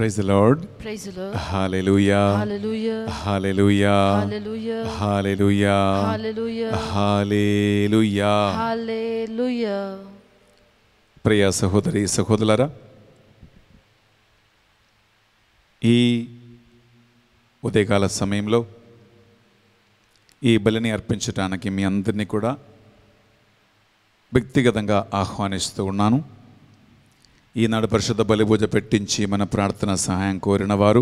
Praise Lord praise Lord hallelujah hallelujah hallelujah hallelujah hallelujah hallelujah hallelujah hallelujah ప్రియ సహోదరి సహోదరులారా ఈ ఉదయకాల సమయంలో ఈ బలిని అర్పించడానికి మీ అందరినీ కూడా వ్యక్తిగతంగా ఆహ్వానిస్తూ ఉన్నాను ఈనాడు పరిశుద్ధ బలిపూజ పెట్టించి మన ప్రార్థన సహాయం కోరిన వారు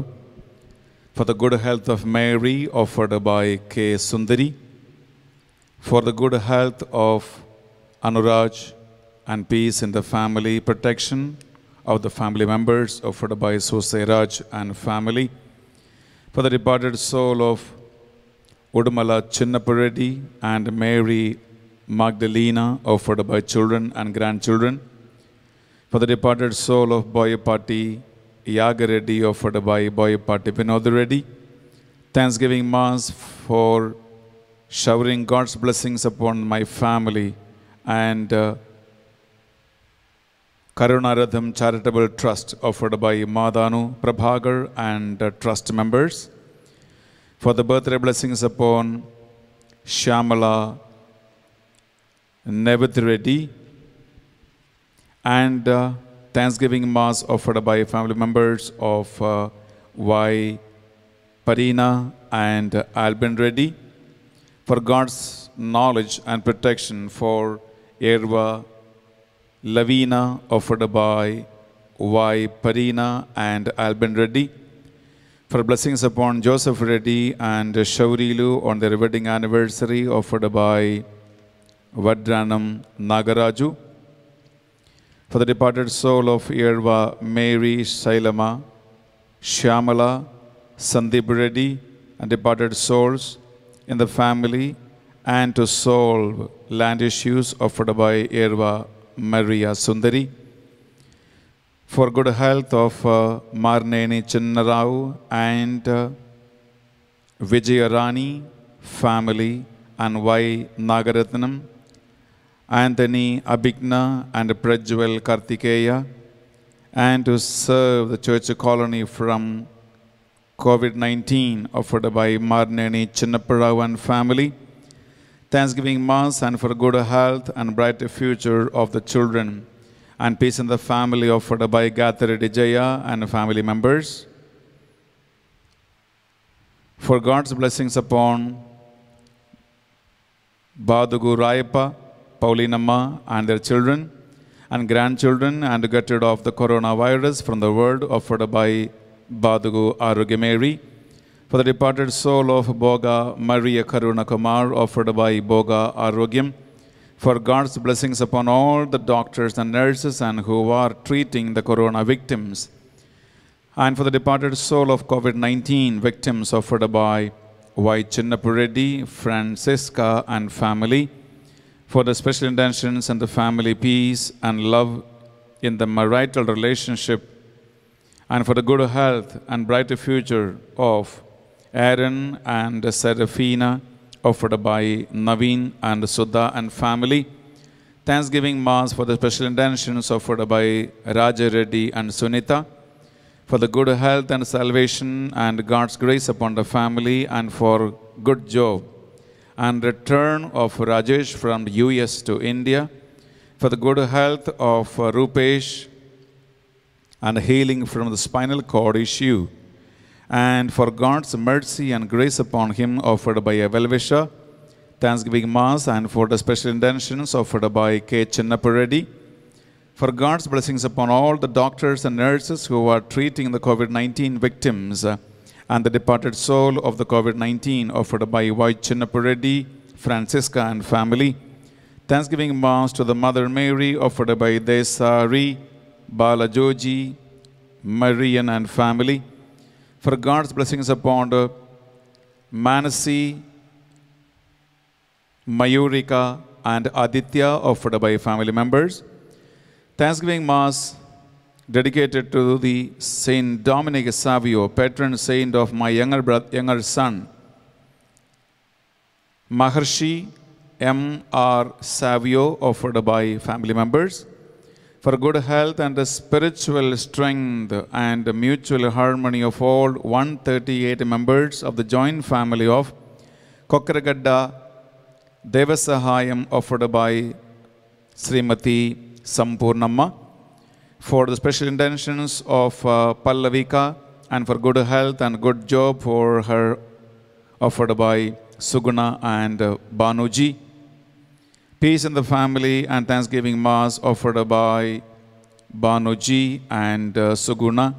for the good health of Mary offered by K Sundari for the good health of Anuraj and peace in the family protection of the family members offered by Soseraj and family for the departed soul of Udumala Chinnapureddy and Mary Magdalena offered by children and grandchildren. For the departed soul of Boyapati, Yagareddy offered by Boyapati Vinod Reddy, Thanksgiving Mass for showering God's blessings upon my family and uh, Karunaradham Charitable Trust offered by Madanu Prabhagar and uh, trust members. For the birthday blessings upon Shamala Nevath Reddy, and uh, Thanksgiving Mass offered by family members of uh, Y. Parina and uh, Albin Reddy for God's knowledge and protection for Erva Lavina offered by Y. Parina and Albin Reddy for blessings upon Joseph Reddy and Shaurilu on their wedding anniversary offered by Vadranam Nagaraju for the departed soul of Irva Mary Sailama, Shyamala, Sandeep Reddy, and departed souls in the family, and to solve land issues offered by Irva Maria Sundari. For good health of uh, Marneni Chinnarao and uh, Vijayarani family and Y. Nagaratnam. Anthony, Abhigna, and Prajwal Kartikeya, and to serve the church colony from COVID-19 offered by Marneni Chinnaparaw family. Thanksgiving Mass and for good health and bright future of the children and peace in the family offered by Gathari Dijaya and family members. For God's blessings upon Badugu Paulinama and their children and grandchildren and get rid of the coronavirus from the world offered by Badugu Arugemeri. For the departed soul of Boga Maria Karuna Kumar offered by Boga Arugim. For God's blessings upon all the doctors and nurses and who are treating the corona victims. And for the departed soul of COVID-19 victims offered by Y. Chinnapureddy, Francesca and family for the special intentions and the family peace and love in the marital relationship and for the good health and brighter future of Aaron and Serafina, offered by Naveen and Sudha and family. Thanksgiving Mass for the special intentions offered by Raja Reddy and Sunita, for the good health and salvation and God's grace upon the family and for good job and return of Rajesh from US to India, for the good health of uh, Rupesh and healing from the spinal cord issue, and for God's mercy and grace upon him offered by Evelvisha, Thanksgiving Mass, and for the special intentions offered by K. Chinnapareddy, for God's blessings upon all the doctors and nurses who are treating the COVID-19 victims, uh, and the departed soul of the COVID-19 offered by Y. Chinnapureddy, Francisca and family. Thanksgiving Mass to the Mother Mary offered by Desari, Balajoji, Marian and family. For God's blessings upon Manasi, Mayurika and Aditya offered by family members. Thanksgiving Mass dedicated to the Saint Dominic Savio, patron saint of my younger, brother, younger son. Maharshi M. R. Savio, offered by family members. For good health and spiritual strength and mutual harmony of all 138 members of the joint family of Kokkragadda Devasahayam, offered by Srimati Sampurnamma for the special intentions of uh, Pallavika and for good health and good job for her offered by Suguna and uh, Banuji. Peace in the family and Thanksgiving Mass offered by Banuji and uh, Suguna.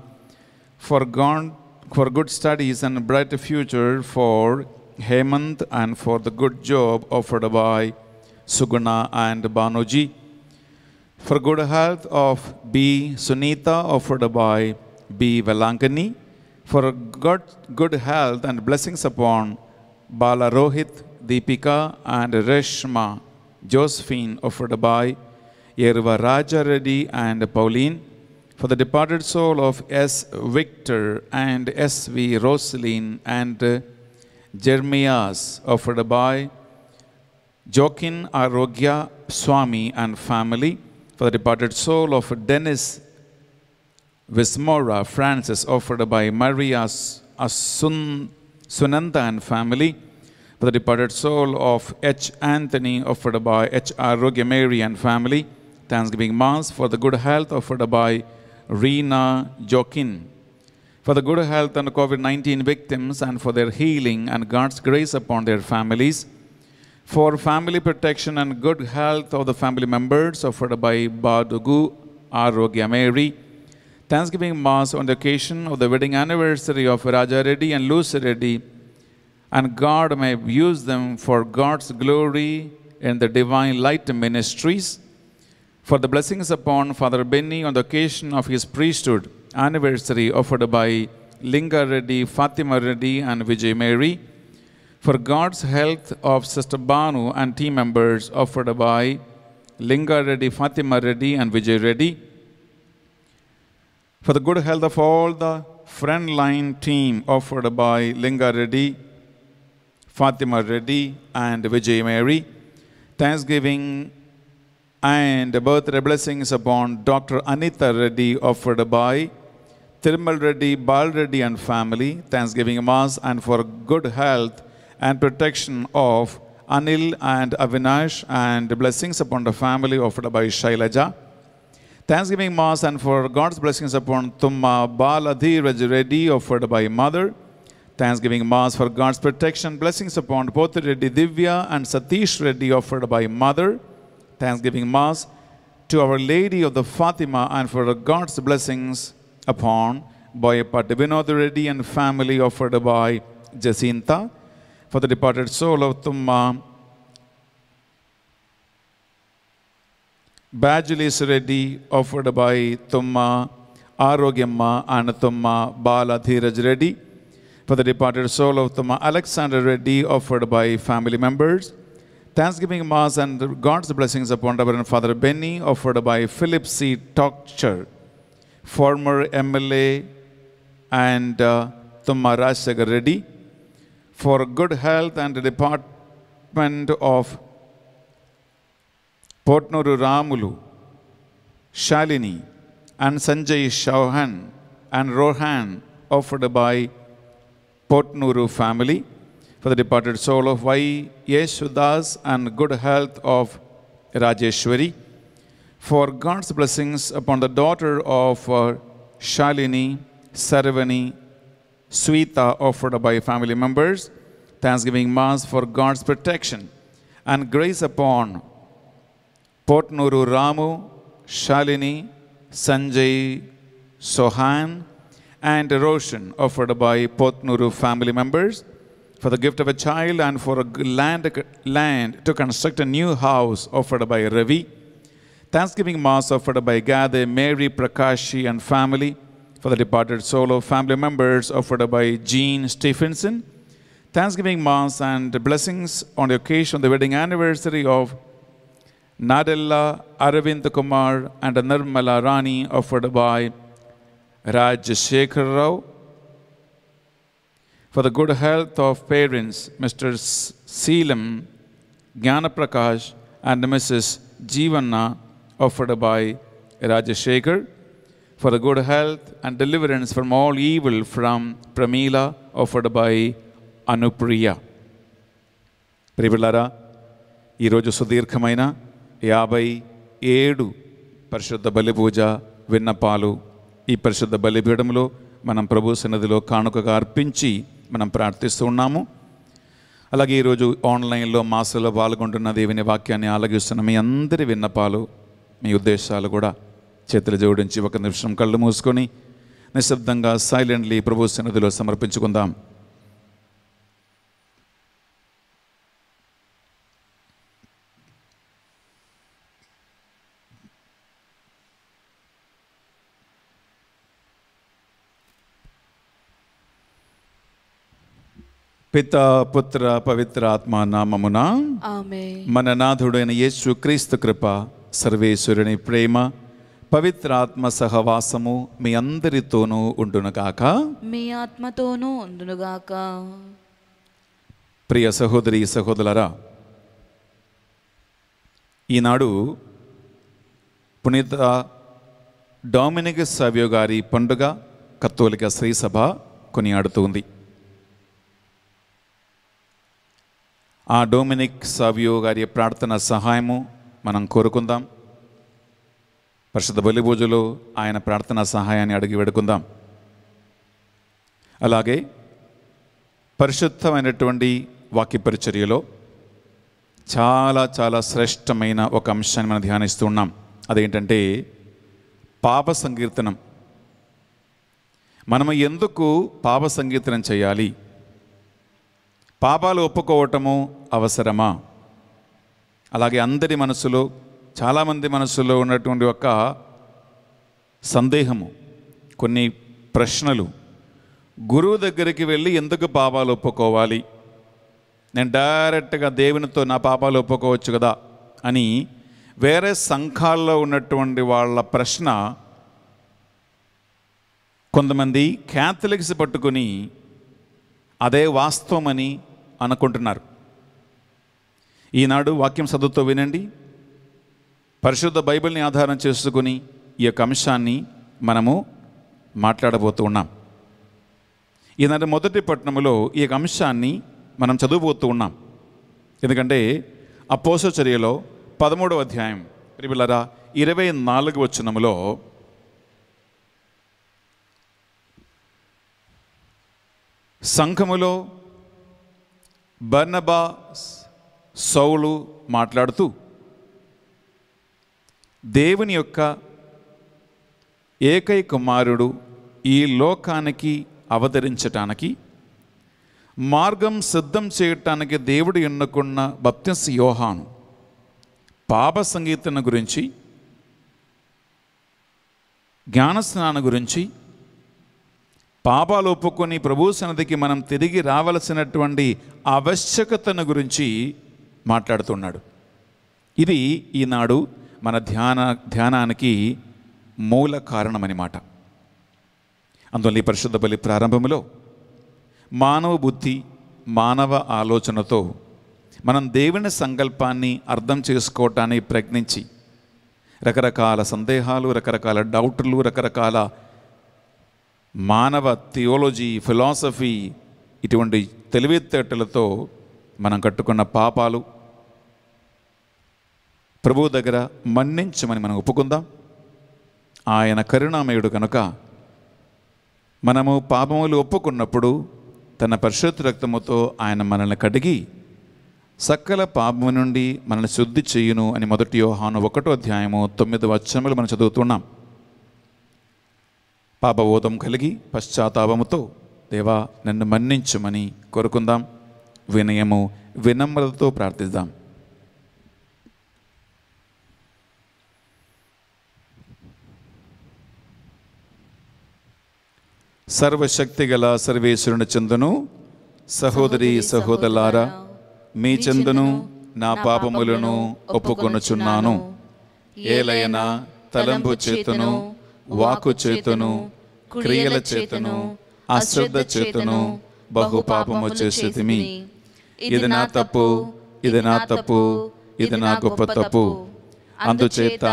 For, gone, for good studies and bright future for Hemant and for the good job offered by Suguna and Banuji. For good health of B. Sunita offered by B. Valankani. For good, good health and blessings upon Bala Rohit, Deepika and Reshma, Josephine offered by Yerva Raja Reddy and Pauline. For the departed soul of S. Victor and S. V. Rosaline and Jeremias offered by Jokin Arogya Swami and family for the departed soul of Denis Wismora Francis, offered by Maria Asun, Sunanta and family, for the departed soul of H. Anthony, offered by H. R. Rogemary and family, Thanksgiving Mass for the good health offered by Rena Jokin. For the good health and COVID 19 victims and for their healing and God's grace upon their families, for family protection and good health of the family members offered by Badugu Arogyameri. Thanksgiving Mass on the occasion of the wedding anniversary of Raja Reddy and Lucy Reddy, and God may use them for God's glory in the divine light ministries. For the blessings upon Father Benny on the occasion of his priesthood anniversary offered by Linga Reddy, Fatima Reddy, and Vijay Mary for God's health of Sister Banu and team members offered by Linga Reddy, Fatima Reddy, and Vijay Reddy. For the good health of all the frontline team offered by Linga Reddy, Fatima Reddy, and Vijay Mary. Thanksgiving and birthday blessings upon Dr. Anita Reddy offered by Thirmal Reddy, Bal Reddy, and family. Thanksgiving Mass and for good health and protection of Anil and Avinash and blessings upon the family offered by Shailaja. Thanksgiving Mass and for God's blessings upon Tumma Baladhiraj Reddy offered by Mother. Thanksgiving Mass for God's protection, blessings upon both Reddy Divya and Satish Reddy offered by Mother. Thanksgiving Mass to Our Lady of the Fatima and for God's blessings upon Boyapati Vinod Reddy and family offered by Jacinta for the departed soul of Tumma. is ready, offered by Tumma, Arogyamma and Tumma Bala Dhiraj Reddy for the departed soul of Tumma Alexander Reddy offered by family members. Thanksgiving Mass and God's blessings upon Reverend Father Benny offered by Philip C. Tochter, former MLA and uh, Tumma Rajsagar Reddy for good health and the Department of Potnuru Ramulu, Shalini, and Sanjay Chauhan and Rohan offered by Potnuru family for the departed soul of Y. Yeshudas and good health of Rajeshwari. For God's blessings upon the daughter of uh, Shalini, Saravani, Sweta uh, offered by family members, Thanksgiving Mass for God's protection, and grace upon Potnuru Ramu, Shalini, Sanjay, Sohan, and Roshan offered by Potnuru family members for the gift of a child and for land, land to construct a new house offered by Ravi. Thanksgiving Mass offered by Gade, Mary, Prakashi, and family for the departed soul of family members offered by Jean Stephenson. Thanksgiving Mass and blessings on the occasion of the wedding anniversary of Nadella Aravind Kumar and Nirmala Rani offered by Raj Shekhar Rao. For the good health of parents, Mr. Seelam, Gyanaprakash and Mrs. Jivanna offered by Raj Shekhar. for the good health and deliverance from all evil from Pramila offered by Anupriya. ప్రియులారా ఈరోజు సుదీర్ఘమైన యాభై ఏడు పరిశుద్ధ బలి పూజ విన్నపాలు ఈ పరిశుద్ధ బలిపీఠంలో మనం ప్రభు సన్నిధిలో కానుకగా అర్పించి మనం ప్రార్థిస్తూ ఉన్నాము అలాగే ఈరోజు ఆన్లైన్లో మాసలో పాల్గొంటున్న దేవుని వాక్యాన్ని ఆలగిస్తున్న మీ అందరి విన్నపాలు మీ ఉద్దేశాలు కూడా చేతులు జోడించి ఒక నిమిషం కళ్ళు మూసుకొని నిశ్శబ్దంగా సైలెంట్లీ ప్రభు సన్నిధిలో సమర్పించుకుందాం పిత పుత్ర పవిత్ర ఆత్మ నామమున మన నాథుడైన యేసు క్రీస్తు కృప సర్వేశ్వరుని ప్రేమ పవిత్రాత్మ సహవాసము మీ అందరితోనూ ఉండునుగాక మీ ఆత్మతోనూ ఉండునుగాక ప్రియ సహోదరి సహోదరులరా ఈనాడు పునీత డామినిక్ సవ్యో గారి పండుగ కత్తోలిక శ్రీసభ కొనియాడుతుంది ఆ డొమినిక్ సవ్యో గారి ప్రార్థన సహాయము మనం కోరుకుందాం పరిశుద్ధ బలి పూజలో ఆయన ప్రార్థనా సహాయాన్ని అడిగి పెడుకుందాం అలాగే పరిశుద్ధమైనటువంటి వాక్య పరిచర్యలో చాలా చాలా శ్రేష్టమైన ఒక అంశాన్ని మనం ధ్యానిస్తూ ఉన్నాం అదేంటంటే పాప సంకీర్తనం మనం ఎందుకు పాప సంకీర్తనం చేయాలి పాపాలు ఒప్పుకోవటము అవసరమా అలాగే అందరి మనసులో చాలామంది మనసులో ఉన్నటువంటి ఒక సందేహము కొన్ని ప్రశ్నలు గురువు దగ్గరికి వెళ్ళి ఎందుకు పాపాలు ఒప్పుకోవాలి నేను డైరెక్ట్గా దేవునితో నా పాపాలు ఒప్పుకోవచ్చు కదా అని వేరే సంఘాల్లో ఉన్నటువంటి వాళ్ళ ప్రశ్న కొంతమంది క్యాథలిక్స్ పట్టుకుని అదే వాస్తవమని అనుకుంటున్నారు ఈనాడు వాక్యం చదువుతో వినండి పరిశుద్ధ బైబిల్ని ఆధారం చేసుకుని ఈ యొక్క అంశాన్ని మనము మాట్లాడబోతూ ఉన్నాం ఈనాటి మొదటి పట్టణంలో ఈ యొక్క అంశాన్ని మనం చదువుబోతూ ఉన్నాం ఎందుకంటే అపోస చర్యలో పదమూడవ అధ్యాయం ప్రిబిలరా ఇరవై నాలుగు వచ్చినములో సంఘములో బర్నబా సౌలు మాట్లాడుతూ దేవుని యొక్క ఏకైక మారుడు ఈ లోకానికి అవతరించటానికి మార్గం సిద్ధం చేయటానికి దేవుడు ఎన్నుకున్న బప్తిస్ యోహాను పాప సంగీతన గురించి జ్ఞానస్నాన గురించి పాపాలు ఒప్పుకొని ప్రభు సన్నదికి మనం తిరిగి రావలసినటువంటి ఆవశ్యకతను గురించి మాట్లాడుతున్నాడు ఇది ఈనాడు మన ధ్యాన ధ్యానానికి మూల కారణమనమాట అందువల్ల ఈ పరిశుద్ధ బలి ప్రారంభంలో మానవ బుద్ధి మానవ ఆలోచనతో మనం దేవుని సంకల్పాన్ని అర్థం చేసుకోవటాన్ని ప్రయత్నించి రకరకాల సందేహాలు రకరకాల డౌట్లు రకరకాల మానవ థియోలజీ ఫిలాసఫీ ఇటువంటి తెలివితేటలతో మనం కట్టుకున్న పాపాలు ప్రభువు దగ్గర మన్నించమని మనం ఒప్పుకుందాం ఆయన కరుణామయుడు కనుక మనము పాపములు ఒప్పుకున్నప్పుడు తన పరిశుద్ధ రక్తముతో ఆయన మనల్ని కడిగి సకల పాపము నుండి మనల్ని శుద్ధి చేయును అని మొదటి యోహాను ఒకటో అధ్యాయము తొమ్మిది వచ్చములు మనం చదువుతున్నాం పాపబోధం కలిగి పశ్చాత్తాపముతో దేవా నన్ను మన్నించమని కోరుకుందాం వినయము వినమ్రతతో ప్రార్థిద్దాం సర్వశక్తి గల సర్వేశ్వరుని చెందును సహోదరి సహోదరులారా మీ చెందును నా పాపములను ఒప్పుకొనుచున్నాను ఏలైనా తలంపు చేతును వాకు చేతును క్రియల చేతును అశ్రద్ధ చేతును బహు పాపము మీ ఇది నా తప్పు ఇది నా తప్పు ఇది నా గొప్ప తప్పు అందుచేత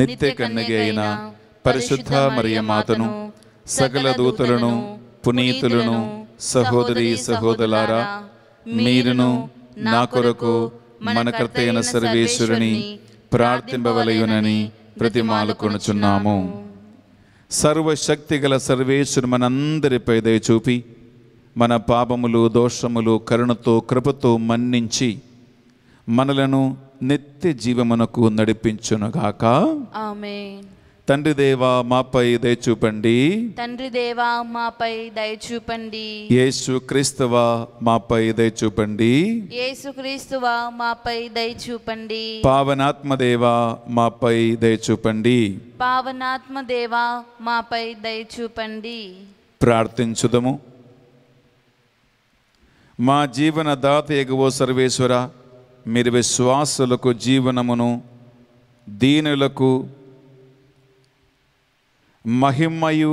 నిత్య కన్యగైన పరిశుద్ధ మరియ మాతను సకల దూతలను పునీతులను సహోదరి సహోదరులారా మీరును నా కొరకు మన కర్తైన సర్వేశ్వరుని ప్రార్థింపవలయునని ప్రతిమాలు కొనుచున్నాము సర్వశక్తి గల సర్వేశ్వరు మనందరిపై దయ చూపి మన పాపములు దోషములు కరుణతో కృపతో మన్నించి మనలను నిత్య జీవమునకు నడిపించునుగాక ఆమె తండ్రి దేవా మాపై దయ చూపండి తండ్రి దేవా మాపై దయ చూపండి యేసు క్రీస్తువా మాపై దయ చూపండి యేసు క్రీస్తువా మాపై దయ చూపండి పావనాత్మ దేవా మాపై దయ చూపండి పావనాత్మ దేవా మాపై దయ చూపండి ప్రార్థించుదము మా జీవన దాత ఎగువో సర్వేశ్వర మీరు విశ్వాసులకు జీవనమును దీనులకు మహిమయు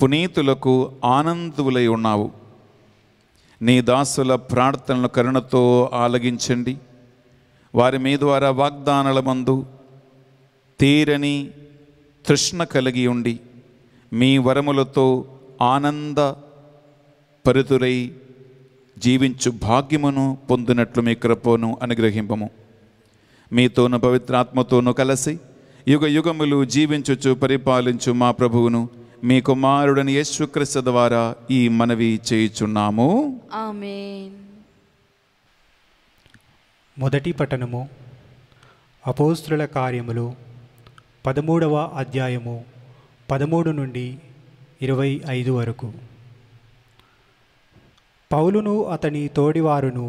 పునీతులకు ఆనందులై ఉన్నావు నీ దాసుల ప్రార్థనలు కరుణతో ఆలగించండి వారి మీ ద్వారా వాగ్దానాల మందు తీరని తృష్ణ కలిగి ఉండి మీ వరములతో ఆనంద పరితురై జీవించు భాగ్యమును పొందినట్లు మీ కృపను అనుగ్రహింపము మీతోను పవిత్రాత్మతోనూ కలిసి యుగ యుగములు జీవించుచు పరిపాలించు మా ప్రభువును మీ కుమారుడని యేసుక్రీస్తు ద్వారా ఈ మనవి చేయుచున్నాము మొదటి పట్టణము అపోస్తుల కార్యములు పదమూడవ అధ్యాయము పదమూడు నుండి ఇరవై ఐదు వరకు పౌలును అతని తోడివారును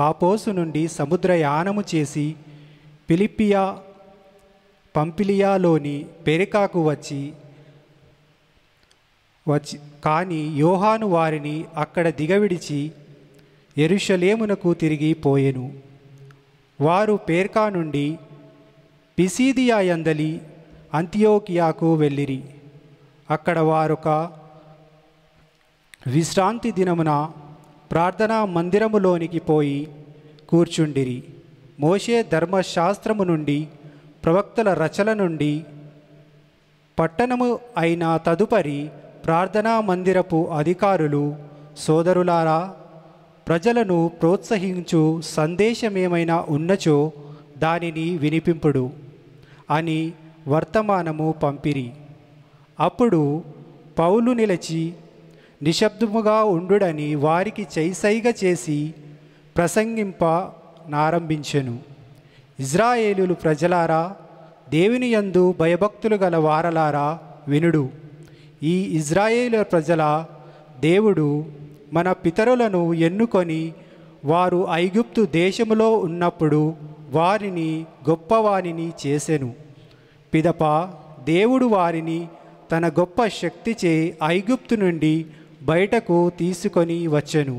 పాపోసు నుండి సముద్రయానము చేసి పిలిపియా పంపిలియాలోని పెరికాకు వచ్చి వచ్చి కానీ యోహాను వారిని అక్కడ దిగవిడిచి ఎరుషలేమునకు తిరిగి పోయెను వారు పేర్కా నుండి పిసీదియా యందలి అంత్యోకియాకు వెళ్ళిరి అక్కడ వారొక విశ్రాంతి దినమున ప్రార్థనా మందిరములోనికి పోయి కూర్చుండిరి మోషే ధర్మశాస్త్రము నుండి ప్రవక్తల రచన నుండి పట్టణము అయిన తదుపరి ప్రార్థనా మందిరపు అధికారులు సోదరులారా ప్రజలను ప్రోత్సహించు సందేశమేమైనా ఉన్నచో దానిని వినిపింపుడు అని వర్తమానము పంపిరి అప్పుడు పౌలు నిలిచి నిశ్శబ్దముగా ఉండుడని వారికి చైసైగ చేసి ప్రసంగింప నారంభించెను ఇజ్రాయేలులు ప్రజలారా దేవుని యందు భయభక్తులు గల వారలారా వినుడు ఈ ఇజ్రాయేలు ప్రజల దేవుడు మన పితరులను ఎన్నుకొని వారు ఐగుప్తు దేశములో ఉన్నప్పుడు వారిని గొప్పవారిని చేసెను పిదప దేవుడు వారిని తన గొప్ప శక్తిచే ఐగుప్తు నుండి బయటకు తీసుకొని వచ్చెను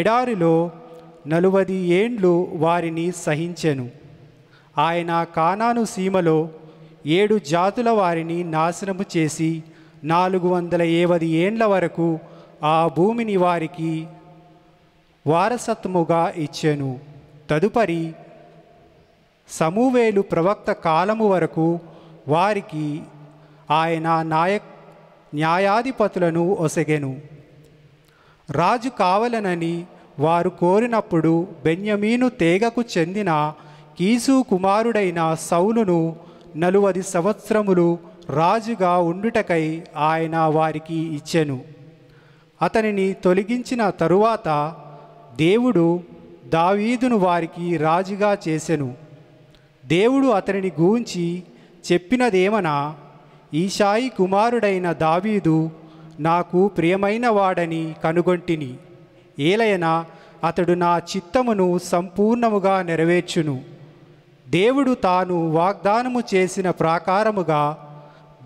ఎడారిలో నలువది ఏండ్లు వారిని సహించెను ఆయన కానాను సీమలో ఏడు జాతుల వారిని నాశనము చేసి నాలుగు వందల ఏవది ఏండ్ల వరకు ఆ భూమిని వారికి వారసత్వముగా ఇచ్చాను తదుపరి సమూవేలు ప్రవక్త కాలము వరకు వారికి ఆయన నాయ న్యాయాధిపతులను ఒసగెను రాజు కావలనని వారు కోరినప్పుడు బెన్యమీను తేగకు చెందిన కీసు కుమారుడైన సౌలును నలువది సంవత్సరములు రాజుగా ఉండుటకై ఆయన వారికి ఇచ్చెను అతనిని తొలగించిన తరువాత దేవుడు దావీదును వారికి రాజుగా చేసెను దేవుడు అతనిని గూంచి చెప్పినదేమనా ఈశాయి కుమారుడైన దావీదు నాకు ప్రియమైన వాడని కనుగొంటిని ఏలైనా అతడు నా చిత్తమును సంపూర్ణముగా నెరవేర్చును దేవుడు తాను వాగ్దానము చేసిన ప్రాకారముగా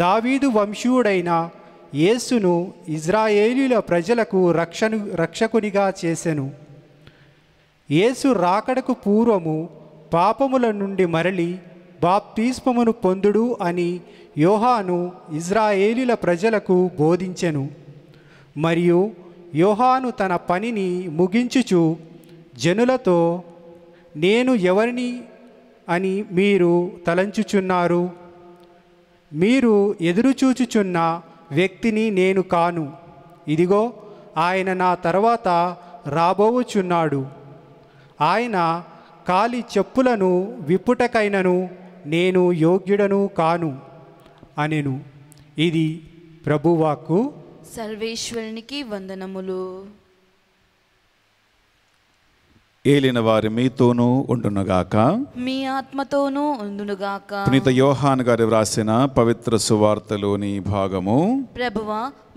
దావీదు వంశీయుడైన యేసును ఇజ్రాయేలీల ప్రజలకు రక్షను రక్షకునిగా చేసెను యేసు రాకడకు పూర్వము పాపముల నుండి మరలి బాప్తీస్మమును పొందుడు అని యోహాను ఇజ్రాయేలీల ప్రజలకు బోధించెను మరియు యోహాను తన పనిని ముగించుచు జనులతో నేను ఎవరిని అని మీరు తలంచుచున్నారు మీరు ఎదురుచూచుచున్న వ్యక్తిని నేను కాను ఇదిగో ఆయన నా తర్వాత రాబోవుచున్నాడు ఆయన కాలి చెప్పులను విప్పుటకైనను నేను యోగ్యుడను కాను అనెను ఇది ప్రభువాకు సర్వేశ్వరునికి వందనములు ఏలిన వారి మీతోనూ ఉండునుగాక మీ ఆత్మతోనూ ఉండునుగాక పునీత యోహాన్ గారు వ్రాసిన పవిత్ర సువార్తలోని భాగము ప్రభువ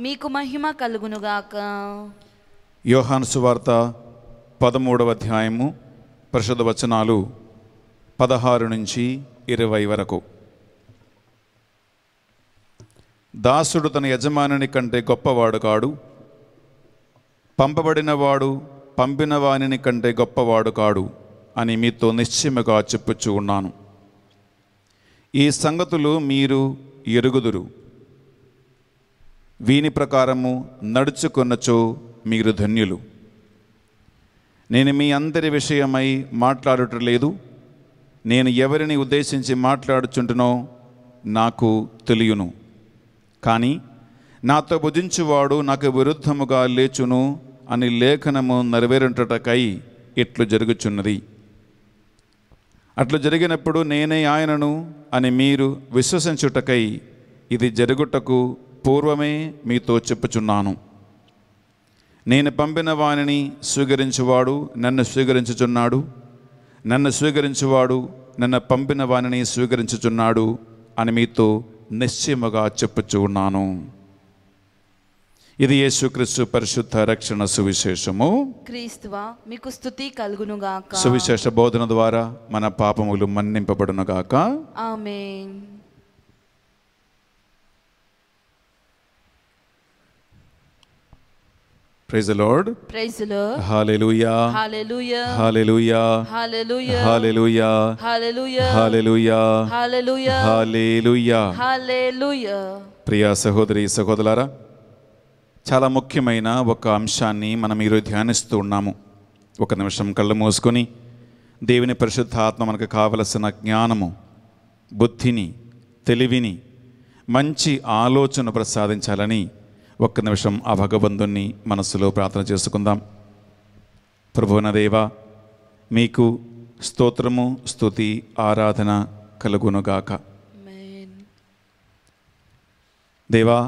మీకు మహిమ కలుగునుగాక యోహాన్ సువార్త పదమూడవ అధ్యాయము పరిషద్ వచనాలు పదహారు నుంచి ఇరవై వరకు దాసుడు తన యజమానుని కంటే గొప్పవాడు కాడు పంపబడినవాడు పంపిన వాణిని కంటే గొప్పవాడు కాడు అని మీతో నిశ్చయముగా చెప్పుచ్చు ఉన్నాను ఈ సంగతులు మీరు ఎరుగుదురు వీని ప్రకారము నడుచుకున్నచో మీరు ధన్యులు నేను మీ అందరి విషయమై మాట్లాడటలేదు నేను ఎవరిని ఉద్దేశించి మాట్లాడుచుంటునో నాకు తెలియను కానీ నాతో భుజించువాడు నాకు విరుద్ధముగా లేచును అని లేఖనము నెరవేరుటకై ఇట్లు జరుగుచున్నది అట్లు జరిగినప్పుడు నేనే ఆయనను అని మీరు విశ్వసించుటకై ఇది జరుగుటకు పూర్వమే మీతో చెప్పుచున్నాను నేను పంపిన వాణిని స్వీకరించువాడు నన్ను స్వీకరించుచున్నాడు నన్ను స్వీకరించువాడు నన్ను పంపిన వాణిని స్వీకరించుచున్నాడు అని మీతో నిశ్చయముగా చెప్పుచు ఉన్నాను ఇది యేసుక్రీస్తు పరిశుద్ధ రక్షణ సువిశేషము క్రీస్తువా మీకు స్థుతి కలుగును సువిశేష బోధన ద్వారా మన పాపములు మన్నింపబడునుగాక amen praise Lord praise Lord hallelujah hallelujah hallelujah hallelujah hallelujah hallelujah hallelujah hallelujah hallelujah hallelujah ప్రియ సహోదరి సహోదరులారా చాలా ముఖ్యమైన ఒక అంశాన్ని మనం ఈరోజు ధ్యానిస్తూ ఉన్నాము ఒక నిమిషం కళ్ళు మూసుకొని దేవుని ఆత్మ మనకు కావలసిన జ్ఞానము బుద్ధిని తెలివిని మంచి ఆలోచన ప్రసాదించాలని ఒక్క నిమిషం ఆ భగవంతుణ్ణి మనస్సులో ప్రార్థన చేసుకుందాం ప్రభువన దేవ మీకు స్తోత్రము స్థుతి ఆరాధన కలుగునుగాక దేవా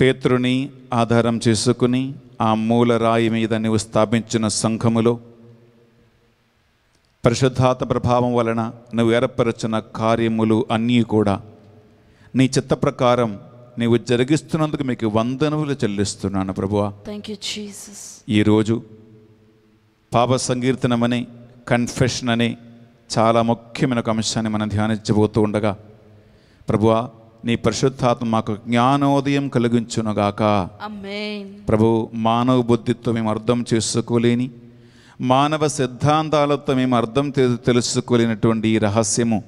పేత్రుని ఆధారం చేసుకుని ఆ మూల రాయి మీద నువ్వు స్థాపించిన సంఘములో పరిశుద్ధాత ప్రభావం వలన నువ్వు ఏర్పరచిన కార్యములు అన్నీ కూడా నీ చిత్త ప్రకారం నీవు జరిగిస్తున్నందుకు మీకు వందనములు చెల్లిస్తున్నాను ప్రభువా ఈరోజు పాప సంకీర్తనమని కన్ఫెషన్ అని చాలా ముఖ్యమైన ఒక అంశాన్ని మనం ధ్యానించబోతూ ఉండగా ప్రభువా నీ పరిశుద్ధాత్మ మాకు జ్ఞానోదయం కలిగించునుగాక ప్రభు మానవ బుద్ధితో మేము అర్థం చేసుకోలేని మానవ సిద్ధాంతాలతో మేము అర్థం తెలుసుకోలేనటువంటి ఈ రహస్యము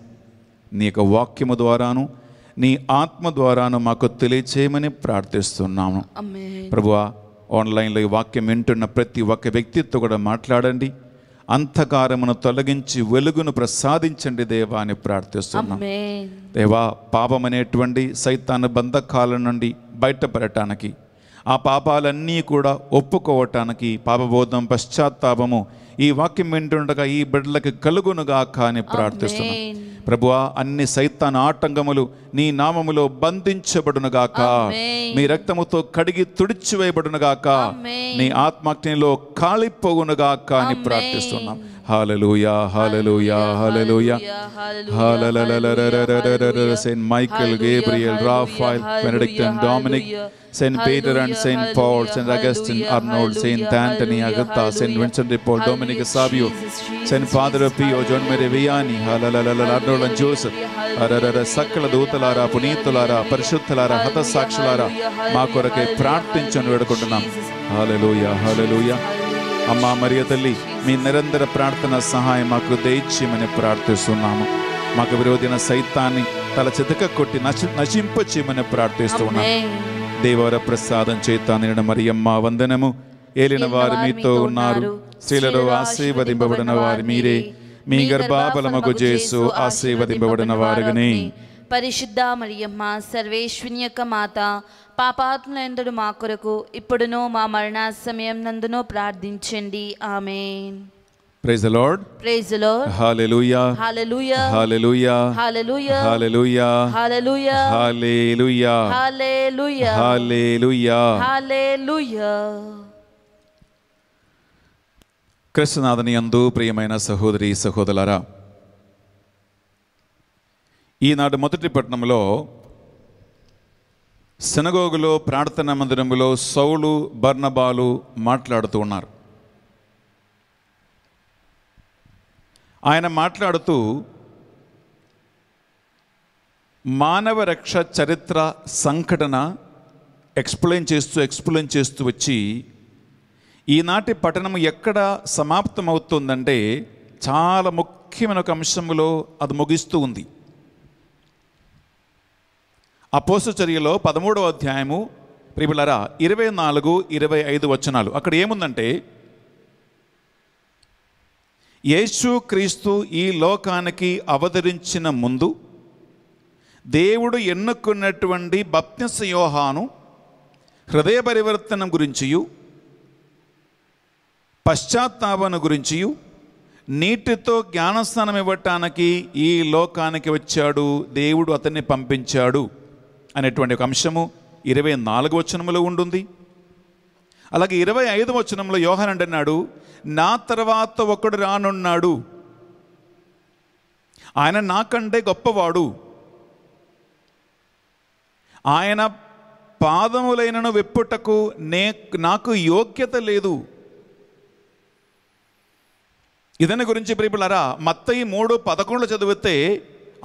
నీ యొక్క వాక్యము ద్వారాను నీ ఆత్మ ద్వారాను మాకు తెలియచేయమని ప్రార్థిస్తున్నాము ప్రభువా ఆన్లైన్లో ఈ వాక్యం వింటున్న ప్రతి ఒక్క వ్యక్తితో కూడా మాట్లాడండి అంధకారమును తొలగించి వెలుగును ప్రసాదించండి దేవా అని ప్రార్థిస్తున్నాం దేవా పాపం అనేటువంటి సైతాన బంధకాల నుండి బయటపడటానికి ఆ పాపాలన్నీ కూడా ఒప్పుకోవటానికి పాపబోధం పశ్చాత్తాపము ఈ వాక్యం వింటుండగా ఈ బిడ్డలకి కలుగునుగా కానీ ప్రార్థిస్తున్నాం ప్రభువా అన్ని సైతాన్ ఆటంకములు నీ నామములో బంధించబడునగాక నీ రక్తముతో కడిగి తుడిచివేయబడునగాక నీ ఆత్మగ్నిలో కాలిపోగునుగాక అని ప్రార్థిస్తున్నాం Hallelujah, hallelujah, hallelujah. Hallelujah. Saint Michael, Gabriel, Raphael, Benedict and Dominic. Saint Peter and Saint Paul, Saint Augustine, Arnold, Saint Anthony, Agatha, Saint Vincent de Paul, Dominic Savio, Saint Father Pio, John Mary Vianney, Arnold and Joseph, సకల దూతలారా పునీతులారా పరిశుద్ధులారా హతసాక్షులారా మా కొరకే ప్రార్థించను వేడుకుంటున్నాం hallelujah hallelujah అమ్మా మరియ తల్లి మీ నిరంతర ప్రార్థన సహాయం మాకు దయచేయమని ప్రార్థిస్తున్నాము మాకు విరోధిన సైతాన్ని తల చెతక కొట్టి నశి నశింపచేయమని ప్రార్థిస్తున్నాము దేవర ప్రసాదం చేత మరియమ్మ వందనము ఏలిన వారు మీతో ఉన్నారు స్త్రీలలో ఆశీర్వదింపబడిన వారు మీరే మీ గర్భాబలమగు చేసు ఆశీర్వదింపబడిన వారుగానే పరిశుద్ధ మరియమ్మ సర్వేశ్వన్యక మాత పాపాత్మలైందుడు మా కొరకు ఇప్పుడును మా మరణ సమయం నందును ప్రార్థించండి ఆమె praise the Lord praise the Lord hallelujah hallelujah hallelujah hallelujah hallelujah hallelujah hallelujah hallelujah hallelujah hallelujah కృష్ణనాథుని అందు ప్రియమైన సహోదరి సహోదరులారా ఈనాడు మొదటి పట్టణంలో సినగోగులో ప్రార్థన మందిరంలో సౌలు బర్ణబాలు మాట్లాడుతూ ఉన్నారు ఆయన మాట్లాడుతూ మానవ రక్ష చరిత్ర సంఘటన ఎక్స్ప్లెయిన్ చేస్తూ ఎక్స్ప్లెయిన్ చేస్తూ వచ్చి ఈనాటి పఠనము ఎక్కడ సమాప్తమవుతుందంటే చాలా ముఖ్యమైన ఒక అంశంలో అది ముగిస్తూ ఉంది అపోసచర్యలో పదమూడవ అధ్యాయము ప్రిబిలరా ఇరవై నాలుగు ఇరవై ఐదు వచనాలు అక్కడ ఏముందంటే యేసు క్రీస్తు ఈ లోకానికి అవతరించిన ముందు దేవుడు ఎన్నుకున్నటువంటి బప్తిస యోహాను హృదయ పరివర్తనం గురించియు పశ్చాత్తాపన గురించియు నీటితో జ్ఞానస్థానం ఇవ్వటానికి ఈ లోకానికి వచ్చాడు దేవుడు అతన్ని పంపించాడు అనేటువంటి ఒక అంశము ఇరవై నాలుగు వచనంలో ఉంటుంది అలాగే ఇరవై ఐదు వచనంలో యోహన్ అంటున్నాడు నా తర్వాత ఒకడు రానున్నాడు ఆయన నాకంటే గొప్పవాడు ఆయన పాదములైనను వెప్పుటకు నే నాకు యోగ్యత లేదు ఇదని గురించి ప్రియులరా మత్తయి మూడు పదకొండు చదివితే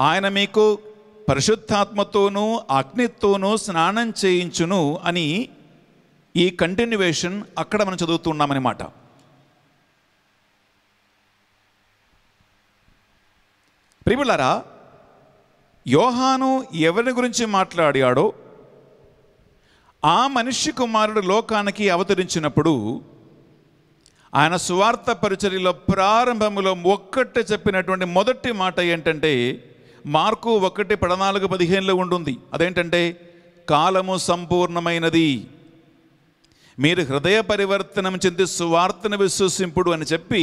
ఆయన మీకు పరిశుద్ధాత్మతోనూ అగ్నితోనూ స్నానం చేయించును అని ఈ కంటిన్యూవేషన్ అక్కడ మనం చదువుతున్నామన్నమాట ప్రియులారా యోహాను ఎవరి గురించి మాట్లాడాడో ఆ మనిషి కుమారుడు లోకానికి అవతరించినప్పుడు ఆయన సువార్త పరిచర్యలో ప్రారంభంలో ఒక్కటే చెప్పినటువంటి మొదటి మాట ఏంటంటే మార్కు ఒకటి పడనాలుగు పదిహేనులో ఉంటుంది అదేంటంటే కాలము సంపూర్ణమైనది మీరు హృదయ పరివర్తనం చెంది సువార్తను విశ్వసింపుడు అని చెప్పి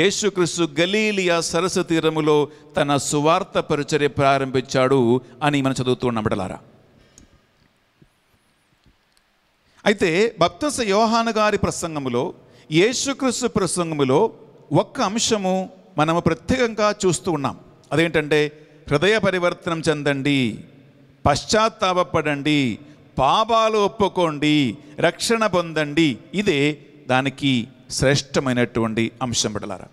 యేసుక్రీస్తు గలీలియా సరస్సు తీరములో తన సువార్త పరిచర్య ప్రారంభించాడు అని మనం చదువుతున్నాం బిడలారా అయితే భక్తస యోహాను గారి ప్రసంగములో యేసుక్రీస్తు ప్రసంగములో ఒక్క అంశము మనము ప్రత్యేకంగా చూస్తూ ఉన్నాం అదేంటంటే హృదయ పరివర్తనం చెందండి పశ్చాత్తాపడండి పాపాలు ఒప్పుకోండి రక్షణ పొందండి ఇదే దానికి శ్రేష్టమైనటువంటి అంశం బిడలారా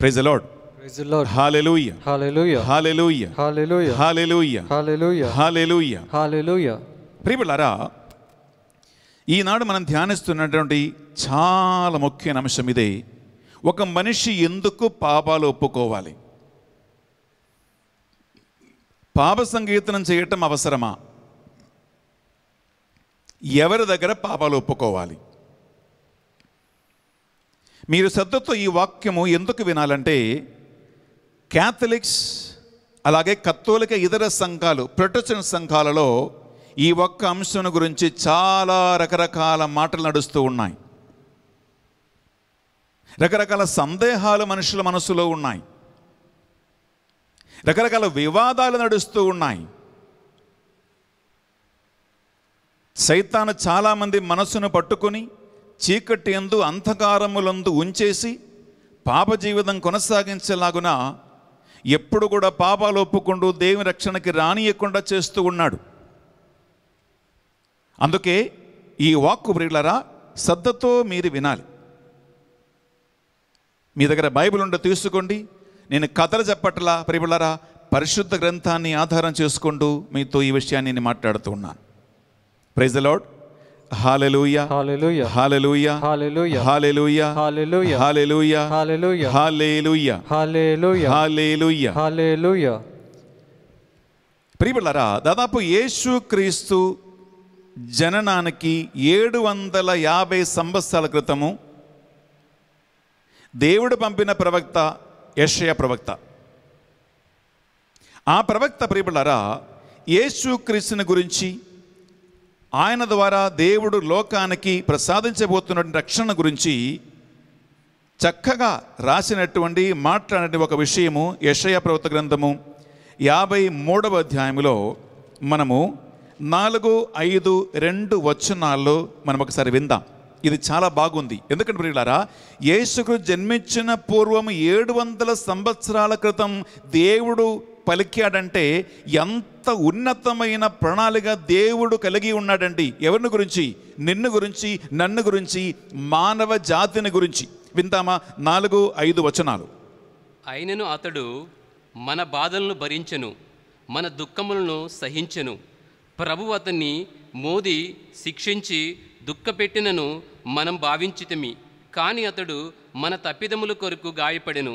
ప్రైజ్ ప్రియులారా ఈనాడు మనం ధ్యానిస్తున్నటువంటి చాలా ముఖ్యమైన అంశం ఇదే ఒక మనిషి ఎందుకు పాపాలు ఒప్పుకోవాలి పాప సంగీతనం చేయటం అవసరమా ఎవరి దగ్గర పాపాలు ఒప్పుకోవాలి మీరు శ్రద్ధతో ఈ వాక్యము ఎందుకు వినాలంటే క్యాథలిక్స్ అలాగే కత్తోలిక ఇతర సంఘాలు ప్రొటెక్షన్ సంఘాలలో ఈ ఒక్క అంశం గురించి చాలా రకరకాల మాటలు నడుస్తూ ఉన్నాయి రకరకాల సందేహాలు మనుషుల మనసులో ఉన్నాయి రకరకాల వివాదాలు నడుస్తూ ఉన్నాయి సైతాను చాలామంది మనసును పట్టుకుని చీకటి ఎందు అంధకారములందు ఉంచేసి పాప జీవితం కొనసాగించేలాగున ఎప్పుడు కూడా పాపాలు ఒప్పుకుంటూ దేవుని రక్షణకి రానియకుండా చేస్తూ ఉన్నాడు అందుకే ఈ వాక్కు బ్రిలరా శ్రద్ధతో మీరు వినాలి మీ దగ్గర బైబిల్ ఉండే తీసుకోండి నేను కథలు చెప్పట్లా ప్రిబులరా పరిశుద్ధ గ్రంథాన్ని ఆధారం చేసుకుంటూ మీతో ఈ విషయాన్ని నేను మాట్లాడుతూ ఉన్నాను praise Lord hallelujah hallelujah hallelujah hallelujah ప్రియులరా దాదాపు క్రీస్తు జననానికి ఏడు వందల యాభై సంవత్సరాల క్రితము దేవుడు పంపిన ప్రవక్త యషయ ప్రవక్త ఆ ప్రవక్త ప్రియులరా యేసు క్రీస్తుని గురించి ఆయన ద్వారా దేవుడు లోకానికి ప్రసాదించబోతున్న రక్షణ గురించి చక్కగా రాసినటువంటి మాట్లాడిన ఒక విషయము యషయ ప్రవక్త గ్రంథము యాభై మూడవ అధ్యాయంలో మనము నాలుగు ఐదు రెండు వచనాల్లో మనం ఒకసారి విందాం ఇది చాలా బాగుంది ఎందుకంటే ప్రియులారా యేసుకు జన్మించిన పూర్వం ఏడు వందల సంవత్సరాల క్రితం దేవుడు పలికాడంటే ఎంత ఉన్నతమైన ప్రణాళిక దేవుడు కలిగి ఉన్నాడండి ఎవరిని గురించి నిన్ను గురించి నన్ను గురించి మానవ జాతిని గురించి వింతామా నాలుగు ఐదు వచనాలు అయినను అతడు మన బాధలను భరించెను మన దుఃఖములను సహించను ప్రభు అతన్ని మోది శిక్షించి దుఃఖపెట్టినను మనం భావించితిమి కాని అతడు మన తప్పిదముల కొరకు గాయపడెను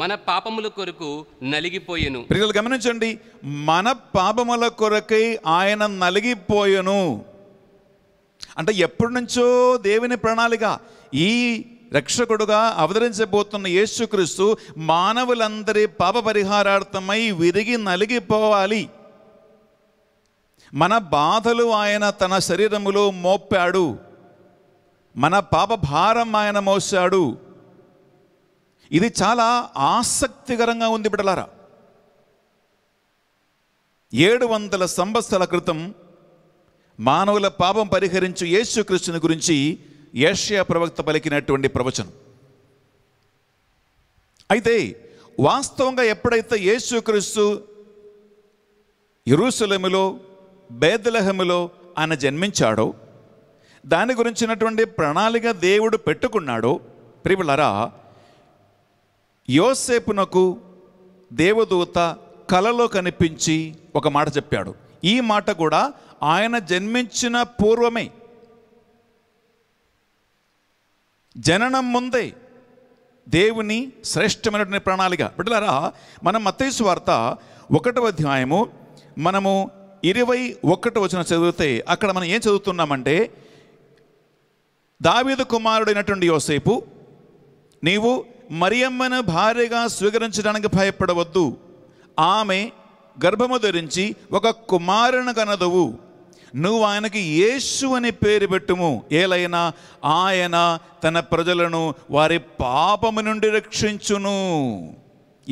మన పాపముల కొరకు నలిగిపోయెను ప్రజలు గమనించండి మన పాపముల కొరకై ఆయన నలిగిపోయెను అంటే ఎప్పటి నుంచో దేవుని ప్రణాళిక ఈ రక్షకుడుగా అవతరించబోతున్న యేసుక్రీస్తు మానవులందరి పాప పరిహారార్థమై విరిగి నలిగిపోవాలి మన బాధలు ఆయన తన శరీరములో మోపాడు మన పాప భారం ఆయన మోసాడు ఇది చాలా ఆసక్తికరంగా ఉంది బిడలారా ఏడు వందల సంవత్సరాల క్రితం మానవుల పాపం పరిహరించు యేసుక్రీస్తుని గురించి ఏషియా ప్రవక్త పలికినటువంటి ప్రవచనం అయితే వాస్తవంగా ఎప్పుడైతే యేసుక్రీస్తు ఇరుసలములో బేదలహములో ఆయన జన్మించాడో దాని గురించినటువంటి ప్రణాళిక దేవుడు పెట్టుకున్నాడు ప్రిపులరా యోసేపునకు దేవదూత కలలో కనిపించి ఒక మాట చెప్పాడు ఈ మాట కూడా ఆయన జన్మించిన పూర్వమే జననం ముందే దేవుని శ్రేష్టమైనటువంటి ప్రణాళిక బిడ్డలారా మనం మతేసు వార్త ఒకటవ అధ్యాయము మనము ఇరవై ఒకటి వచ్చిన చదివితే అక్కడ మనం ఏం చదువుతున్నామంటే దావిదు కుమారుడైనటువంటి యోసేపు నీవు మరియమ్మను భార్యగా స్వీకరించడానికి భయపడవద్దు ఆమె గర్భము ధరించి ఒక కుమారుని కనదవు నువ్వు ఆయనకి యేసు అని పేరు పెట్టుము ఏలైనా ఆయన తన ప్రజలను వారి పాపము నుండి రక్షించును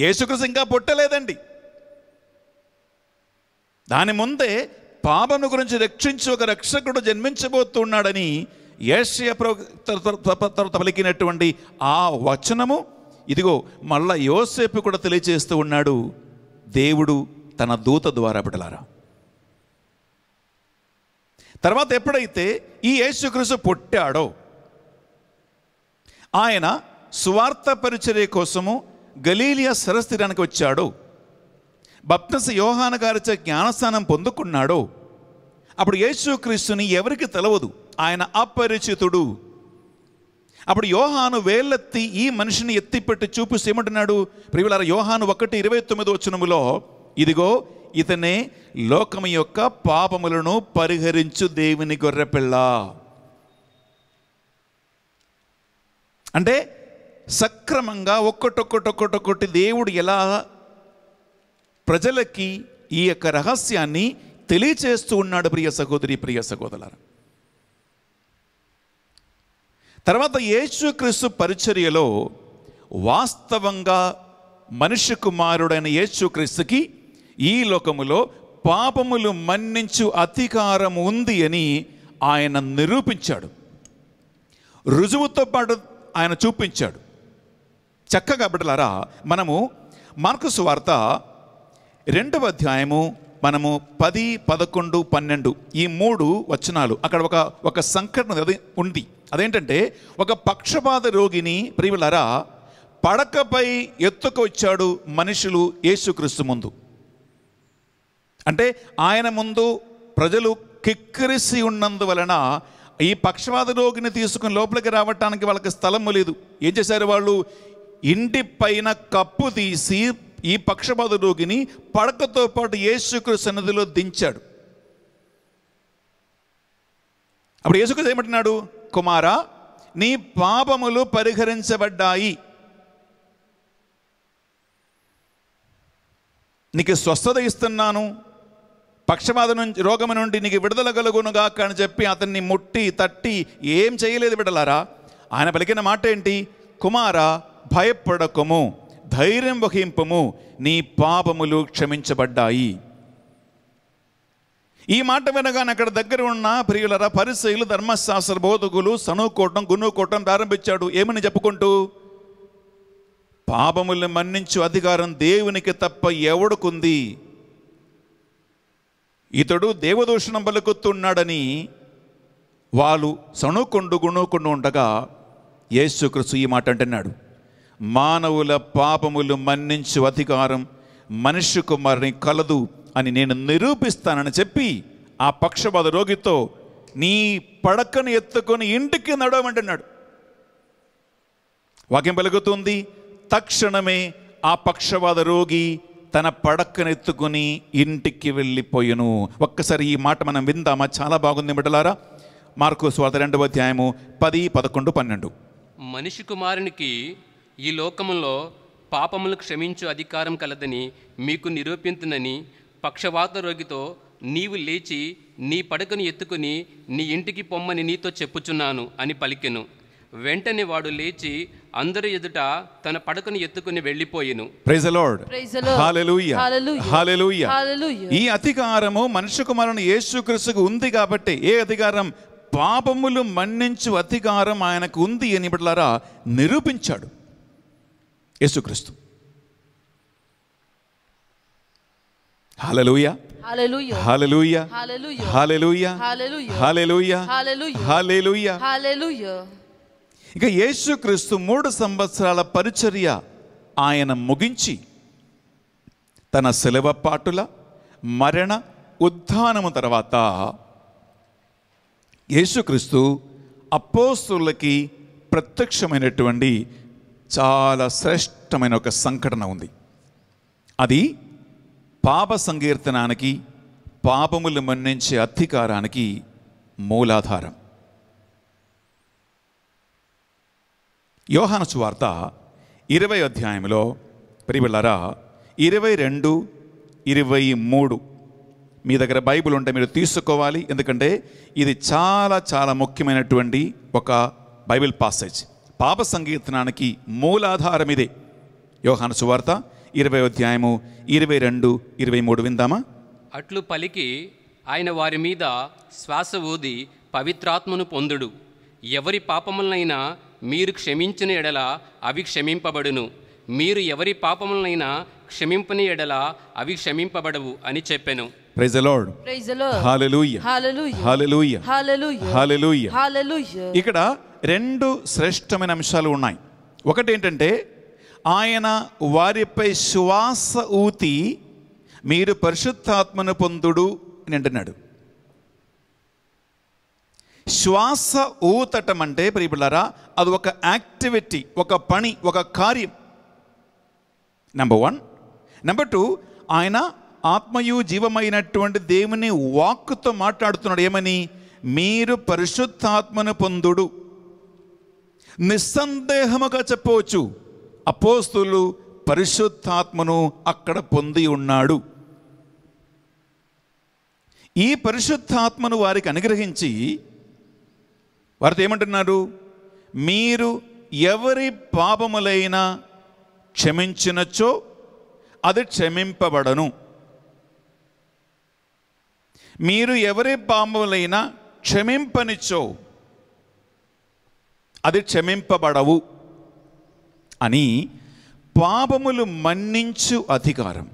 యేసుకృష్ణ ఇంకా పుట్టలేదండి దాని ముందే పాపము గురించి రక్షించి ఒక రక్షకుడు జన్మించబోతున్నాడని ఏషయ ప్రవక్త పలికినటువంటి ఆ వచనము ఇదిగో మళ్ళా యోసేపు కూడా తెలియజేస్తూ ఉన్నాడు దేవుడు తన దూత ద్వారా బిడలారా తర్వాత ఎప్పుడైతే ఈ యేసుక్రీస్తు పుట్టాడో ఆయన స్వార్థ పరిచర్య కోసము గలీలియా సరస్థిరానికి వచ్చాడో భక్తస యోహాన గారిచే జ్ఞానస్థానం పొందుకున్నాడో అప్పుడు యేసుక్రీస్తుని ఎవరికి తెలవదు ఆయన అపరిచితుడు అప్పుడు యోహాను వేలెత్తి ఈ మనిషిని ఎత్తిపెట్టి చూపు ఏమంటున్నాడు ప్రియులారా యోహాను ఒకటి ఇరవై తొమ్మిది వచ్చినములో ఇదిగో ఇతనే లోకము యొక్క పాపములను పరిహరించు దేవుని గొర్రెపిల్ల అంటే సక్రమంగా ఒక్కటొక్కటొక్కటొక్కటి దేవుడు ఎలా ప్రజలకి ఈ యొక్క రహస్యాన్ని తెలియచేస్తూ ఉన్నాడు ప్రియ సహోదరి ప్రియ సహోదరు తర్వాత యేసుక్రీస్తు పరిచర్యలో వాస్తవంగా మనిషి కుమారుడైన యేసుక్రీస్తుకి ఈ లోకములో పాపములు మన్నించు అధికారం ఉంది అని ఆయన నిరూపించాడు రుజువుతో పాటు ఆయన చూపించాడు చక్కగా బిడ్డలారా మనము మార్కుసు వార్త రెండవ అధ్యాయము మనము పది పదకొండు పన్నెండు ఈ మూడు వచనాలు అక్కడ ఒక ఒక సంఘటన అది ఉంది అదేంటంటే ఒక పక్షపాత రోగిని ప్రియులరా పడకపై ఎత్తుకు వచ్చాడు మనుషులు యేసుక్రీస్తు ముందు అంటే ఆయన ముందు ప్రజలు కిక్కిరిసి ఉన్నందువలన ఈ పక్షవాద రోగిని తీసుకుని లోపలికి రావటానికి వాళ్ళకి స్థలము లేదు ఏం చేశారు వాళ్ళు ఇంటి పైన కప్పు తీసి ఈ పక్షపాత రోగిని పడకతో పాటు యేసుక్రు సన్నదిలో దించాడు అప్పుడు యేసుక్రు ఏమంటున్నాడు కుమారా నీ పాపములు పరిహరించబడ్డాయి నీకు స్వస్థత ఇస్తున్నాను పక్షపాత నుంచి రోగము నుండి నీకు విడుదల కలుగునుగాక అని చెప్పి అతన్ని ముట్టి తట్టి ఏం చేయలేదు విడలారా ఆయన పలికిన మాట ఏంటి కుమారా భయపడకము ధైర్యం వహింపము నీ పాపములు క్షమించబడ్డాయి ఈ మాట వినగానే అక్కడ దగ్గర ఉన్న ప్రియులరా పరిశైలు ధర్మశాస్త్ర బోధకులు సనుకోవటం గునుకోవటం ప్రారంభించాడు ఏమని చెప్పుకుంటూ పాపముల్ని మన్నించు అధికారం దేవునికి తప్ప ఎవడుకుంది ఇతడు దేవదూషణం పలుకుతున్నాడని వాళ్ళు సణుకొండు గుణుకొండు ఉండగా యేసుక్రీస్తు ఈ మాట అంటున్నాడు మానవుల పాపములు మన్నించు అధికారం మనిషి కుమారుని కలదు అని నేను నిరూపిస్తానని చెప్పి ఆ పక్షపాత రోగితో నీ పడకను ఎత్తుకొని ఇంటికి నడవమంటున్నాడు వాక్యం పలుకుతుంది తక్షణమే ఆ పక్షవాద రోగి తన పడక్కనెత్తుకుని ఇంటికి వెళ్ళిపోయును ఒక్కసారి ఈ మాట మనం విందామా చాలా బాగుంది మిటలారా మార్కు స్వాత రెండవ అధ్యాయము పది పదకొండు పన్నెండు మనిషి కుమారునికి ఈ లోకములో పాపములు క్షమించు అధికారం కలదని మీకు నిరూపింతునని పక్షవాత రోగితో నీవు లేచి నీ పడకను ఎత్తుకుని నీ ఇంటికి పొమ్మని నీతో చెప్పుచున్నాను అని పలికెను వెంటనే వాడు లేచి అందరి ఎదుట తన పడకను ఎత్తుకుని వెళ్ళిపోయిను ఈ అధికారము మనుషు కుమారుని క్రిసుకు ఉంది కాబట్టి ఏ అధికారం పాపములు మన్నించు అధికారం ఆయనకు ఉంది అని ఇప్పటిలారా నిరూపించాడు యేసుక్రీస్తు హలలుయ హలలుయ హలలుయ ఇక యేసుక్రీస్తు మూడు సంవత్సరాల పరిచర్య ఆయన ముగించి తన సెలవ పాటుల మరణ ఉద్ధానము తర్వాత యేసుక్రీస్తు అపోస్తులకి ప్రత్యక్షమైనటువంటి చాలా శ్రేష్టమైన ఒక సంఘటన ఉంది అది పాప సంకీర్తనానికి పాపములు మన్నించే అధికారానికి మూలాధారం యోహాను సువార్త ఇరవై అధ్యాయంలో ప్రిబిళ్ళరా ఇరవై రెండు ఇరవై మూడు మీ దగ్గర బైబుల్ ఉంటే మీరు తీసుకోవాలి ఎందుకంటే ఇది చాలా చాలా ముఖ్యమైనటువంటి ఒక బైబిల్ పాసేజ్ పాప సంకీర్తనానికి మూలాధారం ఇదే యోహాను సువార్త ఇరవై అధ్యాయము ఇరవై రెండు ఇరవై మూడు విందామా అట్లు పలికి ఆయన వారి మీద శ్వాస ఊది పవిత్రాత్మను పొందుడు ఎవరి పాపములనైనా మీరు క్షమించిన ఎడల అవి క్షమింపబడును మీరు ఎవరి పాపములనైనా క్షమింపని ఎడల అవి క్షమింపబడవు అని చెప్పాను ఇక్కడ రెండు శ్రేష్టమైన అంశాలు ఉన్నాయి ఒకటి ఏంటంటే ఆయన వారిపై శ్వాస ఊతి మీరు పరిశుద్ధాత్మను పొందుడు అని అంటున్నాడు శ్వాస ఊతటం అంటే ప్రియపిల్లరా అది ఒక యాక్టివిటీ ఒక పని ఒక కార్యం నెంబర్ వన్ నెంబర్ టూ ఆయన ఆత్మయు జీవమైనటువంటి దేవుని వాక్కుతో మాట్లాడుతున్నాడు ఏమని మీరు పరిశుద్ధాత్మను పొందుడు నిస్సందేహముగా చెప్పవచ్చు అపోస్తులు పరిశుద్ధాత్మను అక్కడ పొంది ఉన్నాడు ఈ పరిశుద్ధాత్మను వారికి అనుగ్రహించి వారితో ఏమంటున్నారు మీరు ఎవరి పాపములైనా క్షమించినచ్చో అది క్షమింపబడను మీరు ఎవరి పాపములైనా క్షమింపనిచ్చో అది క్షమింపబడవు అని పాపములు మన్నించు అధికారం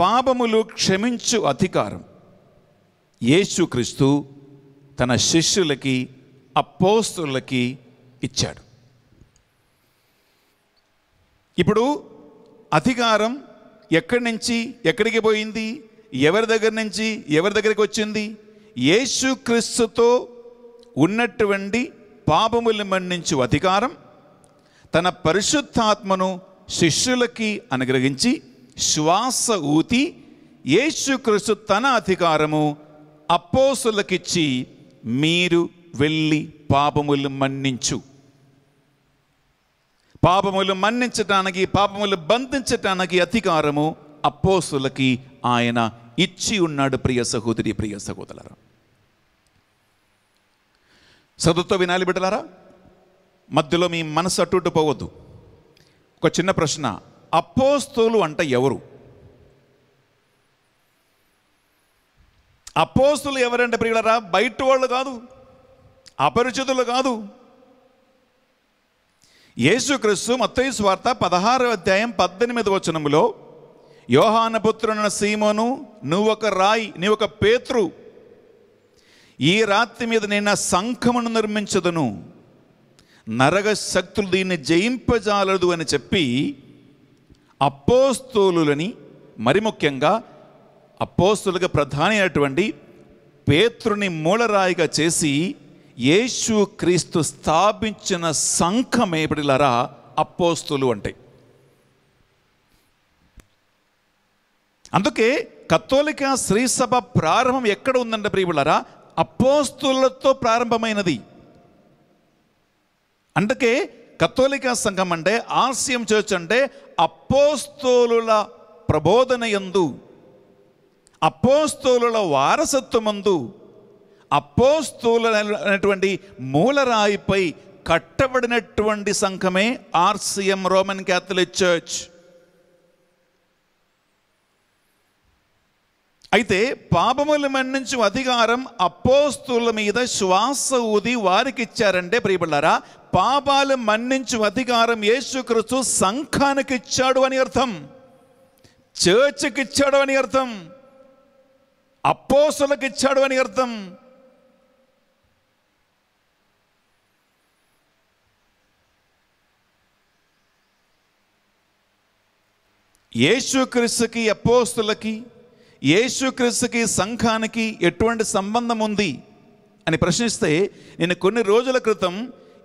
పాపములు క్షమించు అధికారం యేసుక్రీస్తు తన శిష్యులకి అపోస్తులకి ఇచ్చాడు ఇప్పుడు అధికారం ఎక్కడి నుంచి ఎక్కడికి పోయింది ఎవరి దగ్గర నుంచి ఎవరి దగ్గరికి వచ్చింది యేసుక్రీస్తుతో ఉన్నటువంటి పాపములు మన్నించు అధికారం తన పరిశుద్ధాత్మను శిష్యులకి అనుగ్రహించి శ్వాస ఊతి యేసుక్రీస్తు తన అధికారము అప్పోసులకిచ్చి మీరు వెళ్ళి పాపములు మన్నించు పాపములు మన్నించటానికి పాపములు బంధించటానికి అధికారము అప్పోసులకి ఆయన ఇచ్చి ఉన్నాడు ప్రియ సహోదరి ప్రియ సహోదరు సదుతో వినాలి బిడ్డలారా మధ్యలో మీ మనసు అటు పోవద్దు ఒక చిన్న ప్రశ్న అపోస్తులు అంటే ఎవరు అపోస్తులు ఎవరంటే ప్రియులరా బయట వాళ్ళు కాదు అపరిచితులు కాదు యేసుక్రీస్తు మత్తయి వార్త పదహారవ అధ్యాయం పద్దెనిమిది వచనములో యోహానపుత్రున సీమోను నువ్వొక రాయి ఒక పేతృ ఈ రాత్రి మీద నేను సంఖమును నిర్మించదును నరగ శక్తులు దీన్ని జయింపజాలదు అని చెప్పి అపోస్తులని మరి ముఖ్యంగా అపోస్తులుగా ప్రధాని అయినటువంటి పేతృని మూలరాయిగా చేసి యేసు క్రీస్తు స్థాపించిన సంఘమేపటిలరా అపోస్తులు అంటే అందుకే కత్తోలిక శ్రీసభ ప్రారంభం ఎక్కడ ఉందంటే ప్రియులరా అపోస్తులతో ప్రారంభమైనది అందుకే కథోలిక సంఘం అంటే ఆశయం చర్చ్ అంటే అపోస్తోలుల ప్రబోధన ఎందు అపోస్తోలుల వారసత్వమందు అపోస్తోలు అనేటువంటి మూలరాయిపై కట్టబడినటువంటి సంఘమే ఆర్సిఎం రోమన్ క్యాథలిక్ చర్చ్ అయితే పాపముల మన్నించు అధికారం అపోస్తుల మీద శ్వాస ఊది వారికి ఇచ్చారంటే ప్రియపడ్డారా పాపాలు మన్నించు అధికారం యేసుక్రీస్తు సంఘానికి ఇచ్చాడు అని అర్థం చర్చ్కి ఇచ్చాడు అని అర్థం అపోసులకు ఇచ్చాడు అని అర్థం యేసుక్రీస్తుకి అపోస్తులకి యేసుక్రీస్తుకి సంఘానికి ఎటువంటి సంబంధం ఉంది అని ప్రశ్నిస్తే నేను కొన్ని రోజుల క్రితం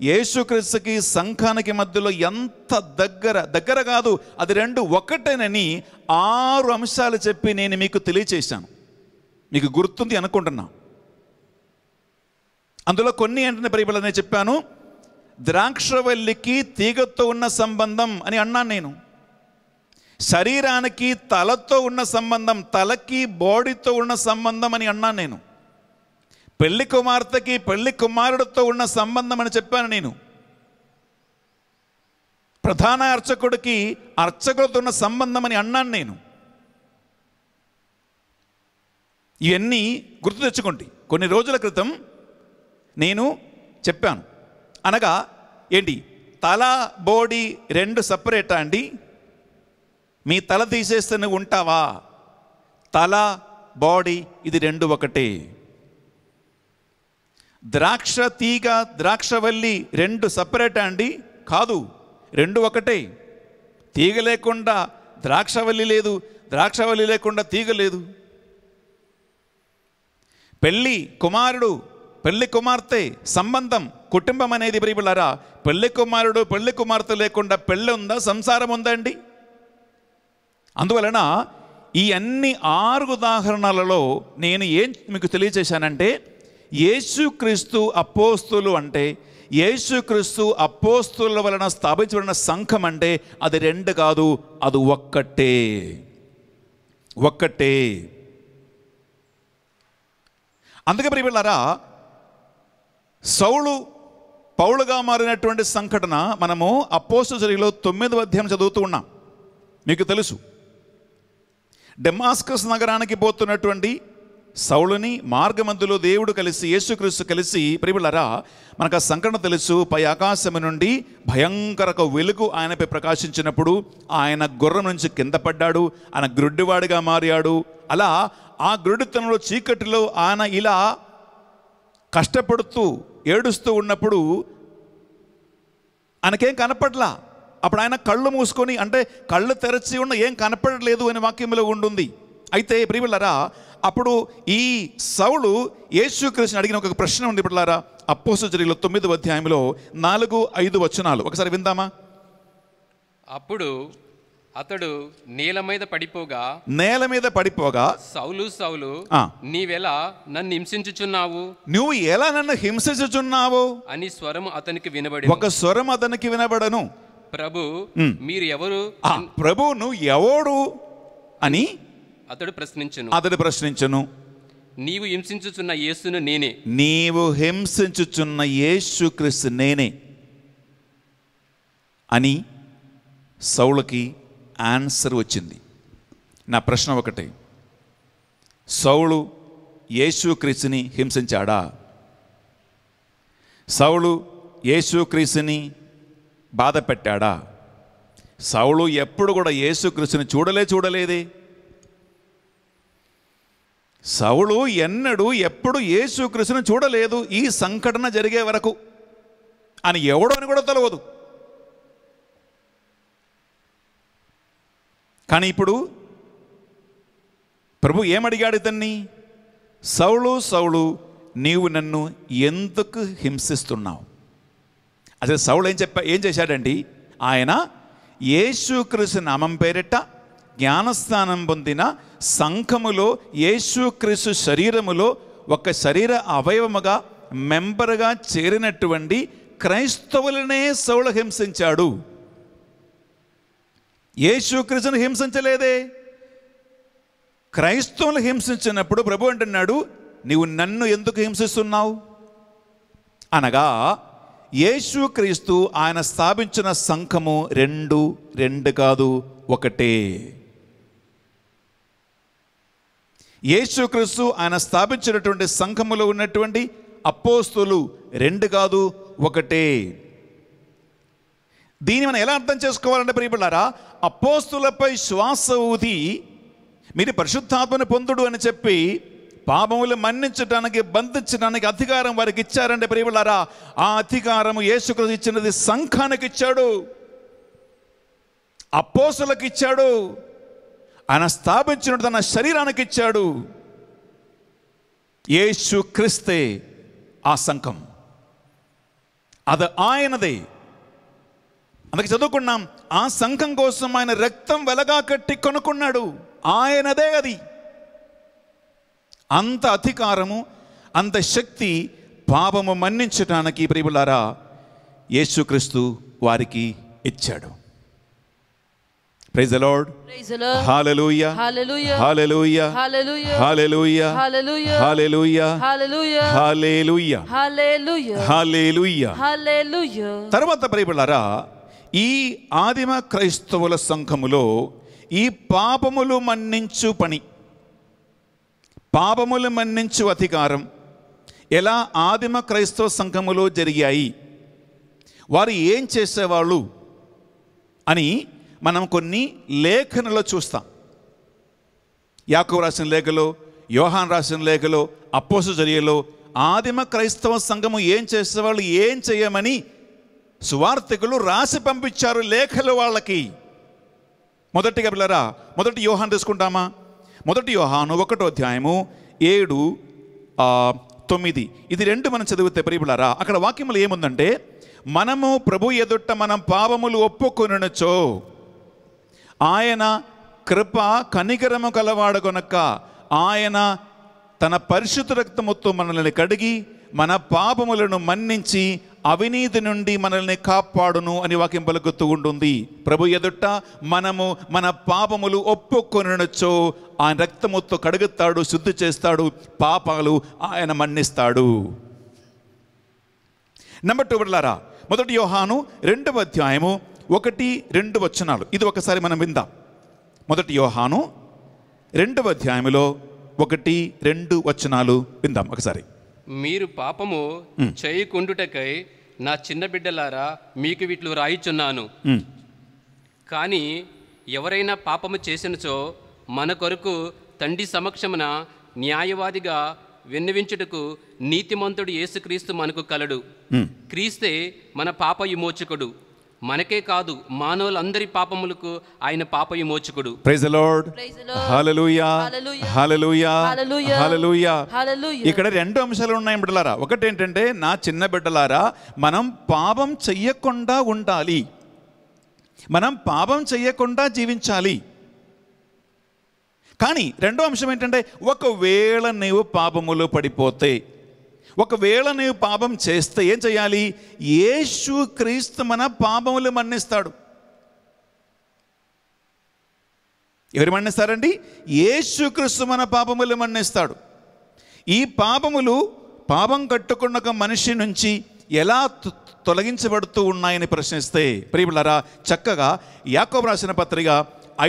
యేసుక్రీస్తుకి సంఘానికి మధ్యలో ఎంత దగ్గర దగ్గర కాదు అది రెండు ఒకటేనని ఆరు అంశాలు చెప్పి నేను మీకు తెలియచేశాను మీకు గుర్తుంది అనుకుంటున్నా అందులో కొన్ని ఏంటనే పరిపాలన చెప్పాను ద్రాక్షవల్లికి తీగతో ఉన్న సంబంధం అని అన్నాను నేను శరీరానికి తలతో ఉన్న సంబంధం తలకి బాడీతో ఉన్న సంబంధం అని అన్నాను నేను పెళ్లి కుమార్తెకి పెళ్లి కుమారుడితో ఉన్న సంబంధం అని చెప్పాను నేను ప్రధాన అర్చకుడికి అర్చకులతో ఉన్న సంబంధం అని అన్నాను నేను ఇవన్నీ గుర్తు తెచ్చుకోండి కొన్ని రోజుల క్రితం నేను చెప్పాను అనగా ఏంటి తల బాడీ రెండు సపరేటా అండి మీ తల తీసేస్తే నువ్వు ఉంటావా తల బాడీ ఇది రెండు ఒకటి ద్రాక్ష తీగ ద్రాక్షవల్లి రెండు సపరేటా అండి కాదు రెండు ఒకటే తీగ లేకుండా ద్రాక్షవల్లి లేదు ద్రాక్షవల్లి లేకుండా తీగ లేదు పెళ్ళి కుమారుడు పెళ్లి కుమార్తె సంబంధం కుటుంబం అనేది బ్రీబులారా పెళ్లి కుమారుడు పెళ్లి కుమార్తె లేకుండా పెళ్ళి ఉందా సంసారం ఉందా అండి అందువలన ఈ అన్ని ఆరు ఉదాహరణలలో నేను ఏం మీకు తెలియజేశానంటే యేసుక్రీస్తు అపోస్తులు అంటే యేసుక్రీస్తు అపోస్తుల వలన స్థాపించబడిన సంఘం అంటే అది రెండు కాదు అది ఒక్కటే ఒక్కటే అందుకే ప్రియలారా సౌలు పౌలుగా మారినటువంటి సంఘటన మనము అపోస్తు జరిగిలో తొమ్మిదో అధ్యాయం చదువుతూ ఉన్నాం మీకు తెలుసు డెమాస్కస్ నగరానికి పోతున్నటువంటి సౌలుని మార్గమధ్యలో దేవుడు కలిసి యేసుక్రీస్తు కలిసి ప్రియులరా మనకు ఆ సంకటన తెలుసు పై ఆకాశము నుండి భయంకర వెలుగు ఆయనపై ప్రకాశించినప్పుడు ఆయన గుర్రం నుంచి కింద పడ్డాడు ఆయన గ్రుడ్డివాడిగా మారాడు అలా ఆ గ్రుడితనంలో చీకటిలో ఆయన ఇలా కష్టపడుతూ ఏడుస్తూ ఉన్నప్పుడు ఆయనకేం కనపడలా అప్పుడు ఆయన కళ్ళు మూసుకొని అంటే కళ్ళు తెరచి ఉన్న ఏం కనపడలేదు అనే వాక్యంలో ఉండుంది అయితే ప్రియులరా అప్పుడు ఈ సౌలు యేసుకృష్ణ అడిగిన ఒక ప్రశ్న ఉంది పిల్లరా అప్పోసరిలో తొమ్మిది అధ్యాయంలో నాలుగు ఐదు వచనాలు ఒకసారి విందామా అప్పుడు అతడు నేల మీద పడిపోగా నేల మీద పడిపోగా సౌలు సౌలు నీవెలా నన్ను హింసించుచున్నావు నువ్వు ఎలా నన్ను హింసించుచున్నావు అని స్వరం అతనికి వినబడి ఒక స్వరం అతనికి వినబడను ప్రభు మీరు ఎవరు ప్రభు నువ్వు ఎవడు అని అతడు ప్రశ్నించను అతడు ప్రశ్నించను నీవు హింసించుచున్న యేసును నేనే నీవు హింసించుచున్న యేసు క్రీస్తు నేనే అని సౌలకి ఆన్సర్ వచ్చింది నా ప్రశ్న ఒకటే సౌలు యేసుక్రీస్తుని హింసించాడా సౌలు యేసుక్రీస్తుని బాధ పెట్టాడా సౌలు ఎప్పుడు కూడా యేసుక్రీస్తుని చూడలే చూడలేదే సౌలు ఎన్నడూ ఎప్పుడు యేసుక్రీస్తుని చూడలేదు ఈ సంఘటన జరిగే వరకు అని ఎవడో అని కూడా తెలవదు కానీ ఇప్పుడు ప్రభు ఏమడిగాడు ఇతన్ని సౌలు సౌలు నీవు నన్ను ఎందుకు హింసిస్తున్నావు అసలు సౌలు ఏం చెప్పా ఏం చేశాడండి ఆయన యేసుక్రీస్తు నామం పేరిట జ్ఞానస్థానం పొందిన సంఘములో యేసుక్రీస్తు శరీరములో ఒక శరీర అవయవముగా మెంబర్గా చేరినటువంటి క్రైస్తవులనే సౌలు హింసించాడు యేసుక్రీస్తుని హింసించలేదే క్రైస్తవులు హింసించినప్పుడు ప్రభు అంటున్నాడు నీవు నన్ను ఎందుకు హింసిస్తున్నావు అనగా యేసుక్రీస్తు ఆయన స్థాపించిన సంఘము రెండు రెండు కాదు ఒకటే యేసుక్రీస్తు ఆయన స్థాపించినటువంటి సంఘములో ఉన్నటువంటి అపోస్తులు రెండు కాదు ఒకటే దీన్ని మనం ఎలా అర్థం చేసుకోవాలంటే ప్రియపడ్డారా అపోస్తులపై శ్వాస ఊది మీరు పరిశుద్ధాత్మను పొందుడు అని చెప్పి పాపములు మన్నించడానికి బంధించడానికి అధికారం వారికి ఇచ్చారంటే ప్రియులారా ఆ అధికారము యేసుకృష్ణ ఇచ్చినది సంఘానికి ఇచ్చాడు అపోసులకు ఇచ్చాడు ఆయన స్థాపించిన తన శరీరానికి ఇచ్చాడు యేసు క్రిస్తే ఆ సంఘం అది ఆయనదే అందుకే చదువుకున్నాం ఆ సంఘం కోసం ఆయన రక్తం వెలగా కట్టి కొనుక్కున్నాడు ఆయనదే అది అంత అధికారము అంత శక్తి పాపము మన్నించటానికి ప్రియులారా యేసుక్రీస్తు వారికి ఇచ్చాడు తర్వాత ప్రియులారా ఈ ఆదిమ క్రైస్తవుల సంఘములో ఈ పాపములు మన్నించు పని పాపములు మన్నించు అధికారం ఎలా ఆదిమ క్రైస్తవ సంఘములో జరిగాయి వారు ఏం చేసేవాళ్ళు అని మనం కొన్ని లేఖనలో చూస్తాం యాకవ్ రాసిన లేఖలో యోహాన్ రాసిన లేఖలో అప్పోసు జరిగేలో ఆదిమ క్రైస్తవ సంఘము ఏం చేసేవాళ్ళు ఏం చేయమని సువార్తకులు రాసి పంపించారు లేఖలు వాళ్ళకి మొదటిగా పిల్లరా మొదటి యోహాన్ తీసుకుంటామా మొదటి యోహాను ఒకటో అధ్యాయము ఏడు తొమ్మిది ఇది రెండు మనం చదివితే ప్రియులారా అక్కడ వాక్యములు ఏముందంటే మనము ప్రభు ఎదుట మనం పాపములు ఒప్పుకొనుచో ఆయన కృప కనికరము కలవాడు కొనక ఆయన తన పరిశుద్ధ రక్తముతో మనల్ని కడిగి మన పాపములను మన్నించి అవినీతి నుండి మనల్ని కాపాడును అని వాక్యం పలుకుతుంటుంది ప్రభు ఎదుట మనము మన పాపములు ఒప్పుకొనొచ్చో ఆ రక్తముతో కడుగుతాడు శుద్ధి చేస్తాడు పాపాలు ఆయన మన్నిస్తాడు నెంబర్ టూ బిడ్లారా మొదటి యోహాను రెండవ అధ్యాయము ఒకటి రెండు వచనాలు ఇది ఒకసారి మనం విందాం మొదటి యోహాను రెండవ అధ్యాయములో ఒకటి రెండు వచనాలు విందాం ఒకసారి మీరు పాపము చేయకుండుటకై నా చిన్న బిడ్డలారా మీకు వీటిలో రాయిచున్నాను కానీ ఎవరైనా పాపము చేసినచో మన కొరకు తండ్రి సమక్షమున న్యాయవాదిగా విన్నవించుటకు నీతిమంతుడు యేసుక్రీస్తు మనకు కలడు క్రీస్తే మన పాప విమోచకుడు మనకే కాదు మానవులందరి పాపములకు ఆయన పాప విమోచకుడు ప్రైజ్ లార్డ్ హల్లెలూయా హల్లెలూయా హల్లెలూయా ఇక్కడ రెండు అంశాలు ఉన్నాయి బిడ్డలారా ఒకటి ఏంటంటే నా చిన్న బిడ్డలారా మనం పాపం చెయ్యకుండా ఉండాలి మనం పాపం చెయ్యకుండా జీవించాలి కానీ రెండో అంశం ఏంటంటే ఒకవేళ నీవు పాపములు పడిపోతే ఒకవేళ నీవు పాపం చేస్తే ఏం చేయాలి యేసు క్రీస్తు మన పాపములు మన్నిస్తాడు ఎవరు మన్నిస్తారండి క్రీస్తు మన పాపములు మన్నిస్తాడు ఈ పాపములు పాపం కట్టుకున్న ఒక మనిషి నుంచి ఎలా తొలగించబడుతూ ఉన్నాయని ప్రశ్నిస్తే ప్రియులరా చక్కగా యాకోబు రాసిన పత్రిక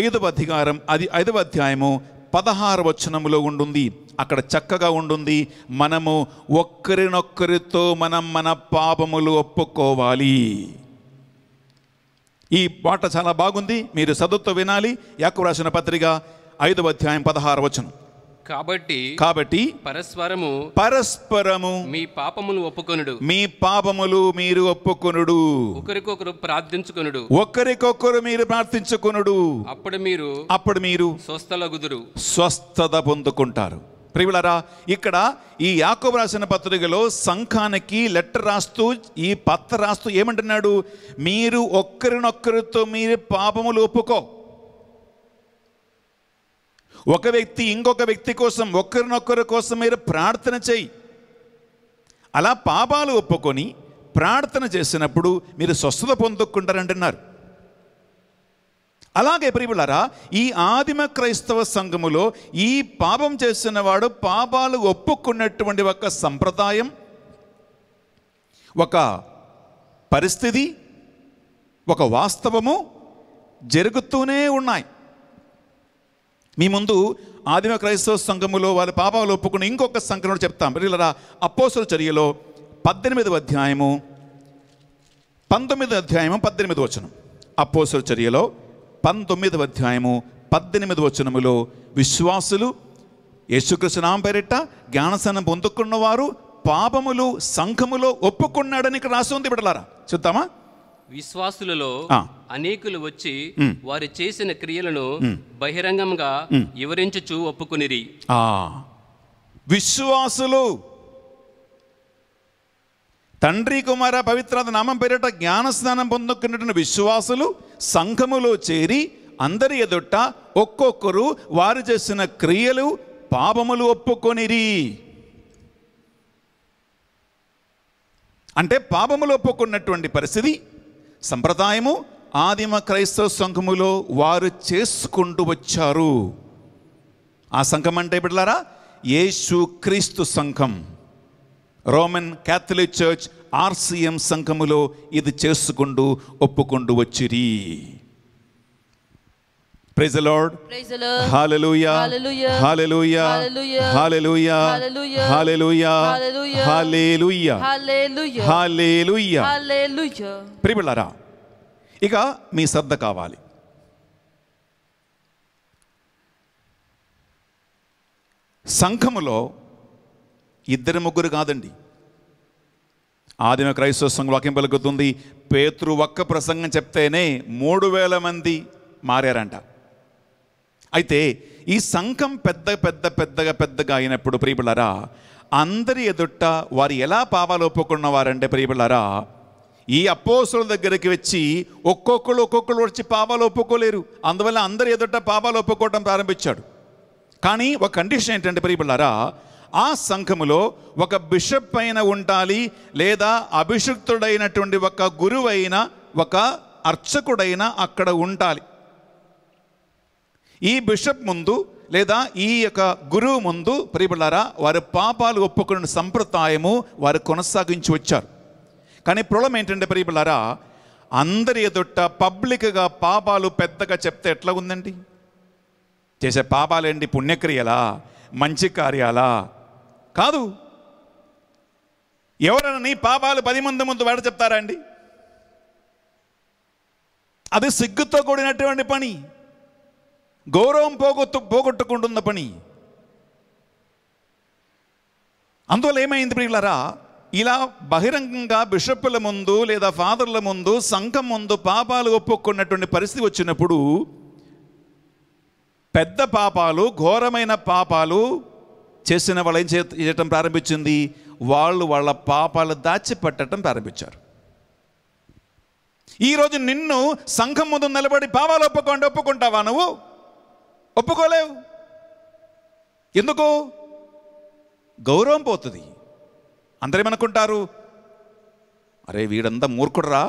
ఐదవ అధికారం అది ఐదవ అధ్యాయము పదహారు వచనములో ఉండుంది అక్కడ చక్కగా ఉండుంది మనము ఒక్కరినొక్కరితో మనం మన పాపములు ఒప్పుకోవాలి ఈ పాట చాలా బాగుంది మీరు చదువుతో వినాలి యాకు రాసిన పత్రిక ఐదవ అధ్యాయం పదహారు వచనం కాబట్టి కాబట్టి పరస్పరము పరస్పరము మీ పాపములు ఒప్పుకొనుడు మీ పాపములు మీరు ఒప్పుకొనుడు ఒకరికొకరు ప్రార్థించుకొనుడు ఒకరికొకరు మీరు ప్రార్థించుకొనుడు అప్పుడు మీరు అప్పుడు మీరు స్వస్థలగుదురు స్వస్థత పొందుకుంటారు ప్రియులరా ఇక్కడ ఈ యాకోబు రాసిన పత్రికలో సంఘానికి లెటర్ రాస్తూ ఈ పత్ర రాస్తూ ఏమంటున్నాడు మీరు ఒక్కరినొక్కరితో మీరు పాపములు ఒప్పుకో ఒక వ్యక్తి ఇంకొక వ్యక్తి కోసం ఒకరినొకరి కోసం మీరు ప్రార్థన చేయి అలా పాపాలు ఒప్పుకొని ప్రార్థన చేసినప్పుడు మీరు స్వస్థత పొందుకుంటారంటున్నారు అలాగే ప్రియులారా ఈ ఆదిమ క్రైస్తవ సంఘములో ఈ పాపం చేసిన వాడు పాపాలు ఒప్పుకున్నటువంటి ఒక సంప్రదాయం ఒక పరిస్థితి ఒక వాస్తవము జరుగుతూనే ఉన్నాయి మీ ముందు ఆదిమ క్రైస్తవ సంఘములో వాళ్ళ పాపాలు ఒప్పుకుని ఇంకొక సంఘటన చెప్తాం పిల్లలరా అప్పోసుల చర్యలో పద్దెనిమిదవ అధ్యాయము పంతొమ్మిదవ అధ్యాయము పద్దెనిమిది వచనం అప్పోసుల చర్యలో పంతొమ్మిదవ అధ్యాయము పద్దెనిమిది వచనములో విశ్వాసులు యేసుకృష్ణ నామ పేరిట జ్ఞానసనం పొందుకున్నవారు పాపములు సంఘములో ఒప్పుకున్నాడని ఇక్కడ రాసి ఉంది బిడలారా చూద్దామా విశ్వాసులలో అనేకులు వచ్చి వారు చేసిన క్రియలను బహిరంగంగా వివరించుచు ఒప్పుకునిరి విశ్వాసులు తండ్రి కుమార పవిత్ర నామం పేరిట జ్ఞానస్నానం పొందుకున్నటువంటి విశ్వాసులు సంఘములో చేరి అందరి ఎదుట ఒక్కొక్కరు వారు చేసిన క్రియలు పాపములు ఒప్పుకొనిరి అంటే పాపములు ఒప్పుకున్నటువంటి పరిస్థితి సంప్రదాయము ఆదిమ క్రైస్తవ సంఘములో వారు చేసుకుంటూ వచ్చారు ఆ సంఘం అంటే బిడ్డలారా యేసు క్రీస్తు సంఘం రోమన్ క్యాథలిక్ చర్చ్ ఆర్సిఎం సంఘములో ఇది చేసుకుంటూ ఒప్పుకుంటూ వచ్చిరి praise Lord hallelujah hallelujah hallelujah hallelujah hallelujah hallelujah హల్లెలూయా ఇక మీ శ్రద్ధ కావాలి సంఘములో ఇద్దరు ముగ్గురు కాదండి ఆదిమ క్రైస్తవ సంఘం వాక్యం పలుకుతుంది పేతృ ఒక్క ప్రసంగం చెప్తేనే మూడు వేల మంది మారారంట అయితే ఈ సంఘం పెద్ద పెద్ద పెద్దగా పెద్దగా అయినప్పుడు ప్రియబిళ్ళారా అందరి ఎదుట వారు ఎలా పావాలు ఒప్పుకున్న వారంటే ప్రియబిళ్ళారా ఈ అపోసుల దగ్గరికి వచ్చి ఒక్కొక్కరు ఒక్కొక్కరు వచ్చి పాపాలు ఒప్పుకోలేరు అందువల్ల అందరి ఎదుట పాపాలు ఒప్పుకోవడం ప్రారంభించాడు కానీ ఒక కండిషన్ ఏంటంటే ప్రియబిళ్ళారా ఆ సంఘములో ఒక బిషప్ పైన ఉండాలి లేదా అభిషక్తుడైనటువంటి ఒక గురువైన ఒక అర్చకుడైన అక్కడ ఉండాలి ఈ బిషప్ ముందు లేదా ఈ యొక్క గురువు ముందు ప్రియబిళ్ళారా వారి పాపాలు ఒప్పుకున్న సంప్రదాయము వారు కొనసాగించి వచ్చారు కానీ ప్రాబ్లం ఏంటంటే ప్రియబిళ్ళారా అందరి ఎదుట పబ్లిక్గా పాపాలు పెద్దగా చెప్తే ఎట్లా ఉందండి చేసే పాపాలేంటి పుణ్యక్రియలా మంచి కార్యాలా కాదు ఎవరైనా నీ పాపాలు పది మంది ముందు వాడ చెప్తారా అండి అది సిగ్గుతో కూడినటువంటి పని గౌరవం పోగొట్టు పోగొట్టుకుంటున్న పని అందువల్ల ఏమైంది ప్రియులరా ఇలా బహిరంగంగా బిషప్పుల ముందు లేదా ఫాదర్ల ముందు సంఘం ముందు పాపాలు ఒప్పుకున్నటువంటి పరిస్థితి వచ్చినప్పుడు పెద్ద పాపాలు ఘోరమైన పాపాలు చేసిన వాళ్ళు ఏం చేయటం ప్రారంభించింది వాళ్ళు వాళ్ళ పాపాలు దాచిపెట్టడం ప్రారంభించారు ఈరోజు నిన్ను సంఘం ముందు నిలబడి పాపాలు ఒప్పుకోండి ఒప్పుకుంటావా నువ్వు ఒప్పుకోలేవు ఎందుకు గౌరవం పోతుంది అందరేమనుకుంటారు అరే వీడంతా మూర్ఖుడురా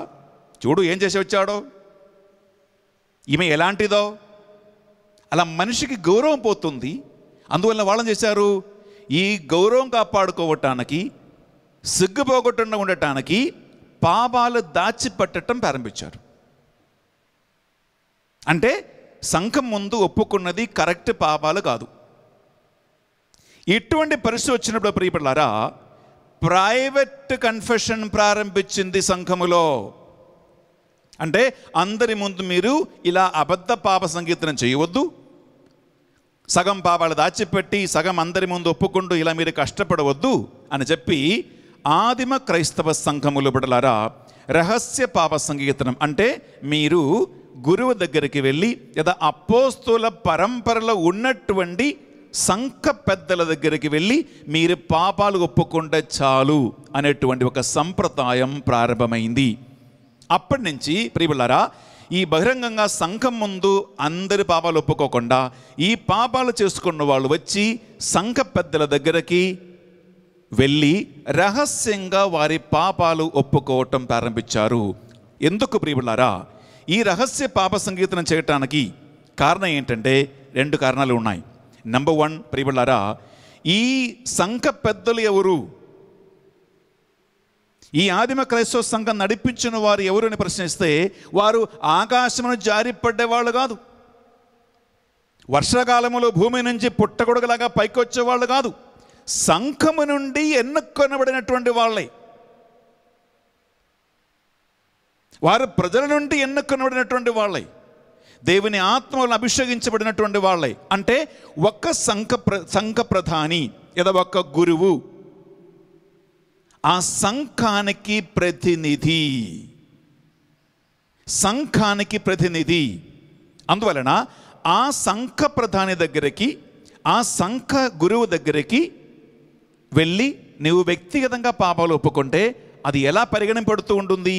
చూడు ఏం చేసి వచ్చాడో ఈమె ఎలాంటిదో అలా మనిషికి గౌరవం పోతుంది అందువల్ల వాళ్ళని చేశారు ఈ గౌరవం కాపాడుకోవటానికి సిగ్గుపోగొట్టకుండా ఉండటానికి పాపాలు దాచిపెట్టడం ప్రారంభించారు అంటే సంఘం ముందు ఒప్పుకున్నది కరెక్ట్ పాపాలు కాదు ఇటువంటి పరిస్థితి వచ్చినప్పుడు ప్రియపడారా ప్రైవేట్ కన్ఫెషన్ ప్రారంభించింది సంఘములో అంటే అందరి ముందు మీరు ఇలా అబద్ధ పాప సంగీతం చేయవద్దు సగం పాపాలు దాచిపెట్టి సగం అందరి ముందు ఒప్పుకుంటూ ఇలా మీరు కష్టపడవద్దు అని చెప్పి ఆదిమ క్రైస్తవ సంఘములు బడలారా రహస్య పాప సంగీతనం అంటే మీరు గురువు దగ్గరికి వెళ్ళి లేదా అపోస్తుల పరంపరలో ఉన్నటువంటి సంఖ పెద్దల దగ్గరికి వెళ్ళి మీరు పాపాలు ఒప్పుకుంటే చాలు అనేటువంటి ఒక సంప్రదాయం ప్రారంభమైంది అప్పటి నుంచి ప్రియులరా ఈ బహిరంగంగా సంఘం ముందు అందరి పాపాలు ఒప్పుకోకుండా ఈ పాపాలు చేసుకున్న వాళ్ళు వచ్చి సంఘ పెద్దల దగ్గరికి వెళ్ళి రహస్యంగా వారి పాపాలు ఒప్పుకోవటం ప్రారంభించారు ఎందుకు ప్రియులారా ఈ రహస్య పాప సంగీతం చేయటానికి కారణం ఏంటంటే రెండు కారణాలు ఉన్నాయి నెంబర్ వన్ ప్రియబళ్ళారా ఈ సంఘ పెద్దలు ఎవరు ఈ ఆదిమ క్రైస్తవ సంఘం నడిపించిన వారు ఎవరు అని ప్రశ్నిస్తే వారు ఆకాశమును జారిపడ్డేవాళ్ళు కాదు వర్షాకాలంలో భూమి నుంచి పుట్టగొడుగులాగా పైకొచ్చేవాళ్ళు కాదు సంఘము నుండి ఎన్నుకొనబడినటువంటి వాళ్ళే వారు ప్రజల నుండి ఎన్నుకొనబడినటువంటి వాళ్ళై దేవుని ఆత్మ వలన అభిషేకించబడినటువంటి వాళ్ళై అంటే ఒక్క సంఘ ప్ర సంఘ ప్రధాని లేదా ఒక గురువు ఆ సంఘానికి ప్రతినిధి సంఘానికి ప్రతినిధి అందువలన ఆ సంఘ ప్రధాని దగ్గరికి ఆ సంఘ గురువు దగ్గరికి వెళ్ళి నువ్వు వ్యక్తిగతంగా పాపాలు ఒప్పుకుంటే అది ఎలా పరిగణింపడుతూ ఉంటుంది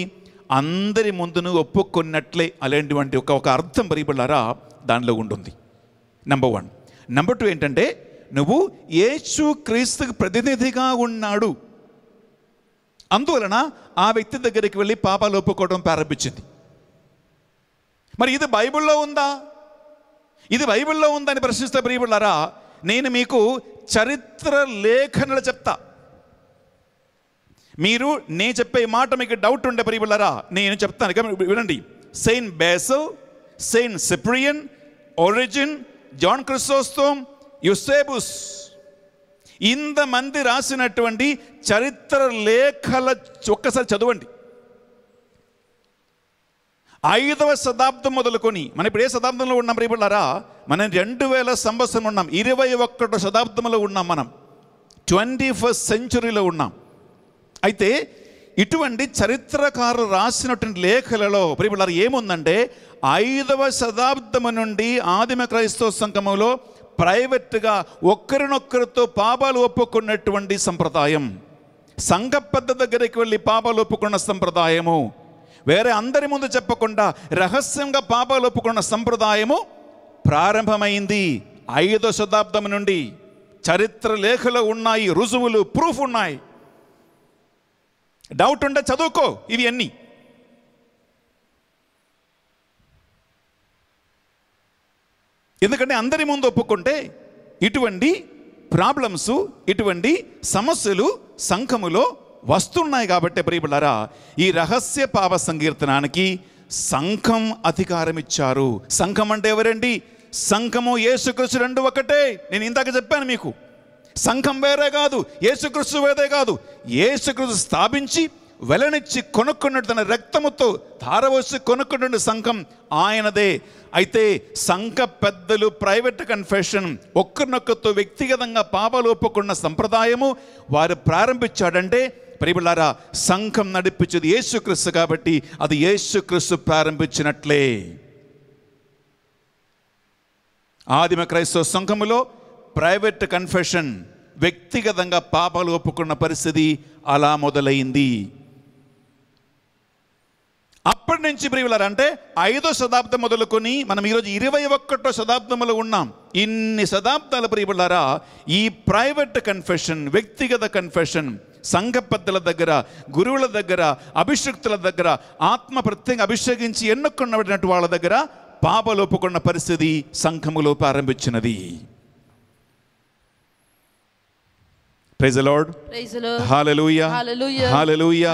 అందరి ముందును ఒప్పుకున్నట్లే అలాంటివంటి ఒక ఒక అర్థం పరిపడారా దానిలో ఉంటుంది నెంబర్ వన్ నెంబర్ టూ ఏంటంటే నువ్వు యేసు క్రీస్తుకు ప్రతినిధిగా ఉన్నాడు అందువలన ఆ వ్యక్తి దగ్గరికి వెళ్ళి పాపాలు ఒప్పుకోవడం ప్రారంభించింది మరి ఇది బైబిల్లో ఉందా ఇది బైబిల్లో ఉందని ప్రశ్నిస్తే ప్రియపడారా నేను మీకు చరిత్ర లేఖనలు చెప్తా మీరు నేను చెప్పే మాట మీకు డౌట్ ఉండే పరిబులరా నేను చెప్తాను వినండి Saint Basil Saint Cyprian Origen John Chrysostom Eusebius ఇంతమంది రాసినటువంటి చరిత్ర లేఖల ఒక్కసారి చదవండి ఐదవ శతాబ్దం మొదలుకొని మనం ఇప్పుడు ఏ శతాబ్దంలో ఉన్నాం రేపులారా మనం రెండు వేల సంవత్సరం ఉన్నాం ఇరవై ఒక్కటో శతాబ్దంలో ఉన్నాం మనం ట్వంటీ ఫస్ట్ సెంచురీలో ఉన్నాం అయితే ఇటువంటి చరిత్రకారులు రాసినటువంటి లేఖలలో ప్రియులారు ఏముందంటే ఐదవ శతాబ్దము నుండి ఆదిమ క్రైస్తవ సంఘములో ప్రైవేట్గా ఒక్కరినొక్కరితో పాపాలు ఒప్పుకున్నటువంటి సంప్రదాయం సంఘ పెద్ద దగ్గరికి వెళ్ళి పాపాలు ఒప్పుకున్న సంప్రదాయము వేరే అందరి ముందు చెప్పకుండా రహస్యంగా పాపాలు ఒప్పుకున్న సంప్రదాయము ప్రారంభమైంది ఐదో శతాబ్దం నుండి చరిత్ర లేఖలు ఉన్నాయి రుజువులు ప్రూఫ్ ఉన్నాయి డౌట్ ఉండే చదువుకో ఇవి అన్నీ ఎందుకంటే అందరి ముందు ఒప్పుకుంటే ఇటువంటి ప్రాబ్లమ్స్ ఇటువంటి సమస్యలు సంఘములో వస్తున్నాయి కాబట్టి ప్రియబులరా ఈ రహస్య పాప సంకీర్తనానికి సంఘం అధికారం ఇచ్చారు సంఘం అంటే ఎవరండి సంఘము యేసుకృష్ణు రెండు ఒకటే నేను ఇందాక చెప్పాను మీకు సంఘం వేరే కాదు ఏసుక్రీస్తు వేరే కాదు ఏసుక్రీస్తు స్థాపించి వెలనిచ్చి కొనుక్కున్నట్టు తన రక్తముతో ధారవసి కొనుక్కున్న సంఘం ఆయనదే అయితే సంఘ పెద్దలు ప్రైవేట్ కన్ఫెషన్ ఒక్కరినొక్కరితో వ్యక్తిగతంగా పాపాలు ఒప్పుకున్న సంప్రదాయము వారు ప్రారంభించాడంటే ప్రియులారా సంఘం నడిపించేది యేసుక్రీస్తు కాబట్టి అది యేసుక్రీస్తు ప్రారంభించినట్లే ఆదిమ క్రైస్తవ సంఘములో ప్రైవేట్ కన్ఫెషన్ వ్యక్తిగతంగా పాపాలు ఒప్పుకున్న పరిస్థితి అలా మొదలైంది అప్పటి నుంచి ప్రియులారంటే ఐదో శతాబ్దం మొదలుకొని మనం ఈరోజు ఇరవై ఒక్కటో శతాబ్దంలో ఉన్నాం ఇన్ని శతాబ్దాల ప్రియులారా ఈ ప్రైవేట్ కన్ఫెషన్ వ్యక్తిగత కన్ఫెషన్ సంఘ పెద్దల దగ్గర గురువుల దగ్గర అభిషక్తుల దగ్గర ఆత్మ ప్రత్యేక అభిషేకించి ఎన్నుకున్నటువంటి వాళ్ళ దగ్గర పాపలోపుకున్న పరిస్థితి సంఘములో ప్రారంభించినది Praise the Lord. Praise the Lord. Hallelujah. Hallelujah. Hallelujah.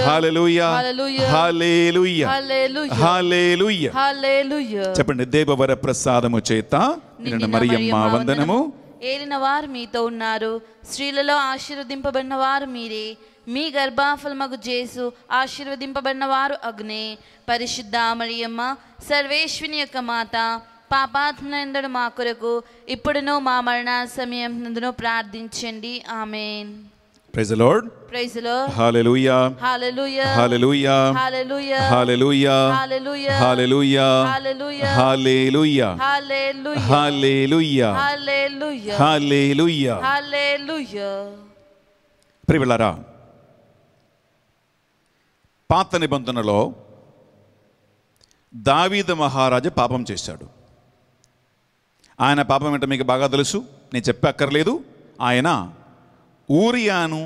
Hallelujah. Hallelujah. Hallelujah. Hallelujah. Hallelujah. Hallelujah. Hallelujah. Hallelujah. Hallelujah. చెప్పండి దేవవర ప్రసాదము చేత నిన్న మరియమ్మ వందనము ఏలిన వారు మీతో ఉన్నారు స్త్రీలలో ఆశీర్వదింపబడిన వారు మీరే మీ గర్భాఫలమగు జేసు ఆశీర్వదింపబడిన వారు అగ్నే పరిశుద్ధ మరియమ్మ సర్వేశ్విని యొక్క మాత పాపాత్మనందుడు మా కొరకు ఇప్పుడును మా మరణ సమయం నందును ప్రార్థించండి amen praise Lord praise Lord hallelujah hallelujah hallelujah hallelujah hallelujah hallelujah hallelujah hallelujah hallelujah hallelujah hallelujah hallelujah ప్రియులారా పాత నిబంధనలో దావీద మహారాజు పాపం చేశాడు ఆయన పాపం ఏంటో మీకు బాగా తెలుసు నేను చెప్పక్కర్లేదు ఆయన ఊరియాను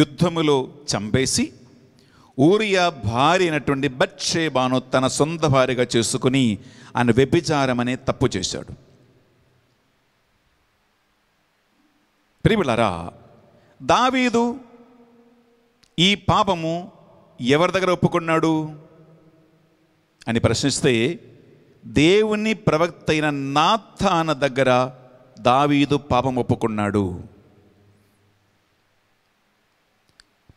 యుద్ధములో చంపేసి ఊరియా భార్య అయినటువంటి బచ్చేబాను తన సొంత భార్యగా చేసుకుని ఆయన వ్యభిచారం అనే తప్పు చేశాడు ప్రిమిలరా దావీదు ఈ పాపము ఎవరి దగ్గర ఒప్పుకున్నాడు అని ప్రశ్నిస్తే దేవుని ప్రవక్త అయిన నాథాన దగ్గర దావీదు పాపం ఒప్పుకున్నాడు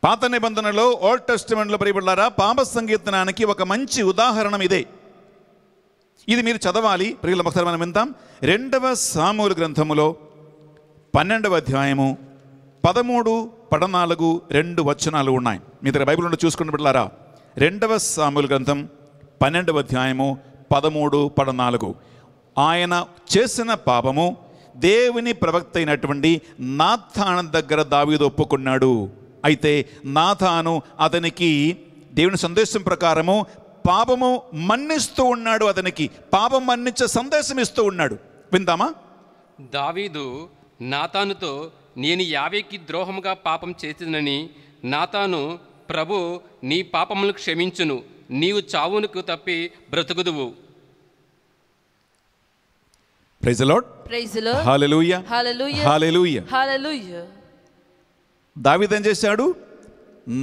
పాత నిబంధనలో ఓల్డ్ టెస్టిమెంట్లో పరిబడ్డారా పాప సంగీర్తనానికి ఒక మంచి ఉదాహరణం ఇదే ఇది మీరు చదవాలి ప్రియుల ఒకసారి మనం విందాం రెండవ సామూలు గ్రంథములో పన్నెండవ అధ్యాయము పదమూడు పడనాలుగు రెండు వచనాలు ఉన్నాయి మీ దగ్గర బైబిల్ నుండి చూసుకుని పెట్టారా రెండవ సామూలు గ్రంథం పన్నెండవ అధ్యాయము పదమూడు పదనాలుగు ఆయన చేసిన పాపము దేవుని ప్రవక్త అయినటువంటి నాథాన దగ్గర దావీదు ఒప్పుకున్నాడు అయితే నాథాను అతనికి దేవుని సందేశం ప్రకారము పాపము మన్నిస్తూ ఉన్నాడు అతనికి పాపం మన్నించే సందేశం ఇస్తూ ఉన్నాడు విందామా దావీదు నాతానుతో నేను యావేకి ద్రోహముగా పాపం చేసినని నాతాను ప్రభు నీ పాపములు క్షమించును నీవు చావునుకు తప్పి బ్రతుకుదువు praise Lord praise Lord hallelujah hallelujah hallelujah hallelujah దావీదు ఏం చేశాడు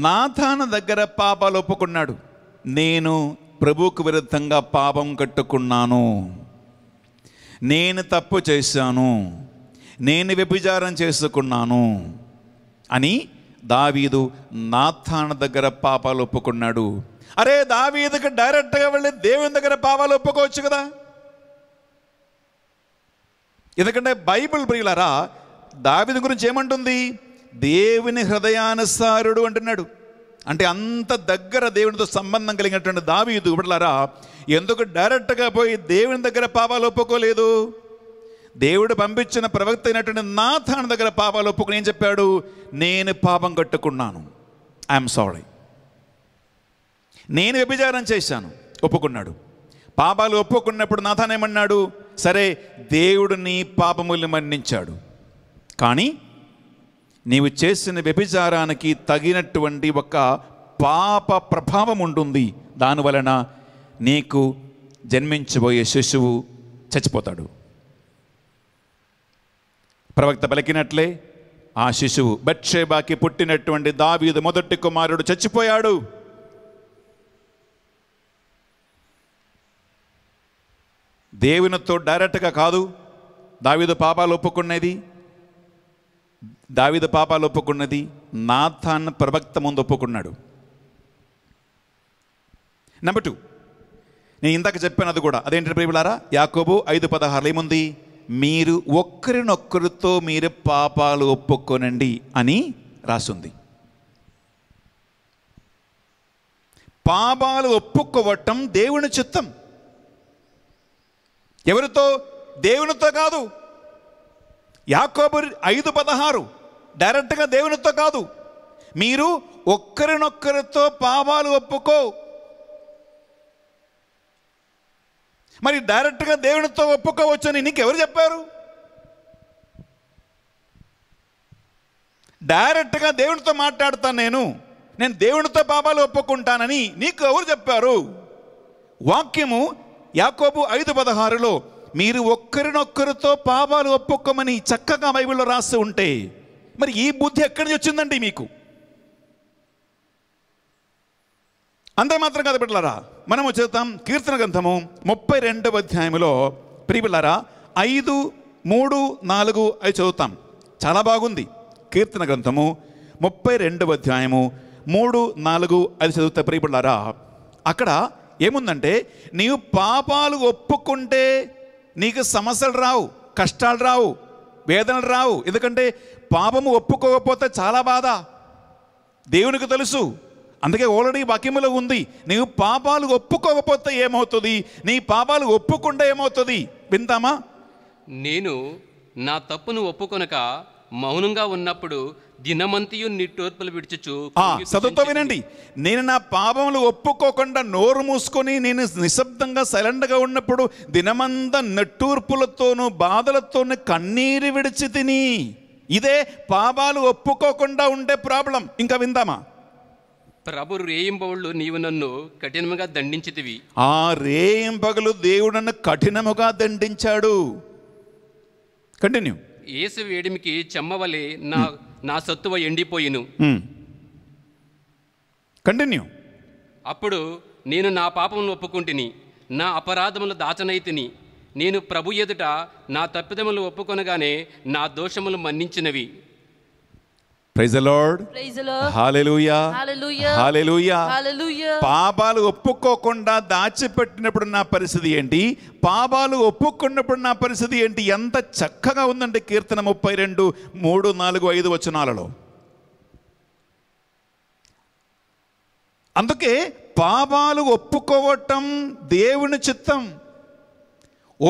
నాథాన దగ్గర పాపాలు ఒప్పుకున్నాడు నేను ప్రభుకు విరుద్ధంగా పాపం కట్టుకున్నాను నేను తప్పు చేశాను నేను వ్యభిచారం చేసుకున్నాను అని దావీదు నాథాన దగ్గర పాపాలు ఒప్పుకున్నాడు అరే దావీదికి డైరెక్ట్గా వెళ్ళి దేవుని దగ్గర పావాలు ఒప్పుకోవచ్చు కదా ఎందుకంటే బైబిల్ ప్రియులరా దావిది గురించి ఏమంటుంది దేవుని హృదయానుసారుడు అంటున్నాడు అంటే అంత దగ్గర దేవునితో సంబంధం కలిగినటువంటి దావీదు ఇవ్వడలారా ఎందుకు డైరెక్ట్గా పోయి దేవుని దగ్గర పావాలు ఒప్పుకోలేదు దేవుడు పంపించిన ప్రవక్త అయినటువంటి నాథాన్ దగ్గర పాపాలు ఒప్పుకుని ఏం చెప్పాడు నేను పాపం కట్టుకున్నాను ఐఎమ్ సారీ నేను వ్యభిచారం చేశాను ఒప్పుకున్నాడు పాపాలు ఒప్పుకున్నప్పుడు నాథానేమన్నాడు సరే దేవుడు నీ పాపములు మన్నించాడు కానీ నీవు చేసిన వ్యభిచారానికి తగినటువంటి ఒక పాప ప్రభావం ఉంటుంది దానివలన నీకు జన్మించబోయే శిశువు చచ్చిపోతాడు ప్రవక్త పలికినట్లే ఆ శిశువు బట్షేబాకి పుట్టినటువంటి దావీదు మొదటి కుమారుడు చచ్చిపోయాడు దేవునితో డైరెక్ట్గా కాదు దావిద పాపాలు ఒప్పుకున్నది దావిద పాపాలు ఒప్పుకున్నది నాథాన్ ప్రవక్త ముందు ఒప్పుకున్నాడు నెంబర్ టూ నేను ఇందాక చెప్పాను అది కూడా అదేంటి ప్రియులారా యాకోబు ఐదు పదహారులు ఏముంది మీరు ఒక్కరినొక్కరితో మీరు పాపాలు ఒప్పుకోనండి అని రాసుంది పాపాలు ఒప్పుకోవటం దేవుని చిత్తం ఎవరితో దేవునితో కాదు యాకోబర్ ఐదు పదహారు డైరెక్ట్గా దేవునితో కాదు మీరు ఒక్కరినొక్కరితో పాపాలు ఒప్పుకో మరి డైరెక్ట్గా దేవునితో ఒప్పుకోవచ్చని నీకెవరు చెప్పారు డైరెక్ట్గా దేవునితో మాట్లాడతాను నేను నేను దేవునితో పాపాలు ఒప్పుకుంటానని నీకు ఎవరు చెప్పారు వాక్యము యాకోబు ఐదు పదహారులో మీరు ఒక్కరినొక్కరితో పాపాలు ఒప్పుకోమని చక్కగా బైబిల్లో రాస్తూ ఉంటే మరి ఈ బుద్ధి ఎక్కడి నుంచి వచ్చిందండి మీకు అందరు మాత్రం కాదు బిడ్డలారా మనము చదువుతాం కీర్తన గ్రంథము ముప్పై రెండవ అధ్యాయంలో ప్రియులారా ఐదు మూడు నాలుగు అవి చదువుతాం చాలా బాగుంది కీర్తన గ్రంథము ముప్పై రెండవ అధ్యాయము మూడు నాలుగు అది చదువుతా ప్రియులారా అక్కడ ఏముందంటే నీవు పాపాలు ఒప్పుకుంటే నీకు సమస్యలు రావు కష్టాలు రావు వేదనలు రావు ఎందుకంటే పాపము ఒప్పుకోకపోతే చాలా బాధ దేవునికి తెలుసు అందుకే ఓల్రెడీ వాక్యములో ఉంది నీవు పాపాలు ఒప్పుకోకపోతే ఏమవుతుంది నీ పాపాలు ఒప్పుకుంటే ఏమవుతుంది వింటామా నేను నా తప్పును ఒప్పుకొనక మౌనంగా ఉన్నప్పుడు దినమంతియు నిట్టోర్పులు విడిచుచు చదువుతో వినండి నేను నా పాపములు ఒప్పుకోకుండా నోరు మూసుకొని నేను నిశ్శబ్దంగా సైలెంట్గా ఉన్నప్పుడు దినమంత నెట్టూర్పులతోనూ బాధలతోనూ కన్నీరు విడిచి తిని ఇదే పాపాలు ఒప్పుకోకుండా ఉండే ప్రాబ్లం ఇంకా విందామా ప్రభు రేయింబవుళ్ళు నీవు నన్ను కఠినముగా దండించితివి ఆ రేయింపగలు దేవుడు నన్ను కఠినముగా దండించాడు కంటిన్యూ ఏసు వేడిమికి చెమ్మవలి నా hmm. నా సత్తువ ఎండిపోయిను కంటిన్యూ hmm. అప్పుడు నేను నా పాపమును ఒప్పుకుంటుని నా అపరాధములు దాచనైతిని నేను ప్రభు ఎదుట నా తప్పిదములు ఒప్పుకొనగానే నా దోషములు మన్నించినవి ప్రైజ్ లార్డ్ హాలెలూయా హాలెలూయా పాపాలు ఒప్పుకోకుండా దాచిపెట్టినప్పుడు నా పరిస్థితి ఏంటి పాపాలు ఒప్పుకున్నప్పుడు నా పరిస్థితి ఏంటి ఎంత చక్కగా ఉందండి కీర్తన ముప్పై రెండు మూడు నాలుగు ఐదు వచనాలలో అందుకే పాపాలు ఒప్పుకోవటం దేవుని చిత్తం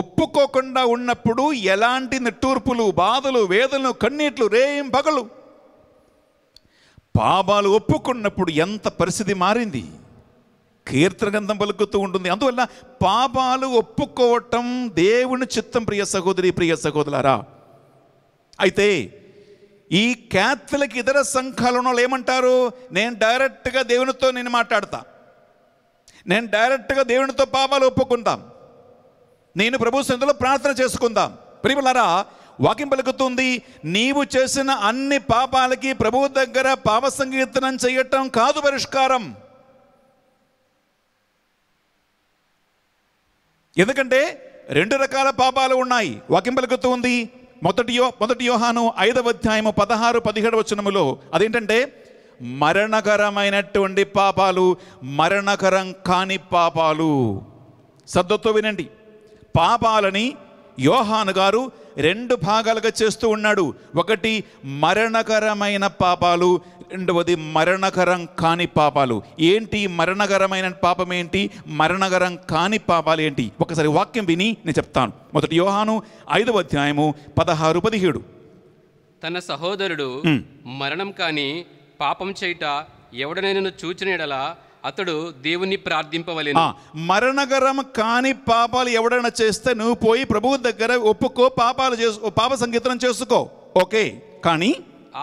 ఒప్పుకోకుండా ఉన్నప్పుడు ఎలాంటి నిట్టూర్పులు బాధలు వేదలు కన్నీట్లు రేయిం పగలు పాపాలు ఒప్పుకున్నప్పుడు ఎంత పరిస్థితి మారింది కీర్తన గ్రంథం పలుకుతూ ఉంటుంది అందువల్ల పాపాలు ఒప్పుకోవటం దేవుని చిత్తం ప్రియ సహోదరి ప్రియ సహోదరులారా అయితే ఈ క్యాథలిక్ ఇతర వాళ్ళు ఏమంటారు నేను డైరెక్ట్గా దేవునితో నేను మాట్లాడతా నేను డైరెక్ట్గా దేవునితో పాపాలు ఒప్పుకుందాం నేను ప్రభు సంధిలో ప్రార్థన చేసుకుందాం ప్రియులారా వాక్యం పలుకుతుంది నీవు చేసిన అన్ని పాపాలకి ప్రభువు దగ్గర పాప సంకీర్తనం చేయటం కాదు పరిష్కారం ఎందుకంటే రెండు రకాల పాపాలు ఉన్నాయి వాక్యం పలుకుతూ ఉంది మొదటి యో మొదటి యోహాను ఐదవ అధ్యాయము పదహారు పదిహేడు వచనములో అదేంటంటే మరణకరమైనటువంటి పాపాలు మరణకరం కాని పాపాలు సద్దతో వినండి పాపాలని యోహాను గారు రెండు భాగాలుగా చేస్తూ ఉన్నాడు ఒకటి మరణకరమైన పాపాలు రెండవది మరణకరం కాని పాపాలు ఏంటి మరణకరమైన పాపం ఏంటి మరణకరం కాని పాపాలు ఏంటి ఒకసారి వాక్యం విని నేను చెప్తాను మొదటి యోహాను ఐదవ అధ్యాయము పదహారు పదిహేడు తన సహోదరుడు మరణం కాని పాపం చేయట ఎవడనైనా చూచిన అతడు దేవుని ప్రార్థింపవలేను మరణకరం కాని పాపాలు ఎవడైనా చేస్తే నువ్వు పోయి ప్రభువు దగ్గర ఒప్పుకో పాపాలు చేసు పాప సంగీతం చేసుకో ఓకే కానీ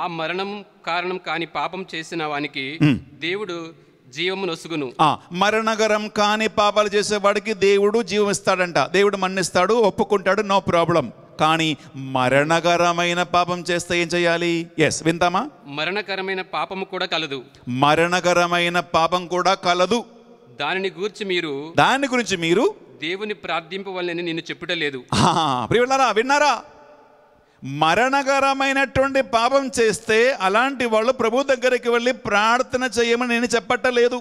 ఆ మరణం కారణం కాని పాపం చేసిన వానికి దేవుడు జీవము నొసుగును మరణకరం కాని పాపాలు చేసేవాడికి దేవుడు జీవం ఇస్తాడంట దేవుడు మన్నిస్తాడు ఒప్పుకుంటాడు నో ప్రాబ్లం కానీ మరణకరమైన పాపం చేస్తే ఏం చేయాలి ఎస్ వింటామా మరణకరమైన పాపము కూడా కలదు మరణకరమైన పాపం కూడా కలదు దానిని గురించి మీరు దాని గురించి మీరు దేవుని ప్రార్థింపవల్లని నేను చెప్పటలేదు లేదు ప్రియులారా విన్నారా మరణకరమైనటువంటి పాపం చేస్తే అలాంటి వాళ్ళు ప్రభు దగ్గరికి వెళ్ళి ప్రార్థన చేయమని నేను చెప్పటలేదు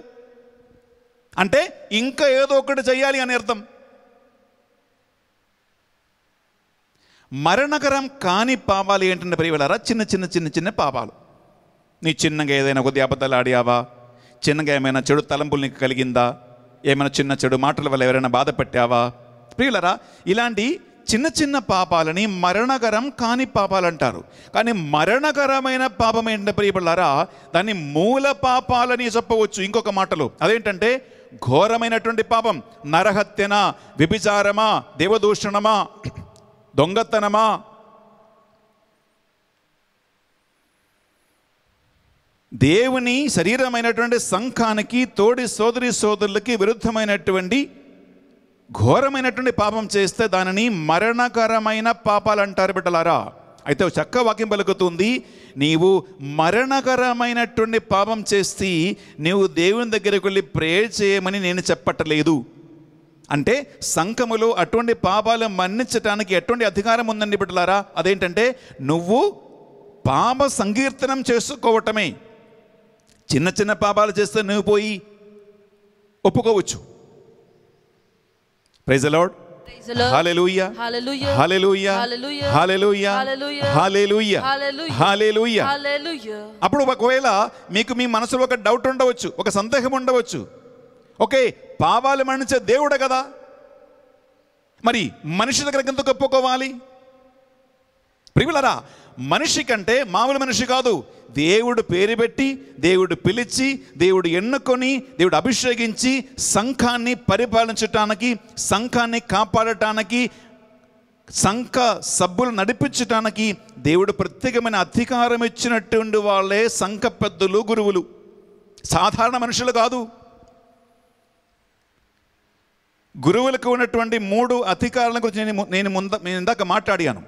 అంటే ఇంకా ఏదో ఒకటి చేయాలి అని అర్థం మరణకరం కాని పాపాలు ఏంటంటే ప్రియలారా చిన్న చిన్న చిన్న చిన్న పాపాలు నీ చిన్నగా ఏదైనా కొద్ది అబద్ధాలు ఆడావా చిన్నగా ఏమైనా చెడు తలంపులు నీకు కలిగిందా ఏమైనా చిన్న చెడు మాటల వల్ల ఎవరైనా బాధ పెట్టావా ప్రియులరా ఇలాంటి చిన్న చిన్న పాపాలని మరణకరం కాని పాపాలు అంటారు కానీ మరణకరమైన పాపం ఏంటంటే ప్రియపడారా దాన్ని మూల పాపాలని చెప్పవచ్చు ఇంకొక మాటలు అదేంటంటే ఘోరమైనటువంటి పాపం నరహత్యనా విభిచారమా దేవదూషణమా దొంగతనమా దేవుని శరీరమైనటువంటి సంఘానికి తోడి సోదరి సోదరులకి విరుద్ధమైనటువంటి ఘోరమైనటువంటి పాపం చేస్తే దానిని మరణకరమైన పాపాలు అంటారు బిడ్డలారా అయితే చక్క వాక్యం పలుకుతుంది నీవు మరణకరమైనటువంటి పాపం చేస్తే నీవు దేవుని దగ్గరికి వెళ్ళి ప్రేయర్ చేయమని నేను చెప్పట్టలేదు అంటే సంఘములు అటువంటి పాపాలు మన్నించటానికి ఎటువంటి అధికారం ఉందండి బిడ్డలారా అదేంటంటే నువ్వు పాప సంకీర్తనం చేసుకోవటమే చిన్న చిన్న పాపాలు చేస్తే నువ్వు పోయి ఒప్పుకోవచ్చు ప్రైజ్ అలాడ్ అప్పుడు ఒకవేళ మీకు మీ మనసులో ఒక డౌట్ ఉండవచ్చు ఒక సందేహం ఉండవచ్చు ఓకే పావాలు మరణించే దేవుడు కదా మరి మనిషి దగ్గర ఎంత గొప్పకోవాలి ప్రియులరా మనిషి కంటే మామూలు మనిషి కాదు దేవుడు పేరు పెట్టి దేవుడు పిలిచి దేవుడు ఎన్నుకొని దేవుడు అభిషేకించి సంఘాన్ని పరిపాలించటానికి సంఘాన్ని కాపాడటానికి సంఘ సభ్యులు నడిపించటానికి దేవుడు ప్రత్యేకమైన అధికారం ఇచ్చినటువంటి వాళ్ళే సంఘ పెద్దలు గురువులు సాధారణ మనుషులు కాదు గురువులకు ఉన్నటువంటి మూడు అధికారాల గురించి నేను నేను ముంద నేను ఇందాక మాట్లాడాను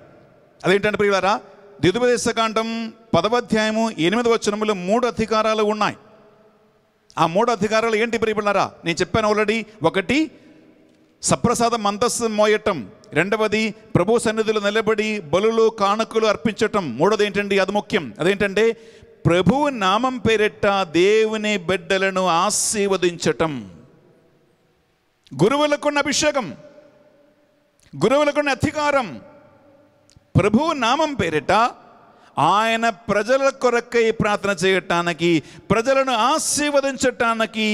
అదేంటంటే ప్రియులారా ద్వితీయోపదేశకాండం పదవాధ్యాయము ఎనిమిది వచనములు మూడు అధికారాలు ఉన్నాయి ఆ మూడు అధికారాలు ఏంటి ప్రియులారా నేను చెప్పాను ఆల్రెడీ ఒకటి సప్రసాద మందస్సు మోయటం రెండవది ప్రభు సన్నిధులు నిలబడి బలులు కానుకలు అర్పించటం మూడోది ఏంటండి అది ముఖ్యం అదేంటంటే ప్రభు నామం పేరెట్ట దేవుని బిడ్డలను ఆశీర్వదించటం గురువులకున్న అభిషేకం గురువులకున్న అధికారం ప్రభువు నామం పేరిట ఆయన ప్రజల కొరకై ప్రార్థన చేయటానికి ప్రజలను ఆశీర్వదించటానికి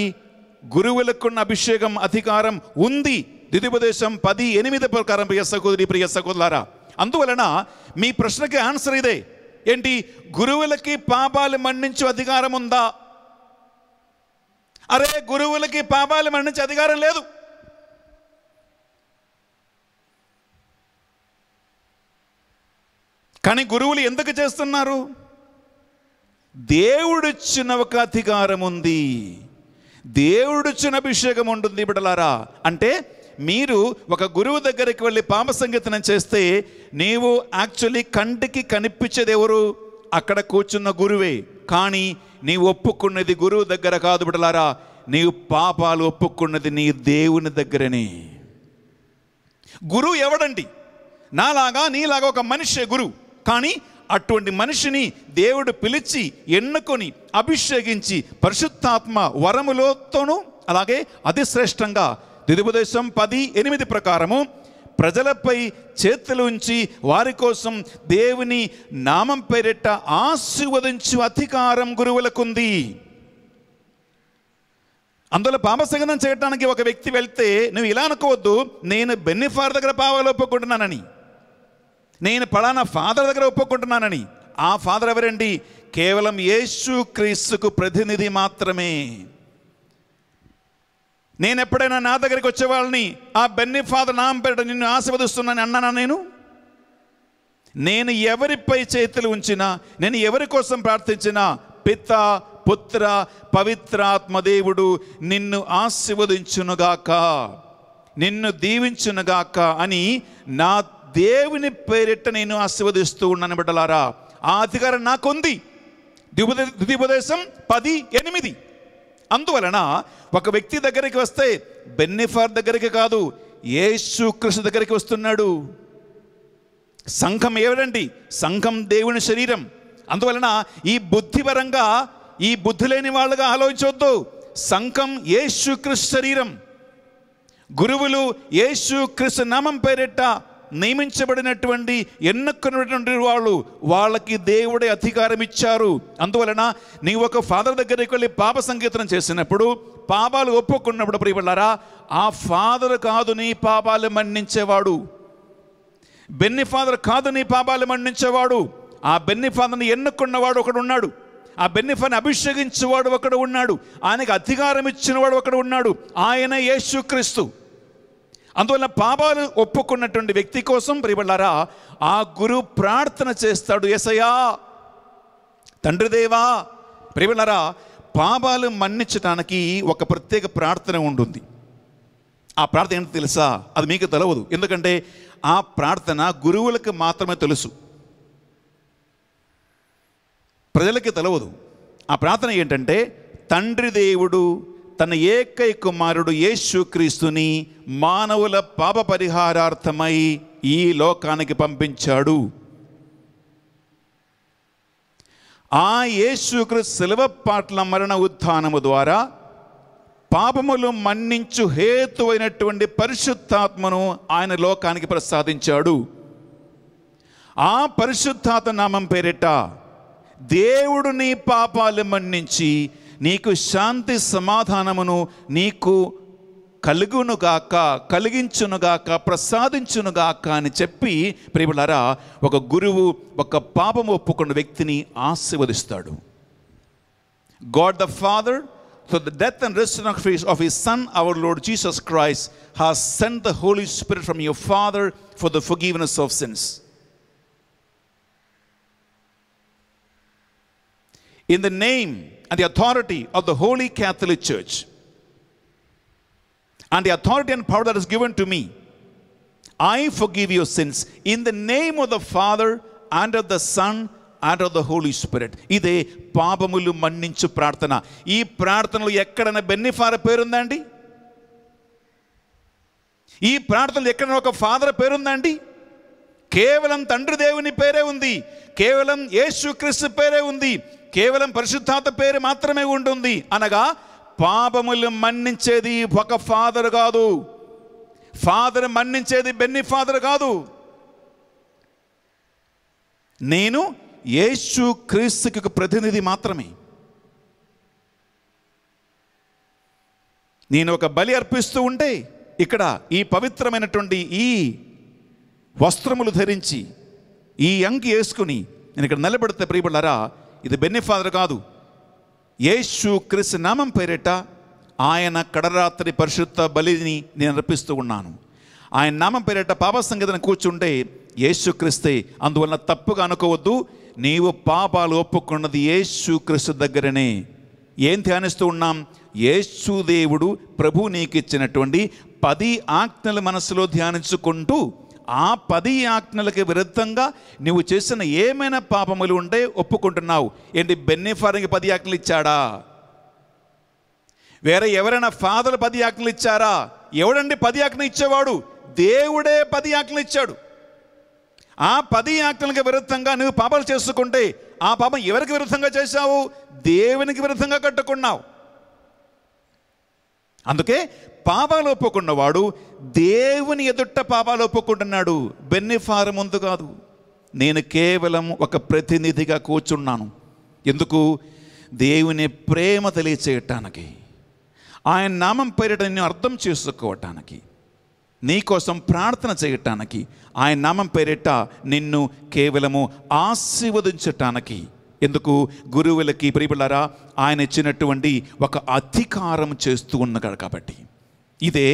గురువులకున్న అభిషేకం అధికారం ఉంది దిదిపదేశం పది ఎనిమిది ప్రకారం ప్రియ సహోదరి ప్రియ సహోదరులారా అందువలన మీ ప్రశ్నకి ఆన్సర్ ఇదే ఏంటి గురువులకి పాపాలు మన్నించే అధికారం ఉందా అరే గురువులకి పాపాలు మన్నించే అధికారం లేదు కానీ గురువులు ఎందుకు చేస్తున్నారు దేవుడిచ్చిన ఒక అధికారం ఉంది దేవుడిచ్చిన అభిషేకం ఉంటుంది బిడలారా అంటే మీరు ఒక గురువు దగ్గరికి వెళ్ళి పాప సంగీతనం చేస్తే నీవు యాక్చువల్లీ కంటికి కనిపించేది ఎవరు అక్కడ కూర్చున్న గురువే కానీ నీవు ఒప్పుకున్నది గురువు దగ్గర కాదు బిడలారా నీవు పాపాలు ఒప్పుకున్నది నీ దేవుని దగ్గరనే గురువు ఎవడండి నాలాగా నీలాగా ఒక మనిషే గురువు కానీ అటువంటి మనిషిని దేవుడు పిలిచి ఎన్నుకొని అభిషేకించి పరిశుద్ధాత్మ వరములతోనూ అలాగే అతి శ్రేష్టంగా దిదిపదేశం పది ఎనిమిది ప్రకారము ప్రజలపై చేతులు ఉంచి వారి కోసం దేవుని నామం పేరిట ఆశీర్వదించు అధికారం గురువులకుంది అందులో పాపసగనం చేయడానికి ఒక వ్యక్తి వెళ్తే నువ్వు ఇలా అనుకోవద్దు నేను బెన్నిఫార్ దగ్గర పావాలు ఒప్పుకుంటున్నానని నేను పలానా ఫాదర్ దగ్గర ఒప్పుకుంటున్నానని ఆ ఫాదర్ ఎవరండి కేవలం యేసు క్రీస్తుకు ప్రతినిధి మాత్రమే నేను ఎప్పుడైనా నా దగ్గరికి వచ్చేవాళ్ళని ఆ బెన్ని ఫాదర్ నా పేరిట నిన్ను ఆశీర్వదిస్తున్నాను అన్నానా నేను నేను ఎవరిపై చేతులు ఉంచినా నేను ఎవరి కోసం ప్రార్థించినా పిత పుత్ర పవిత్రాత్మదేవుడు నిన్ను ఆశీర్వదించునుగాక నిన్ను దీవించునుగాక అని నా దేవుని పేరిట నేను ఆశీర్వదిస్తూ ఉన్నాను బిడ్డలారా ఆ అధికారం నాకుంది ద్విపదేశం పది ఎనిమిది అందువలన ఒక వ్యక్తి దగ్గరికి వస్తే బెన్నిఫార్ దగ్గరికి కాదు కృష్ణ దగ్గరికి వస్తున్నాడు సంఘం ఏమిటండి సంఘం దేవుని శరీరం అందువలన ఈ బుద్ధిపరంగా ఈ బుద్ధి లేని వాళ్ళుగా ఆలోచించవద్దు సంఘం కృష్ణ శరీరం గురువులు కృష్ణ నామం పేరిట నియమించబడినటువంటి ఎన్నుకున్నటువంటి వాళ్ళు వాళ్ళకి దేవుడే అధికారం ఇచ్చారు అందువలన నీవు ఒక ఫాదర్ దగ్గరికి వెళ్ళి పాప సంకీర్తనం చేసినప్పుడు పాపాలు ఒప్పుకున్నప్పుడు ప్రియపడ్డారా ఆ ఫాదర్ కాదు నీ పాపాలు మన్నించేవాడు బెన్ని ఫాదర్ కాదు నీ పాపాలు మన్నించేవాడు ఆ బెన్ని ఫాదర్ని ఎన్నుకున్నవాడు ఒకడు ఉన్నాడు ఆ బెన్నిఫాన్ని అభిషేకించేవాడు ఒకడు ఉన్నాడు ఆయనకు అధికారం ఇచ్చినవాడు ఒకడు ఉన్నాడు ఆయన యేసుక్రీస్తు అందువల్ల పాపాలు ఒప్పుకున్నటువంటి వ్యక్తి కోసం ప్రియబళ్ళారా ఆ గురువు ప్రార్థన చేస్తాడు ఎసయా తండ్రిదేవా ప్రియబళ్ళారా పాపాలు మన్నించడానికి ఒక ప్రత్యేక ప్రార్థన ఉంటుంది ఆ ప్రార్థన ఏంటో తెలుసా అది మీకు తెలవదు ఎందుకంటే ఆ ప్రార్థన గురువులకు మాత్రమే తెలుసు ప్రజలకి తెలవదు ఆ ప్రార్థన ఏంటంటే తండ్రి దేవుడు తన ఏకైక కుమారుడు యేసుక్రీస్తుని మానవుల పాప పరిహారార్థమై ఈ లోకానికి పంపించాడు ఆ యేసుక్రీస్తు సెలవ పాట్ల మరణ ఉత్థానము ద్వారా పాపములు మన్నించు హేతువైనటువంటి పరిశుద్ధాత్మను ఆయన లోకానికి ప్రసాదించాడు ఆ పరిశుద్ధాత్మ నామం పేరిట దేవుడు నీ పాపాలు మన్నించి నీకు శాంతి సమాధానమును నీకు కలుగునుగాక కలిగించునుగాక ప్రసాదించునుగాక అని చెప్పి ప్రేమలారా ఒక గురువు ఒక పాపం ఒప్పుకున్న వ్యక్తిని ఆశీర్వదిస్తాడు God the Father the death and resurrection of his of his Son our Lord Jesus Christ has send the Holy Spirit from your Father for the forgiveness of sins in the name and the authority of the Holy Catholic Church and the authority and power that is given to me. I forgive your sins in the name of the Father and of the Son and of the Holy Spirit ఇదే పాపములు మన్నించు ప్రార్థన ఈ ప్రార్థనలు ఎక్కడైనా బెన్నిఫార పేరుందండి ఈ ప్రార్థనలు ఎక్కడ ఒక ఫాదర్ పేరుందండి కేవలం తండ్రి దేవుని పేరే ఉంది కేవలం యేసుక్రీస్తు పేరే ఉంది కేవలం పరిశుద్ధాత పేరు మాత్రమే ఉంటుంది అనగా పాపములు మన్నించేది ఒక ఫాదర్ కాదు ఫాదర్ మన్నించేది బెన్ని ఫాదర్ కాదు నేను యేసు క్రీస్తుకి ప్రతినిధి మాత్రమే నేను ఒక బలి అర్పిస్తూ ఉంటే ఇక్కడ ఈ పవిత్రమైనటువంటి ఈ వస్త్రములు ధరించి ఈ అంకి వేసుకుని నేను ఇక్కడ నిలబెడితే ప్రియబడారా ఇది బెన్నిఫాదర్ కాదు యేసు క్రిస్ నామం పేరిట ఆయన కడరాత్రి పరిశుద్ధ బలిని నేను అర్పిస్తూ ఉన్నాను ఆయన నామం పేరిట పాప సంగతిని కూర్చుంటే క్రిస్తే అందువలన తప్పుగా అనుకోవద్దు నీవు పాపాలు ఒప్పుకున్నది క్రిస్తు దగ్గరనే ఏం ధ్యానిస్తూ ఉన్నాం యేసు దేవుడు ప్రభు నీకు ఇచ్చినటువంటి పది ఆజ్ఞలు మనసులో ధ్యానించుకుంటూ ఆ పది ఆజ్ఞలకు విరుద్ధంగా నువ్వు చేసిన ఏమైనా పాపములు ఉంటే ఒప్పుకుంటున్నావు ఏంటి బెన్నిఫారింగ్ పది ఆజ్ఞలు ఇచ్చాడా వేరే ఎవరైనా ఫాదర్ పది ఆజ్ఞలు ఇచ్చారా ఎవడండి పది ఆజ్ఞ ఇచ్చేవాడు దేవుడే పది ఆజ్ఞలు ఇచ్చాడు ఆ పది ఆజ్ఞలకు విరుద్ధంగా నువ్వు పాపాలు చేసుకుంటే ఆ పాపం ఎవరికి విరుద్ధంగా చేశావు దేవునికి విరుద్ధంగా కట్టుకున్నావు అందుకే పాపాలు ఒప్పుకున్నవాడు దేవుని ఎదుట పాపాలు ఒప్పుకుంటున్నాడు బెన్నిఫారం ముందు కాదు నేను కేవలం ఒక ప్రతినిధిగా కూర్చున్నాను ఎందుకు దేవుని ప్రేమ తెలియచేయటానికి ఆయన నామం పేరిట నేను అర్థం చేసుకోవటానికి నీకోసం ప్రార్థన చేయటానికి ఆయన నామం పేరిట నిన్ను కేవలము ఆశీర్వదించటానికి ఎందుకు గురువులకి ప్రియబిళ్ళారా ఆయన ఇచ్చినటువంటి ఒక అధికారం చేస్తూ ఉన్నాడు కాబట్టి ఇదే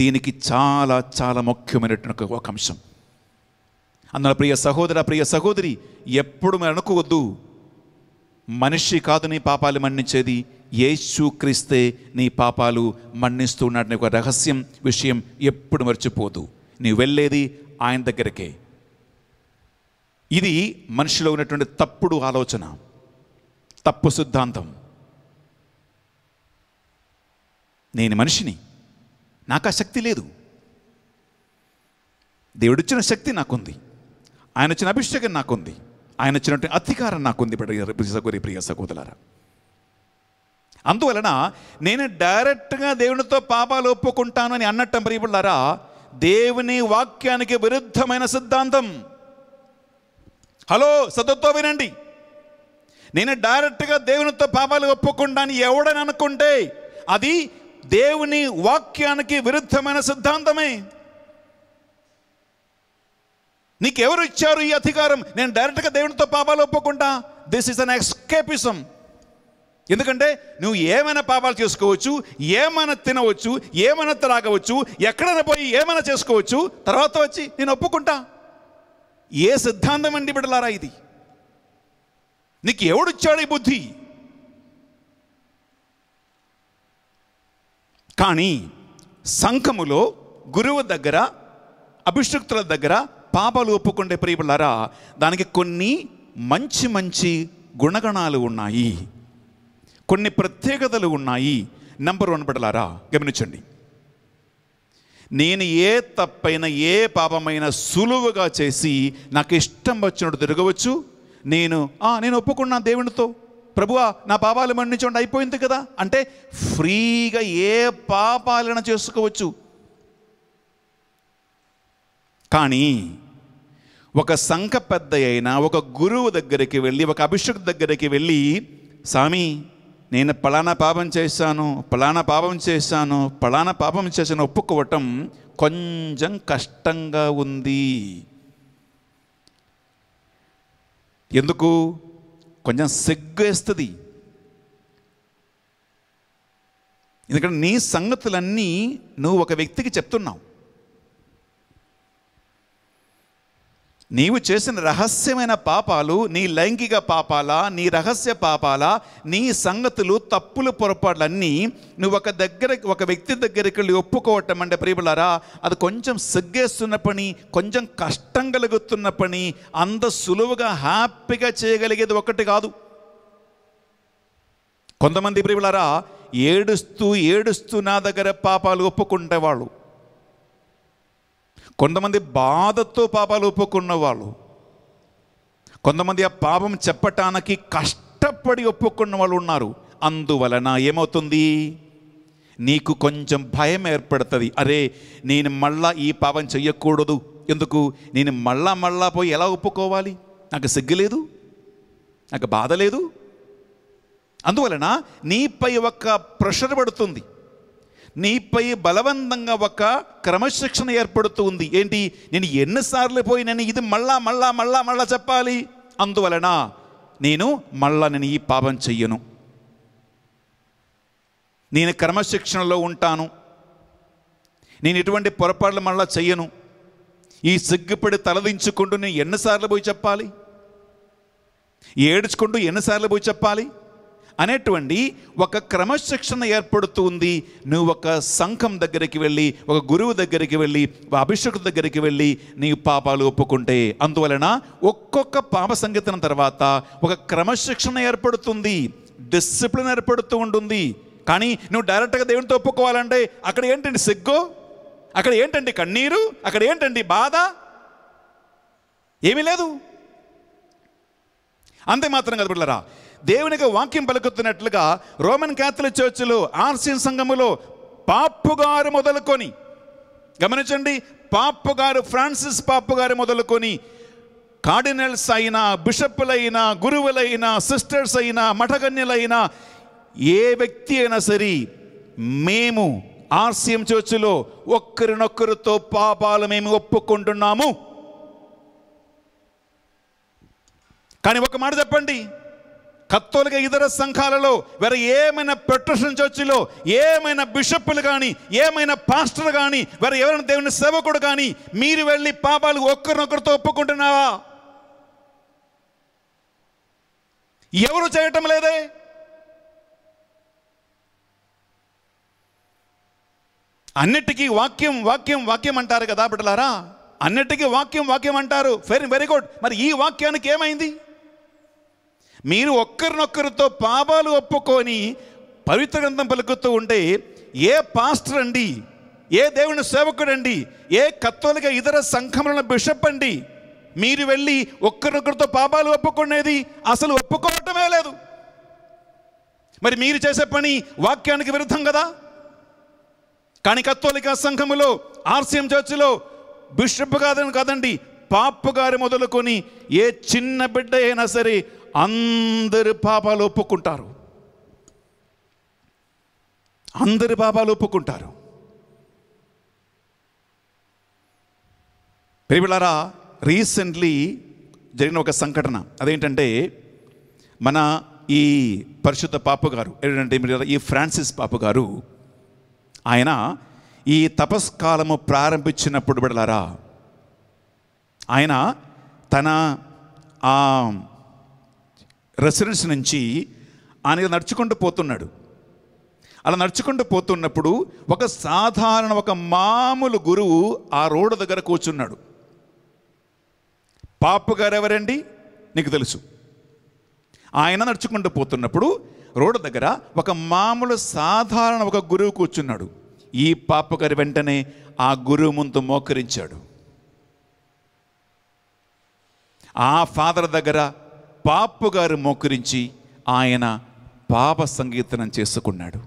దీనికి చాలా చాలా ముఖ్యమైనటువంటి ఒక అంశం అందులో ప్రియ సహోదర ప్రియ సహోదరి ఎప్పుడు మీరు అనుకోవద్దు మనిషి కాదు నీ పాపాలు మన్నించేది యేసు క్రీస్తే నీ పాపాలు మన్నిస్తూ ఉన్నట్టు ఒక రహస్యం విషయం ఎప్పుడు మర్చిపోదు నీవు వెళ్ళేది ఆయన దగ్గరికే ఇది మనిషిలో ఉన్నటువంటి తప్పుడు ఆలోచన తప్పు సిద్ధాంతం నేను మనిషిని నాకు ఆ శక్తి లేదు దేవుడు ఇచ్చిన శక్తి నాకుంది ఆయన వచ్చిన అభిషేకం నాకుంది ఆయన వచ్చినటువంటి అధికారం నాకుంది సగోరి ప్రియ సహోదరులారా అందువలన నేను డైరెక్ట్గా దేవునితో పాపాలు ఒప్పుకుంటాను అని అన్నట్టం ప్రియపడ్డారా దేవుని వాక్యానికి విరుద్ధమైన సిద్ధాంతం హలో సతత్తో వినండి నేను డైరెక్ట్గా దేవునితో పాపాలు ఒప్పుకుంటాను ఎవడని అనుకుంటే అది దేవుని వాక్యానికి విరుద్ధమైన సిద్ధాంతమే నీకెవరు ఇచ్చారు ఈ అధికారం నేను డైరెక్ట్గా దేవునితో పాపాలు ఒప్పుకుంటా దిస్ ఇస్ అన్ ఎక్స్కేపిజం ఎందుకంటే నువ్వు ఏమైనా పాపాలు చేసుకోవచ్చు ఏమైనా తినవచ్చు ఏమైనా త్రాగవచ్చు ఎక్కడైనా పోయి ఏమైనా చేసుకోవచ్చు తర్వాత వచ్చి నేను ఒప్పుకుంటా ఏ సిద్ధాంతం అండి బిడలారా ఇది నీకు ఇచ్చాడు ఈ బుద్ధి కానీ సంఘములో గురువు దగ్గర అభిషక్తుల దగ్గర పాపాలు ఒప్పుకుండే ప్రియులారా దానికి కొన్ని మంచి మంచి గుణగణాలు ఉన్నాయి కొన్ని ప్రత్యేకతలు ఉన్నాయి నంబర్ వన్ పడలారా గమనించండి నేను ఏ తప్పైన ఏ పాపమైన సులువుగా చేసి నాకు ఇష్టం వచ్చినట్టు తిరగవచ్చు నేను నేను ఒప్పుకున్నా దేవునితో ప్రభువా నా పాపాలు మన్నించండి అయిపోయింది కదా అంటే ఫ్రీగా ఏ పాపాలన చేసుకోవచ్చు కానీ ఒక సంఘ పెద్ద అయినా ఒక గురువు దగ్గరికి వెళ్ళి ఒక అభిషేక్ దగ్గరికి వెళ్ళి స్వామి నేను పలానా పాపం చేశాను పలానా పాపం చేశాను పలానా పాపం చేశాను ఒప్పుకోవటం కొంచెం కష్టంగా ఉంది ఎందుకు కొంచెం సిగ్గేస్తుంది ఎందుకంటే నీ సంగతులన్నీ నువ్వు ఒక వ్యక్తికి చెప్తున్నావు నీవు చేసిన రహస్యమైన పాపాలు నీ లైంగిక పాపాలా నీ రహస్య పాపాల నీ సంగతులు తప్పులు పొరపాట్లన్నీ నువ్వు ఒక దగ్గర ఒక వ్యక్తి దగ్గరికి వెళ్ళి ఒప్పుకోవటం అంటే ప్రియులారా అది కొంచెం సిగ్గేస్తున్న పని కొంచెం కష్టం కలుగుతున్న పని అంత సులువుగా హ్యాపీగా చేయగలిగేది ఒకటి కాదు కొంతమంది ప్రియులారా ఏడుస్తూ ఏడుస్తూ నా దగ్గర పాపాలు ఒప్పుకుంటే వాళ్ళు కొంతమంది బాధతో పాపాలు ఒప్పుకున్న వాళ్ళు కొంతమంది ఆ పాపం చెప్పటానికి కష్టపడి ఒప్పుకున్న వాళ్ళు ఉన్నారు అందువలన ఏమవుతుంది నీకు కొంచెం భయం ఏర్పడుతుంది అరే నేను మళ్ళా ఈ పాపం చెయ్యకూడదు ఎందుకు నేను మళ్ళా మళ్ళా పోయి ఎలా ఒప్పుకోవాలి నాకు సిగ్గులేదు నాకు బాధ లేదు అందువలన నీపై ఒక ప్రెషర్ పడుతుంది నీపై బలవంతంగా ఒక క్రమశిక్షణ ఏర్పడుతూ ఉంది ఏంటి నేను ఎన్నిసార్లు నేను ఇది మళ్ళా మళ్ళా మళ్ళా మళ్ళా చెప్పాలి అందువలన నేను మళ్ళా నేను ఈ పాపం చెయ్యను నేను క్రమశిక్షణలో ఉంటాను నేను ఎటువంటి పొరపాట్లు మళ్ళా చెయ్యను ఈ సిగ్గుపడి తలదించుకుంటూ నేను ఎన్నిసార్లు పోయి చెప్పాలి ఏడ్చుకుంటూ ఎన్నిసార్లు పోయి చెప్పాలి అనేటువంటి ఒక క్రమశిక్షణ ఏర్పడుతూ ఉంది నువ్వు ఒక సంఘం దగ్గరికి వెళ్ళి ఒక గురువు దగ్గరికి వెళ్ళి అభిషేకుడి దగ్గరికి వెళ్ళి నీ పాపాలు ఒప్పుకుంటే అందువలన ఒక్కొక్క పాప సంగీతం తర్వాత ఒక క్రమశిక్షణ ఏర్పడుతుంది డిసిప్లిన్ ఏర్పడుతూ ఉంటుంది కానీ నువ్వు డైరెక్ట్గా దేవునితో ఒప్పుకోవాలంటే అక్కడ ఏంటండి సిగ్గు అక్కడ ఏంటండి కన్నీరు అక్కడ ఏంటండి బాధ ఏమీ లేదు అంతే మాత్రం కదా బిడ్డలరా దేవునికి వాక్యం పలుకుతున్నట్లుగా రోమన్ క్యాథలిక్ చర్చిలో ఆర్సియన్ సంఘములో పాప్పుగారు మొదలుకొని గమనించండి పాప్పుగారు ఫ్రాన్సిస్ పాప్పుగారు మొదలుకొని కార్డినల్స్ అయినా బిషప్లైనా గురువులైనా సిస్టర్స్ అయినా మఠగన్యులైనా ఏ వ్యక్తి అయినా సరే మేము ఆర్సిఎం చర్చిలో ఒక్కరినొక్కరితో పాపాలు మేము ఒప్పుకుంటున్నాము కానీ ఒక మాట చెప్పండి కత్తోలిక ఇతర సంఘాలలో వేరే ఏమైనా పెట్రిషన్ చర్చిలో ఏమైనా బిషప్లు కానీ ఏమైనా పాస్టర్ కానీ వేరే ఎవరైనా దేవుని సేవకుడు కానీ మీరు వెళ్ళి పాపాలు ఒక్కరినొక్కరితో ఒప్పుకుంటున్నావా ఎవరు చేయటం లేదే అన్నిటికీ వాక్యం వాక్యం వాక్యం అంటారు కదా బిడ్డలారా అన్నిటికీ వాక్యం వాక్యం అంటారు వెరీ వెరీ గుడ్ మరి ఈ వాక్యానికి ఏమైంది మీరు ఒక్కరినొక్కరితో పాపాలు ఒప్పుకొని పవిత్ర గ్రంథం పలుకుతూ ఉంటే ఏ పాస్టర్ అండి ఏ దేవుని సేవకుడండి ఏ కత్తోలిక ఇతర సంఘములను బిషప్ అండి మీరు వెళ్ళి ఒక్కరినొక్కరితో పాపాలు ఒప్పుకునేది అసలు ఒప్పుకోవటమే లేదు మరి మీరు చేసే పని వాక్యానికి విరుద్ధం కదా కానీ కత్తోలిక సంఘములో ఆర్సీఎం చర్చిలో బిషప్ కాదని కాదండి పాప గారి మొదలుకొని ఏ చిన్న బిడ్డ అయినా సరే అందరి పాపాలు ఒప్పుకుంటారు అందరి పాపాలు ఒప్పుకుంటారు ప్రియులారా రీసెంట్లీ జరిగిన ఒక సంఘటన అదేంటంటే మన ఈ పరిశుద్ధ పాప గారు ఏంటంటే ఈ ఫ్రాన్సిస్ పాప గారు ఆయన ఈ తపస్కాలము ప్రారంభించినప్పుడు బిడలారా ఆయన తన రెసిడెన్స్ నుంచి ఆయన నడుచుకుంటూ పోతున్నాడు అలా నడుచుకుంటూ పోతున్నప్పుడు ఒక సాధారణ ఒక మామూలు గురువు ఆ రోడ్డు దగ్గర కూర్చున్నాడు పాపు గారు ఎవరండి నీకు తెలుసు ఆయన నడుచుకుంటూ పోతున్నప్పుడు రోడ్డు దగ్గర ఒక మామూలు సాధారణ ఒక గురువు కూర్చున్నాడు ఈ పాప గారి వెంటనే ఆ గురువు ముందు మోకరించాడు ఆ ఫాదర్ దగ్గర పాపు గారు మోకరించి ఆయన పాప సంగీతనం చేసుకున్నాడు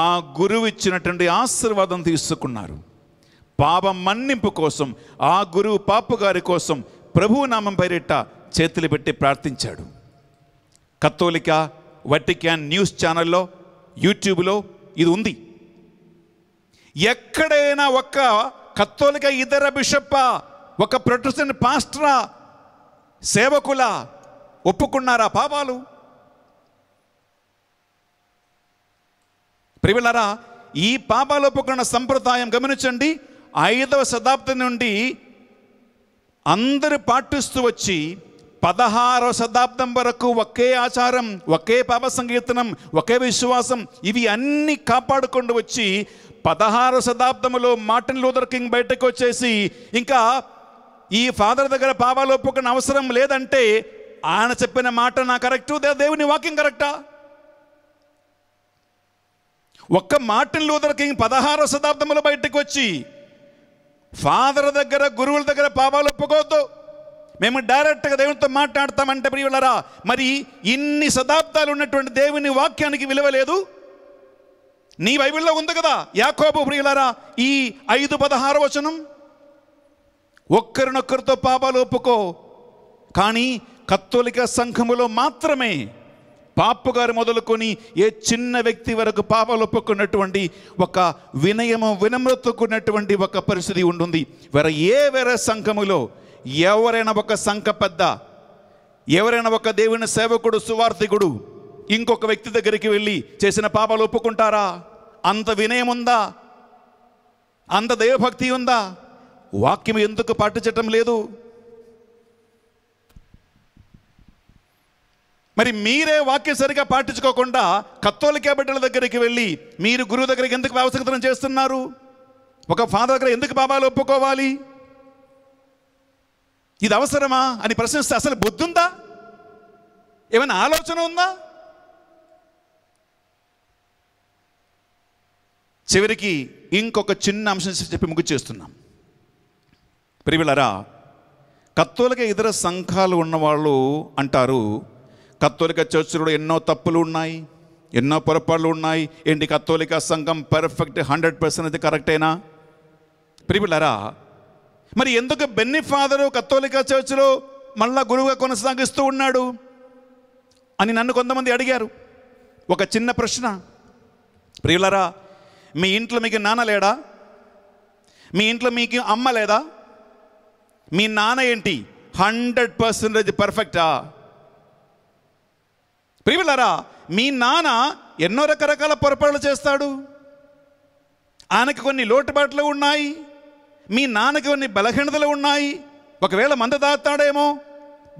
ఆ గురువు ఇచ్చినటువంటి ఆశీర్వాదం తీసుకున్నారు పాప మన్నింపు కోసం ఆ గురువు పాపు గారి కోసం ప్రభువు నామం పైరిట్ట చేతులు పెట్టి ప్రార్థించాడు కത്തോలిక వటికాన్ న్యూస్ ఛానల్లో యూట్యూబ్లో ఇది ఉంది ఎక్కడైనా ఒక్క కత్తోలిక ఇతర బిషప్ప ఒక ప్రొటెస్టెంట్ పాస్టరా సేవకుల ఒప్పుకున్నారా పాపాలు ప్రియులరా ఈ పాపాలు ఒప్పుకున్న సంప్రదాయం గమనించండి ఐదవ శతాబ్దం నుండి అందరూ పాటిస్తూ వచ్చి పదహారవ శతాబ్దం వరకు ఒకే ఆచారం ఒకే పాప సంకీర్తనం ఒకే విశ్వాసం ఇవి అన్నీ కాపాడుకుండా వచ్చి పదహారవ శతాబ్దంలో మార్టిన్ లూథర్ కింగ్ బయటకు వచ్చేసి ఇంకా ఈ ఫాదర్ దగ్గర పాపాలు ఒప్పుకునే అవసరం లేదంటే ఆయన చెప్పిన మాట నా కరెక్టు దేవుని వాక్యం కరెక్టా ఒక్క మార్టిన్ లూథర్ కింగ్ పదహారో శతాబ్దములు బయటకు వచ్చి ఫాదర్ దగ్గర గురువుల దగ్గర పావాలు ఒప్పుకోవద్దు మేము డైరెక్ట్గా దేవునితో మాట్లాడతామంటే ప్రియులరా మరి ఇన్ని శతాబ్దాలు ఉన్నటువంటి దేవుని వాక్యానికి విలువ లేదు నీ బైబిల్లో ఉంది కదా యాకోబు ప్రియులరా ఈ ఐదు పదహారు వచనం ఒక్కరినొక్కరితో పాపాలు ఒప్పుకో కానీ కత్తోలిక సంఘములో మాత్రమే పాపు గారు మొదలుకొని ఏ చిన్న వ్యక్తి వరకు పాపాలు ఒప్పుకున్నటువంటి ఒక వినయము వినమ్రతుకున్నటువంటి ఒక పరిస్థితి ఉంటుంది వేరే ఏ వేరే సంఘములో ఎవరైనా ఒక సంఘ పెద్ద ఎవరైనా ఒక దేవుని సేవకుడు సువార్థికుడు ఇంకొక వ్యక్తి దగ్గరికి వెళ్ళి చేసిన పాపాలు ఒప్పుకుంటారా అంత వినయం ఉందా అంత దైవభక్తి ఉందా వాక్యం ఎందుకు పాటించటం లేదు మరి మీరే వాక్యం సరిగా పాటించుకోకుండా కత్తోలికా బిడ్డల దగ్గరికి వెళ్ళి మీరు గురువు దగ్గరికి ఎందుకు వ్యవసాయం చేస్తున్నారు ఒక ఫాదర్ దగ్గర ఎందుకు బాబాలు ఒప్పుకోవాలి ఇది అవసరమా అని ప్రశ్నిస్తే అసలు బుద్ధుందా ఏమైనా ఆలోచన ఉందా చివరికి ఇంకొక చిన్న అంశం చెప్పి ముగ్గు చేస్తున్నాం ప్రియులరా కత్తోలిక ఇతర సంఘాలు ఉన్నవాళ్ళు అంటారు కత్తోలిక చర్చిలో ఎన్నో తప్పులు ఉన్నాయి ఎన్నో పొరపాట్లు ఉన్నాయి ఏంటి కత్తోలిక సంఘం పర్ఫెక్ట్ హండ్రెడ్ పర్సెంట్ అది కరెక్టేనా ప్రియులరా మరి ఎందుకు బెన్ని ఫాదరు కత్తోలిక చర్చిలో మళ్ళా గురువుగా కొనసాగిస్తూ ఉన్నాడు అని నన్ను కొంతమంది అడిగారు ఒక చిన్న ప్రశ్న ప్రియులరా మీ ఇంట్లో మీకు నాన్న లేడా మీ ఇంట్లో మీకు అమ్మ లేదా మీ నాన్న ఏంటి హండ్రెడ్ పర్సెంటేజ్ పర్ఫెక్టా ప్రియులరా మీ నాన్న ఎన్నో రకరకాల పొరపాట్లు చేస్తాడు ఆయనకి కొన్ని లోటుబాట్లు ఉన్నాయి మీ నాన్నకి కొన్ని బలహీనతలు ఉన్నాయి ఒకవేళ మంద తాగుతాడేమో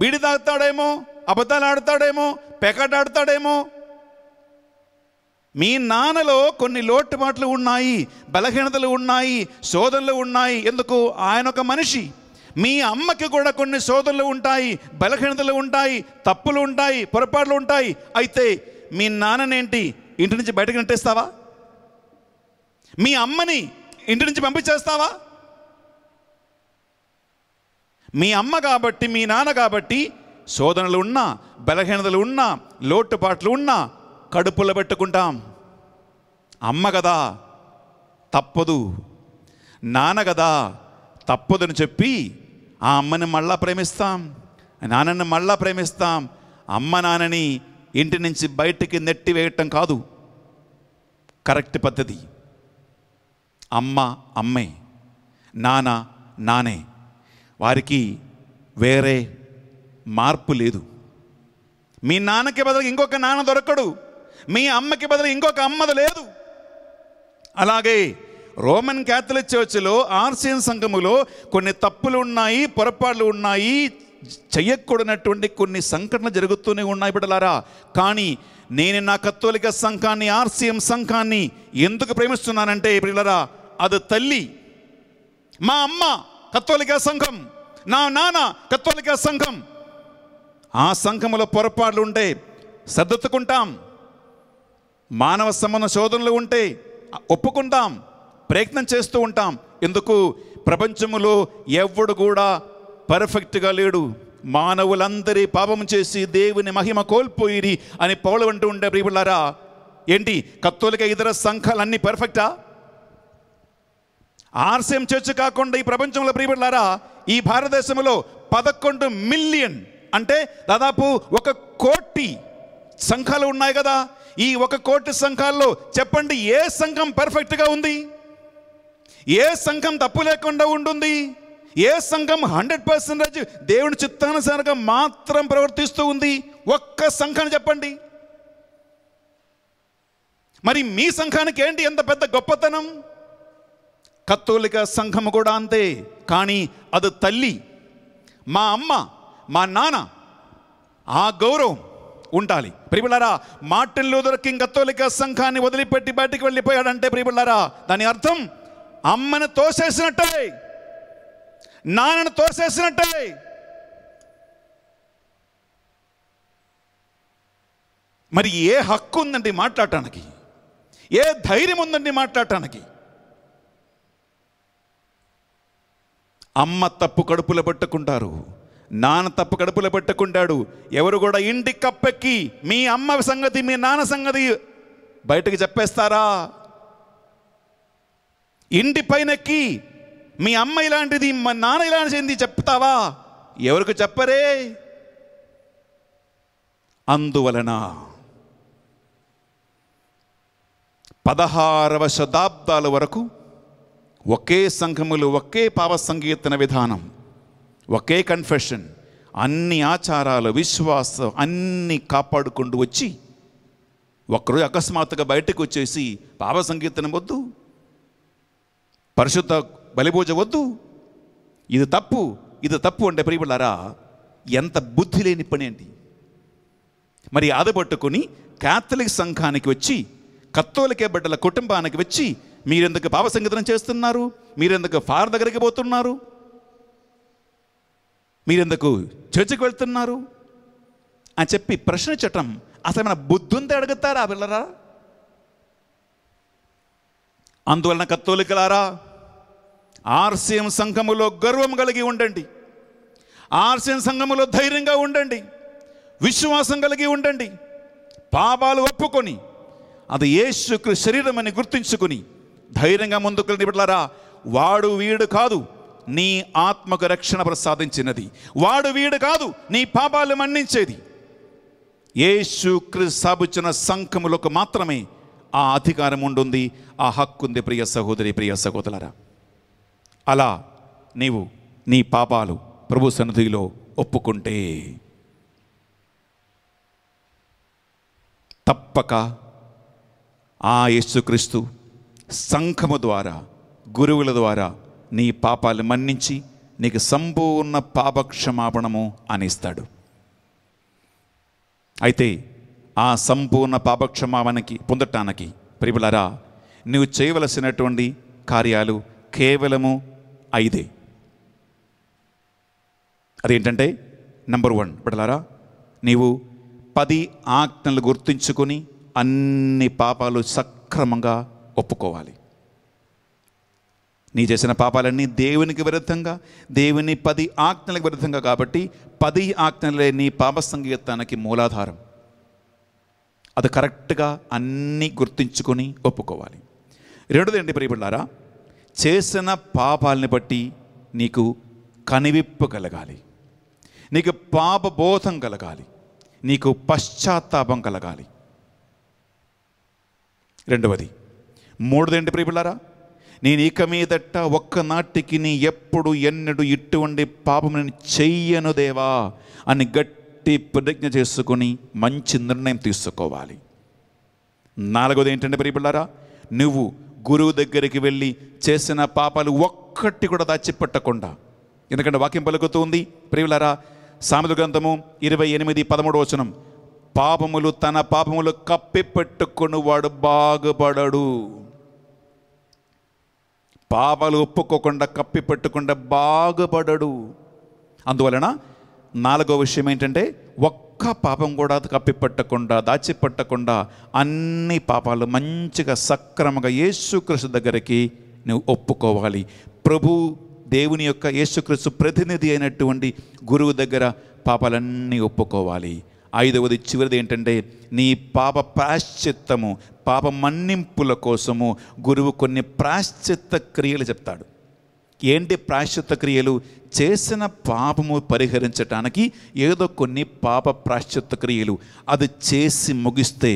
బీడి తాగుతాడేమో అబద్ధాలు ఆడతాడేమో పెకటాడతాడేమో మీ నాన్నలో కొన్ని లోటుబాట్లు ఉన్నాయి బలహీనతలు ఉన్నాయి శోధనలు ఉన్నాయి ఎందుకు ఆయన ఒక మనిషి మీ అమ్మకి కూడా కొన్ని సోదరులు ఉంటాయి బలహీనతలు ఉంటాయి తప్పులు ఉంటాయి పొరపాట్లు ఉంటాయి అయితే మీ నాన్ననేంటి ఇంటి నుంచి బయటకు నెట్టేస్తావా మీ అమ్మని ఇంటి నుంచి పంపించేస్తావా మీ అమ్మ కాబట్టి మీ నాన్న కాబట్టి శోధనలు ఉన్నా బలహీనతలు ఉన్నా లోటుపాట్లు ఉన్నా కడుపులో పెట్టుకుంటాం అమ్మ కదా తప్పదు నాన్న కదా తప్పదని చెప్పి ఆ అమ్మని మళ్ళా ప్రేమిస్తాం నాన్నని మళ్ళా ప్రేమిస్తాం అమ్మ నాన్నని ఇంటి నుంచి బయటికి నెట్టి వేయటం కాదు కరెక్ట్ పద్ధతి అమ్మ అమ్మే నాన్న నానే వారికి వేరే మార్పు లేదు మీ నాన్నకి బదులు ఇంకొక నాన్న దొరకడు మీ అమ్మకి బదులు ఇంకొక అమ్మది లేదు అలాగే రోమన్ క్యాథలిక్ చర్చ్లో ఆర్సియన్ సంఘములో కొన్ని తప్పులు ఉన్నాయి పొరపాట్లు ఉన్నాయి చెయ్యకూడనటువంటి కొన్ని సంఘటనలు జరుగుతూనే ఉన్నాయి బిడ్డలారా కానీ నేను నా కత్తోలిక సంఘాన్ని ఆర్సీఎం సంఘాన్ని ఎందుకు ప్రేమిస్తున్నానంటే బిడ్డలారా అది తల్లి మా అమ్మ కత్తోలిక సంఘం నా నాన్న కత్తోలిక సంఘం ఆ సంఘములో పొరపాట్లు ఉంటే సర్దుతుకుంటాం మానవ సంబంధ శోధనలు ఉంటే ఒప్పుకుంటాం ప్రయత్నం చేస్తూ ఉంటాం ఎందుకు ప్రపంచములో ఎవడు కూడా పర్ఫెక్ట్గా లేడు మానవులందరి పాపం చేసి దేవుని మహిమ కోల్పోయిరి అని పౌలు అంటూ ఉండే ప్రియులారా ఏంటి కత్తోలిక ఇతర సంఘాలన్నీ పర్ఫెక్టా ఆర్సీఎం చర్చ్ కాకుండా ఈ ప్రపంచంలో ప్రియపడలారా ఈ భారతదేశంలో పదకొండు మిలియన్ అంటే దాదాపు ఒక కోటి సంఘాలు ఉన్నాయి కదా ఈ ఒక కోటి సంఘాల్లో చెప్పండి ఏ సంఘం పర్ఫెక్ట్గా ఉంది ఏ సంఘం తప్పు లేకుండా ఉంటుంది ఏ సంఘం హండ్రెడ్ పర్సెంటేజ్ దేవుని చిత్తానుసారంగా మాత్రం ప్రవర్తిస్తూ ఉంది ఒక్క సంఘాన్ని చెప్పండి మరి మీ సంఘానికి ఏంటి ఎంత పెద్ద గొప్పతనం కత్తోలిక సంఘం కూడా అంతే కానీ అది తల్లి మా అమ్మ మా నాన్న ఆ గౌరవం ఉండాలి ప్రియులారా మార్టిన్ లూథర్ కింగ్ కత్తోలిక సంఘాన్ని వదిలిపెట్టి బయటికి వెళ్ళిపోయాడంటే ప్రియులారా దాని అర్థం అమ్మను తోసేసినట్టే నాన్నను తోసేసినట్టే మరి ఏ హక్కు ఉందండి మాట్లాడటానికి ఏ ధైర్యం ఉందండి మాట్లాడటానికి అమ్మ తప్పు కడుపులో పెట్టుకుంటారు నాన్న తప్పు కడుపులో పెట్టుకుంటాడు ఎవరు కూడా ఇంటి కప్పెక్కి మీ అమ్మ సంగతి మీ నాన్న సంగతి బయటకు చెప్పేస్తారా ఇంటి పైనెక్కి మీ అమ్మ ఇలాంటిది మా నాన్న ఇలాంటిది చెప్తావా ఎవరికి చెప్పరే అందువలన పదహారవ శతాబ్దాల వరకు ఒకే సంఘములు ఒకే పావ సంగీర్తన విధానం ఒకే కన్ఫెషన్ అన్ని ఆచారాలు విశ్వాసం అన్ని కాపాడుకుంటూ వచ్చి ఒకరోజు అకస్మాత్తుగా బయటకు వచ్చేసి పాప సంగీర్తనం వద్దు పరిశుద్ధ బలిపూజ వద్దు ఇది తప్పు ఇది తప్పు అంటే ప్రియపడారా ఎంత బుద్ధి లేని పని ఏంటి మరి ఆదపట్టుకుని కాథలిక్ సంఘానికి వచ్చి కత్తోలికే బిడ్డల కుటుంబానికి వచ్చి మీరెందుకు భావ సంగీతం చేస్తున్నారు మీరెందుకు ఫార్ దగ్గరికి పోతున్నారు మీరెందుకు చర్చికి వెళ్తున్నారు అని చెప్పి ప్రశ్న చట్టం అసలు మన బుద్ధి ఉంటే అడుగుతారా పిల్లరా అందువలన కత్తోలికలారా ఆర్సీఎం సంఘములో గర్వం కలిగి ఉండండి ఆర్సీఎం సంఘములో ధైర్యంగా ఉండండి విశ్వాసం కలిగి ఉండండి పాపాలు ఒప్పుకొని అది ఏసుకు శరీరం అని గుర్తించుకుని ధైర్యంగా ముందుకు నిలబడలారా వాడు వీడు కాదు నీ ఆత్మకు రక్షణ ప్రసాదించినది వాడు వీడు కాదు నీ పాపాలు మన్నించేది ఏసు క్రిస్తాబుచ్చిన సంఖములకు మాత్రమే ఆ అధికారం ఉంటుంది ఆ హక్కు ఉంది ప్రియ సహోదరి ప్రియ సహోదరులరా అలా నీవు నీ పాపాలు ప్రభు సన్నిధిలో ఒప్పుకుంటే తప్పక ఆ యేసుక్రీస్తు సంఘము ద్వారా గురువుల ద్వారా నీ పాపాలు మన్నించి నీకు సంపూర్ణ పాపక్షమాపణము అనిస్తాడు అయితే ఆ సంపూర్ణ పాపక్షమాపణకి పొందటానికి ప్రియులరా నువ్వు చేయవలసినటువంటి కార్యాలు కేవలము ఐదే అదేంటంటే నంబర్ వన్ బిడలారా నీవు పది ఆజ్ఞలు గుర్తుంచుకొని అన్ని పాపాలు సక్రమంగా ఒప్పుకోవాలి నీ చేసిన పాపాలన్నీ దేవునికి విరుద్ధంగా దేవుని పది ఆజ్ఞలకు విరుద్ధంగా కాబట్టి పది ఆజ్ఞలే నీ పాప సంగీతానికి మూలాధారం అది కరెక్ట్గా అన్నీ గుర్తించుకొని ఒప్పుకోవాలి రెండోది ఏంటి ప్రియపడ్డారా చేసిన పాపాలని బట్టి నీకు కనివిప్పు కలగాలి నీకు పాపబోధం కలగాలి నీకు పశ్చాత్తాపం కలగాలి రెండవది మూడోది ఏంటి ప్రియపడ్డారా నేను ఇక మీదట ఒక్కనాటికి నీ ఎప్పుడు ఎన్నడు ఇటువంటి పాపం నేను చెయ్యను దేవా అని గట్టి గట్టి ప్రతిజ్ఞ చేసుకుని మంచి నిర్ణయం తీసుకోవాలి నాలుగోది ఏంటంటే ప్రియబిళ్ళారా నువ్వు గురువు దగ్గరికి వెళ్ళి చేసిన పాపాలు ఒక్కటి కూడా దాచిపెట్టకుండా ఎందుకంటే వాక్యం పలుకుతుంది ప్రియులారా సామెత గ్రంథము ఇరవై ఎనిమిది పదమూడు వచనం పాపములు తన పాపములు కప్పిపెట్టుకుని వాడు బాగుపడడు పాపాలు ఒప్పుకోకుండా కప్పిపెట్టకుండా బాగుపడడు అందువలన నాలుగో విషయం ఏంటంటే ఒక్క పాపం కూడా కప్పిపట్టకుండా దాచిపట్టకుండా అన్ని పాపాలు మంచిగా సక్రమంగా యేసుక్రీస్తు దగ్గరికి నువ్వు ఒప్పుకోవాలి ప్రభు దేవుని యొక్క యేసుక్రీస్తు ప్రతినిధి అయినటువంటి గురువు దగ్గర పాపాలన్నీ ఒప్పుకోవాలి ఐదవది చివరిది ఏంటంటే నీ పాప ప్రాశ్చిత్తము పాప మన్నింపుల కోసము గురువు కొన్ని ప్రాశ్చిత్త క్రియలు చెప్తాడు ఏంటి ప్రాశ్చిత్త క్రియలు చేసిన పాపము పరిహరించటానికి ఏదో కొన్ని పాప ప్రాశ్చిత్త క్రియలు అది చేసి ముగిస్తే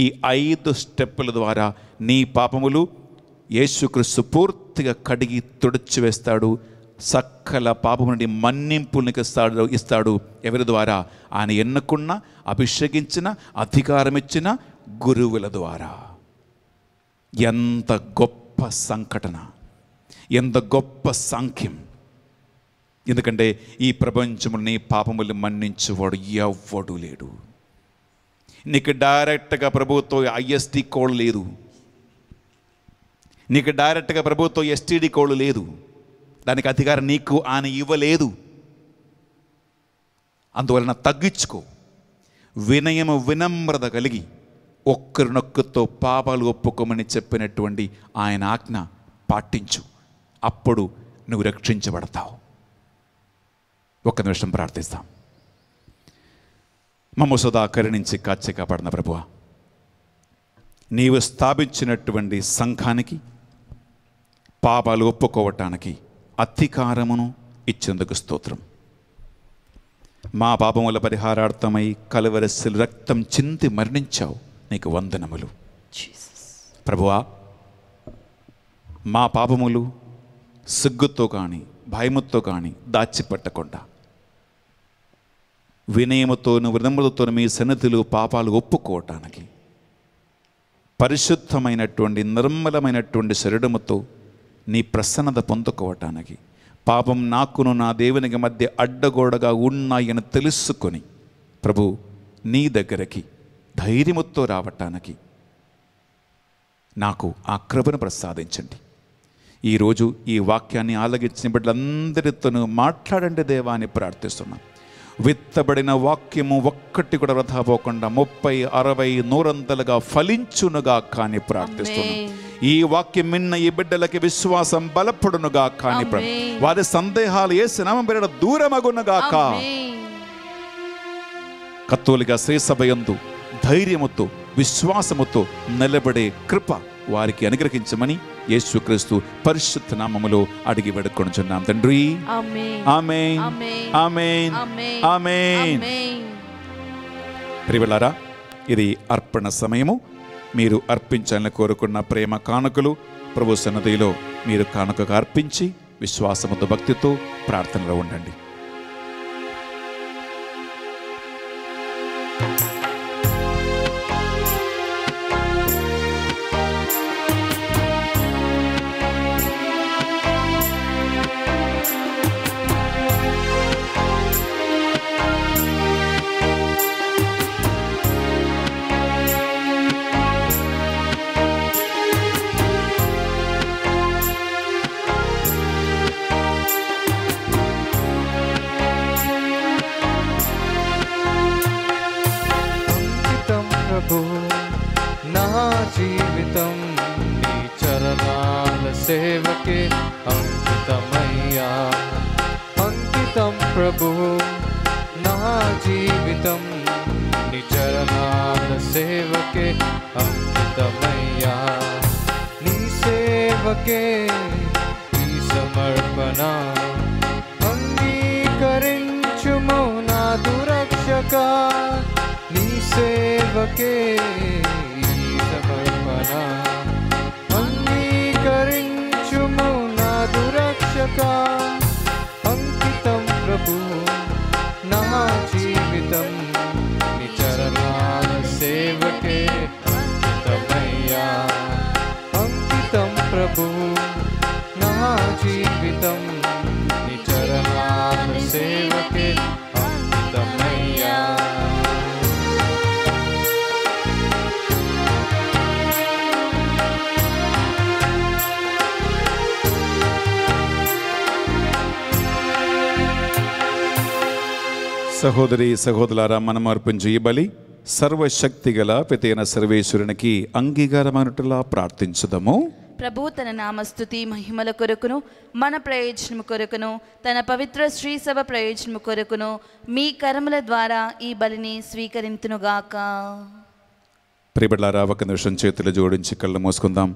ఈ ఐదు స్టెప్పుల ద్వారా నీ పాపములు యేసుక్రీస్తు పూర్తిగా కడిగి తుడిచివేస్తాడు సకల పాపము నుండి మన్నింపునికి ఇస్తాడు ఇస్తాడు ఎవరి ద్వారా ఆయన ఎన్నుకున్న అభిషేకించిన అధికారమిచ్చిన గురువుల ద్వారా ఎంత గొప్ప సంఘటన ఎంత గొప్ప సాంఖ్యం ఎందుకంటే ఈ ప్రపంచముని పాపములు మన్నించేవాడు ఎవ్వడు లేడు నీకు డైరెక్ట్గా ప్రభుత్వ ఐఎస్టీ కోడ్ లేదు నీకు డైరెక్ట్గా ప్రభుత్వ ఎస్టీడీ కోడ్ లేదు దానికి అధికారం నీకు ఆయన ఇవ్వలేదు అందువలన తగ్గించుకో వినయము వినమ్రత కలిగి ఒక్కరినొక్కరితో పాపాలు ఒప్పుకోమని చెప్పినటువంటి ఆయన ఆజ్ఞ పాటించు అప్పుడు నువ్వు రక్షించబడతావు ఒక్క నిమిషం ప్రార్థిస్తాం మమ్మ సదా కరుణించి కాచి కాపాడిన ప్రభువ నీవు స్థాపించినటువంటి సంఘానికి పాపాలు ఒప్పుకోవటానికి అధికారమును ఇచ్చేందుకు స్తోత్రం మా పాపముల పరిహారార్థమై కలవరస్సులు రక్తం చింతి మరణించావు నీకు వందనములు ప్రభువా మా పాపములు సిగ్గుతో కానీ భయముతో కానీ దాచిపెట్టకుండా వినయముతోను వినమ్రతతోను మీ సన్నతిలో పాపాలు ఒప్పుకోవటానికి పరిశుద్ధమైనటువంటి నిర్మలమైనటువంటి శరీరముతో నీ ప్రసన్నత పొందుకోవటానికి పాపం నాకును నా దేవునికి మధ్య అడ్డగోడగా ఉన్నాయని తెలుసుకొని ప్రభు నీ దగ్గరకి ధైర్యముతో రావటానికి నాకు ఆ కృపను ప్రసాదించండి ఈరోజు ఈ వాక్యాన్ని ఆలగించిన బిడ్డలందరితోనూ మాట్లాడండి దేవా అని ప్రార్థిస్తున్నాం విత్తబడిన వాక్యము ఒక్కటి కూడా వృధా పోకుండా ముప్పై అరవై నూరంతలుగా ఫలించునుగా కానీ ప్రార్థిస్తున్నాం ఈ వాక్యం విన్న ఈ బిడ్డలకి విశ్వాసం బలపడునుగా కానీ వారి సందేహాలు ఏ సినామం పెరడ దూరమగునుగాక కత్తోలిగా శ్రీసభయందు ధైర్యముతో విశ్వాసముతో నిలబడే కృప వారికి అనుగ్రహించమని యేసుక్రీస్తు పరిశుద్ధ నామములో అడిగి వేడుకొనుచున్నాం తండ్రి ప్రియులారా ఇది అర్పణ సమయము మీరు అర్పించాలని కోరుకున్న ప్రేమ కానుకలు ప్రభు సన్నదిలో మీరు కానుకగా అర్పించి విశ్వాసముతో భక్తితో ప్రార్థనలో ఉండండి जीवितं प्रभु न जीवितं निचरणानसेवके अङ्कितमय्या निसेवके समर्पणा मौना अङ्गीकरिञ्चु मौनादुरक्षका निसेवके समर्पणा अङ्गीकरिञ्चु मौनादुरक्षका भु नः जीवितं विचरलाके अङ्कितमय्या अङ्कितं प्रभु नः जीवितं विचरला సహోదరి సహోదరులారా మనం అర్పించు ఈ బలి సర్వశక్తి గల పెతైన సర్వేశ్వరునికి అంగీకారమైనట్లా ప్రార్థించదము ప్రభు తన నామస్థుతి మహిమల కొరకును మన ప్రయోజనము కొరకును తన పవిత్ర శ్రీ సభ ప్రయోజనం కొరకును మీ కర్మల ద్వారా ఈ బలిని స్వీకరింతునుగాక ప్రిబిళ్ళారా ఒక నిమిషం చేతులు జోడించి కళ్ళు మూసుకుందాం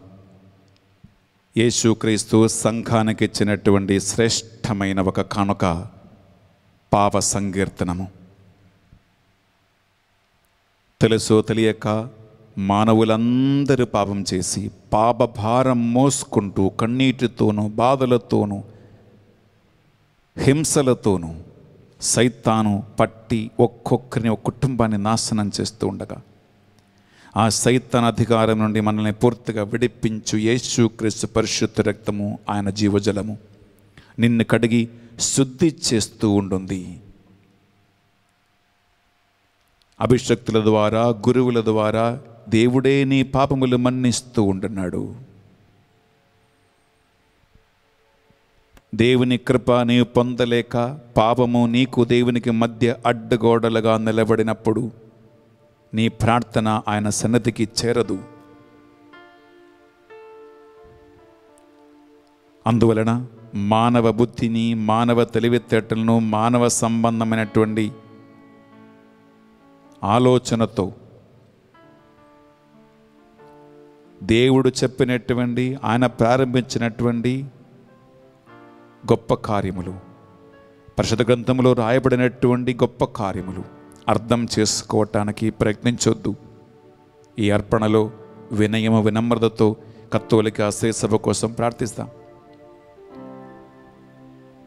క్రీస్తు సంఘానికి ఇచ్చినటువంటి శ్రేష్టమైన ఒక కానుక పాప సంకీర్తనము తెలుసో తెలియక మానవులందరూ పాపం చేసి పాప భారం మోసుకుంటూ కన్నీటితోనూ బాధలతోనూ హింసలతోనూ సైతాను పట్టి ఒక్కొక్కరిని ఒక కుటుంబాన్ని నాశనం చేస్తూ ఉండగా ఆ సైతన్ అధికారం నుండి మనల్ని పూర్తిగా విడిపించు యేసు క్రీస్తు పరిశుద్ధ రక్తము ఆయన జీవజలము నిన్ను కడిగి శుద్ధి చేస్తూ ఉంటుంది అభిషక్తుల ద్వారా గురువుల ద్వారా దేవుడే నీ పాపములు మన్నిస్తూ ఉంటున్నాడు దేవుని కృప నీవు పొందలేక పాపము నీకు దేవునికి మధ్య అడ్డగోడలుగా నిలబడినప్పుడు నీ ప్రార్థన ఆయన సన్నతికి చేరదు అందువలన మానవ బుద్ధిని మానవ తెలివితేటలను మానవ సంబంధమైనటువంటి ఆలోచనతో దేవుడు చెప్పినటువంటి ఆయన ప్రారంభించినటువంటి గొప్ప కార్యములు పరిషత్ గ్రంథంలో రాయబడినటువంటి గొప్ప కార్యములు అర్థం చేసుకోవటానికి ప్రయత్నించొద్దు ఈ అర్పణలో వినయము వినమ్రతతో కత్తోలిక శ్రీసభ కోసం ప్రార్థిస్తాం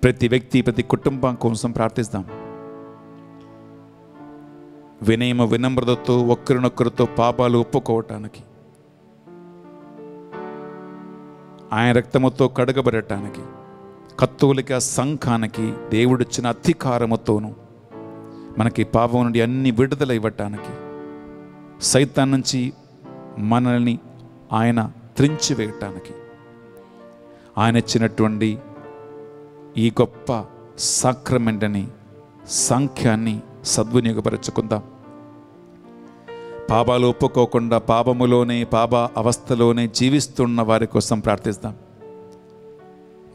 ప్రతి వ్యక్తి ప్రతి కుటుంబం కోసం ప్రార్థిస్తాం వినయము వినమ్రతతో ఒక్కరినొక్కరితో పాపాలు ఒప్పుకోవటానికి ఆయన రక్తముతో కడగబడటానికి కత్తులిక సంఖానికి సంఘానికి దేవుడిచ్చిన అధికారముతోనూ మనకి పాపం నుండి అన్ని విడుదల ఇవ్వటానికి సైతాన్ నుంచి మనల్ని ఆయన త్రించి వేయటానికి ఆయన ఇచ్చినటువంటి ఈ గొప్ప సాక్రమెంట్ని సాంఖ్యాన్ని సద్వినియోగపరచుకుందాం పాపాలు ఒప్పుకోకుండా పాపములోనే పాప అవస్థలోనే జీవిస్తున్న వారి కోసం ప్రార్థిస్తాం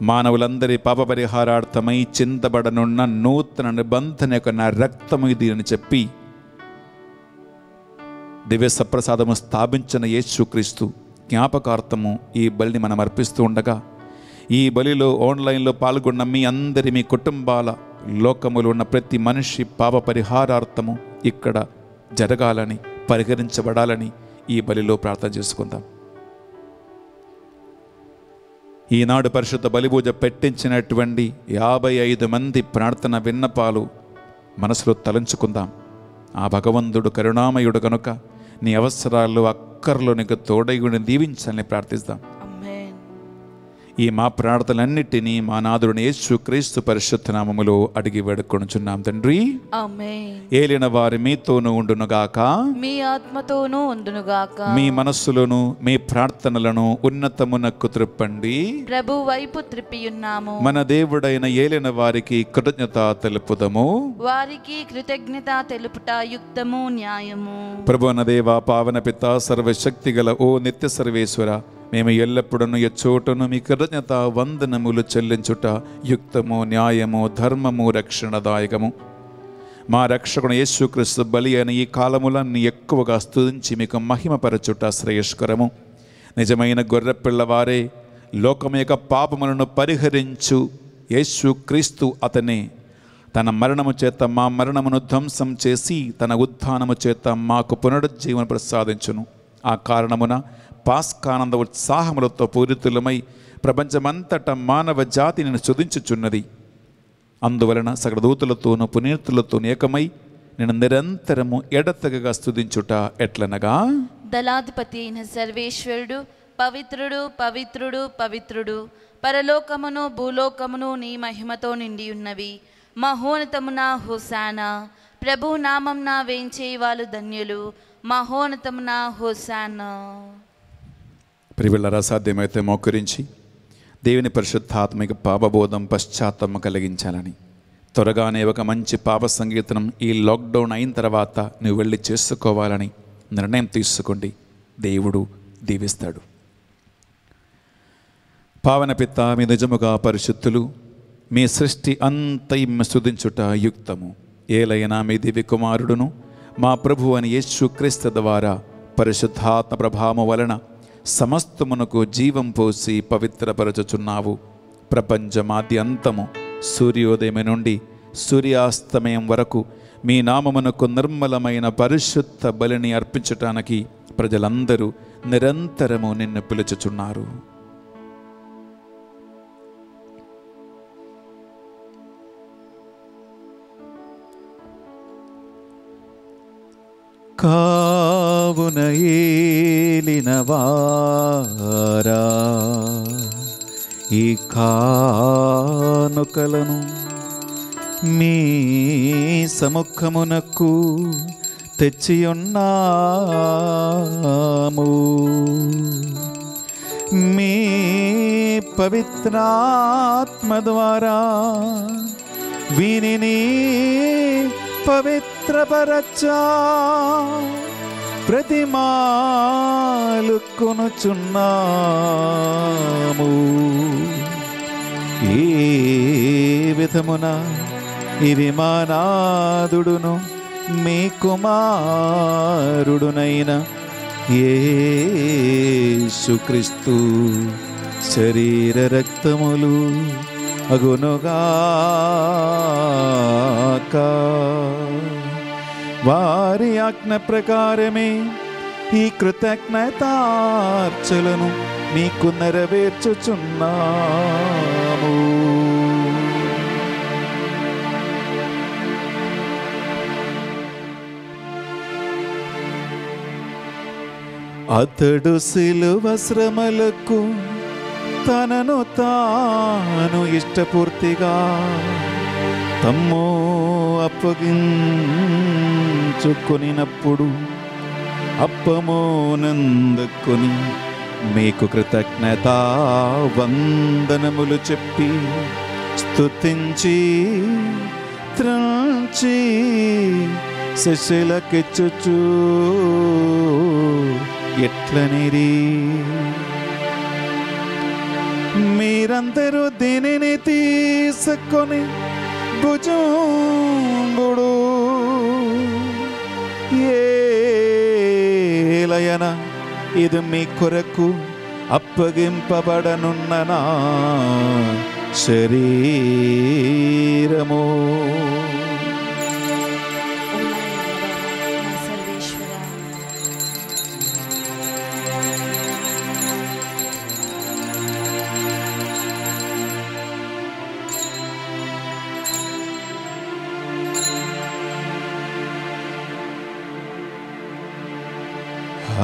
మానవులందరి పాప పరిహారార్థమై చింతబడనున్న నూతన నిబంధన యొక్క నా రక్తము ఇది అని చెప్పి దివ్య సప్రసాదము స్థాపించిన యేసుక్రీస్తు జ్ఞాపకార్థము ఈ బలిని మనం అర్పిస్తూ ఉండగా ఈ బలిలో ఆన్లైన్లో పాల్గొన్న మీ అందరి మీ కుటుంబాల లోకములు ఉన్న ప్రతి మనిషి పాప పరిహారార్థము ఇక్కడ జరగాలని పరిహరించబడాలని ఈ బలిలో ప్రార్థన చేసుకుందాం ఈనాడు పరిశుద్ధ బలిపూజ పెట్టించినటువంటి యాభై ఐదు మంది ప్రార్థన విన్నపాలు మనసులో తలంచుకుందాం ఆ భగవంతుడు కరుణామయుడు కనుక నీ అవసరాలు అక్కర్లు నీకు తోడయుని దీవించాలని ప్రార్థిస్తాం ఈ మా ప్రార్థనలన్నిటినీ మా నాదుడిని క్రీస్తు పరిశుద్ధ నామములో అడిగి వేడుకొనుచున్నాం తండ్రి ఏలిన వారి మీతోనూ ఉండునుగాక మీ ఆత్మతోనూ ఉండునుగాక మీ మనస్సులను మీ ప్రార్థనలను ఉన్నతమునకు త్రిప్పండి ప్రభు వైపు త్రిప్పి ఉన్నాము మన దేవుడైన ఏలిన వారికి కృతజ్ఞత తెలుపుదము వారికి కృతజ్ఞత తెలుపుట యుక్తము న్యాయము ప్రభు దేవ పావన పిత సర్వశక్తి గల ఓ నిత్య సర్వేశ్వర మేము ఎల్లప్పుడూ ఎచ్చోటను మీ కృతజ్ఞత వందనములు చెల్లించుట యుక్తము న్యాయము ధర్మము రక్షణదాయకము మా రక్షకుడు యేసుక్రీస్తు బలి అయిన ఈ కాలములన్నీ ఎక్కువగా స్తుతించి మీకు మహిమపరచుట శ్రేయస్కరము నిజమైన గొర్రెపిల్లవారే లోకం యొక్క పాపములను పరిహరించు యేసుక్రీస్తు అతనే తన మరణము చేత మా మరణమును ధ్వంసం చేసి తన ఉత్థానము చేత మాకు పునరుజ్జీవన ప్రసాదించును ఆ కారణమున పాస్కానంద ఉత్సాహములతో పూరితులమై ప్రపంచమంతట మానవ జాతి నేను చుదించుచున్నది అందువలన సగడదూతులతోనూ పునీతులతోనూ ఏకమై నేను నిరంతరము ఎడతగగా స్థుతించుట ఎట్లనగా దళాధిపతి అయిన సర్వేశ్వరుడు పవిత్రుడు పవిత్రుడు పవిత్రుడు పరలోకమును భూలోకమును నీ మహిమతో నిండి ఉన్నవి మహోన్నతమున హుసానా ప్రభు నామం నా వేయించే వాళ్ళు ధన్యులు మహోన్నతమున హుసానా ప్రివిళ్ళరా సాధ్యమైతే మోకరించి దేవుని పరిశుద్ధాత్మిక పాపబోధం పశ్చాత్తమ్మ కలిగించాలని త్వరగానే ఒక మంచి పాప సంగీతం ఈ లాక్డౌన్ అయిన తర్వాత నువ్వు వెళ్ళి చేసుకోవాలని నిర్ణయం తీసుకోండి దేవుడు దీవిస్తాడు పావన పిత్త మీ నిజముగా పరిశుద్ధులు మీ సృష్టి అంతయి శుద్ధించుట యుక్తము ఏలైనా మీ దివి కుమారుడును మా ప్రభు అని యేసు క్రీస్తు ద్వారా పరిశుద్ధాత్మ ప్రభావము వలన సమస్తమునకు జీవం పోసి పవిత్రపరచుచున్నావు ప్రపంచమాది అంతము సూర్యోదయం నుండి సూర్యాస్తమయం వరకు మీ నామమునకు నిర్మలమైన పరిశుద్ధ బలిని అర్పించటానికి ప్రజలందరూ నిరంతరము నిన్ను పిలుచుచున్నారు కావున ఏలినవారా ఈ కానుకలను మీ సముఖమునకు తెచ్చియున్నాము మీ పవిత్రాత్మ ద్వారా వీనిని పవిత్రపరచా ప్రతిమాలు కొనుచున్నాము ఏ విధమున ఇది మా నాదుడును మీ కుమారుడునైన శుక్రీస్తు శరీర రక్తములు అగునుగాక వారి ఆజ్ఞ ప్రకారమే ఈ కృతజ్ఞతార్చులను మీకు నెరవేర్చుచున్నాము అతడు శిలువ శ్రమలకు తనను తాను ఇష్టపూర్తిగా తమ్మో అప్పగించుకొనినప్పుడు అప్పమో నందుకొని మీకు కృతజ్ఞత వందనములు చెప్పి స్తుతించి త్రంచి శశిలకెచ్చుచు ఎట్లనిరీ ನಿರಂತರು ದೇನೇನೆ ತೀಸಕ್ಕೊನೆ ಭುಜಂಬುಡು ఏలయన ఇది మీ కొరకు అప్పగింపబడనున్న నా శరీరము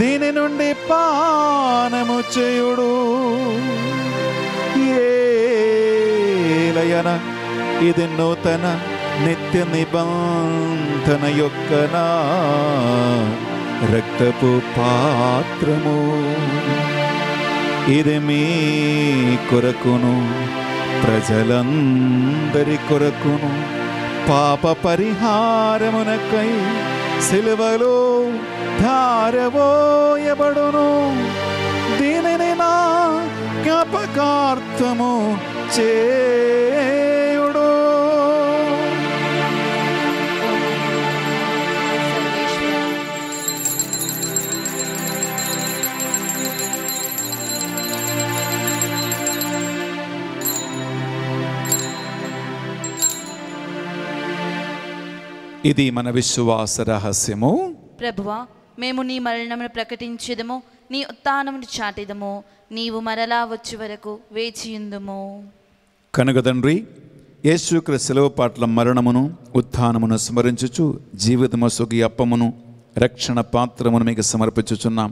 దీని నుండి పానము చేయుడు ఏలయన ఇది నూతన నిత్య నిబంధన యొక్క నా రక్తపు పాత్రము ఇది మీ కొరకును ప్రజలందరి కొరకును పాప పరిహారమునకై సిలువలో ధారవోయబడును దీనిని నా జ్ఞాపకార్థము చేయుడు ఇది మన విశ్వాస రహస్యము ప్రభువా మేము నీ మరణమును ప్రకటించేదము నీ ఉత్నమును చాటిదము నీవు మరలా వచ్చి వరకు వేచియుందుము కనుక తండ్రి యేసుక్ర సెలవు పాటల మరణమును ఉత్థానమును స్మరించుచు జీవితము సుఖి అప్పమును రక్షణ పాత్రమును మీకు సమర్పించుచున్నాం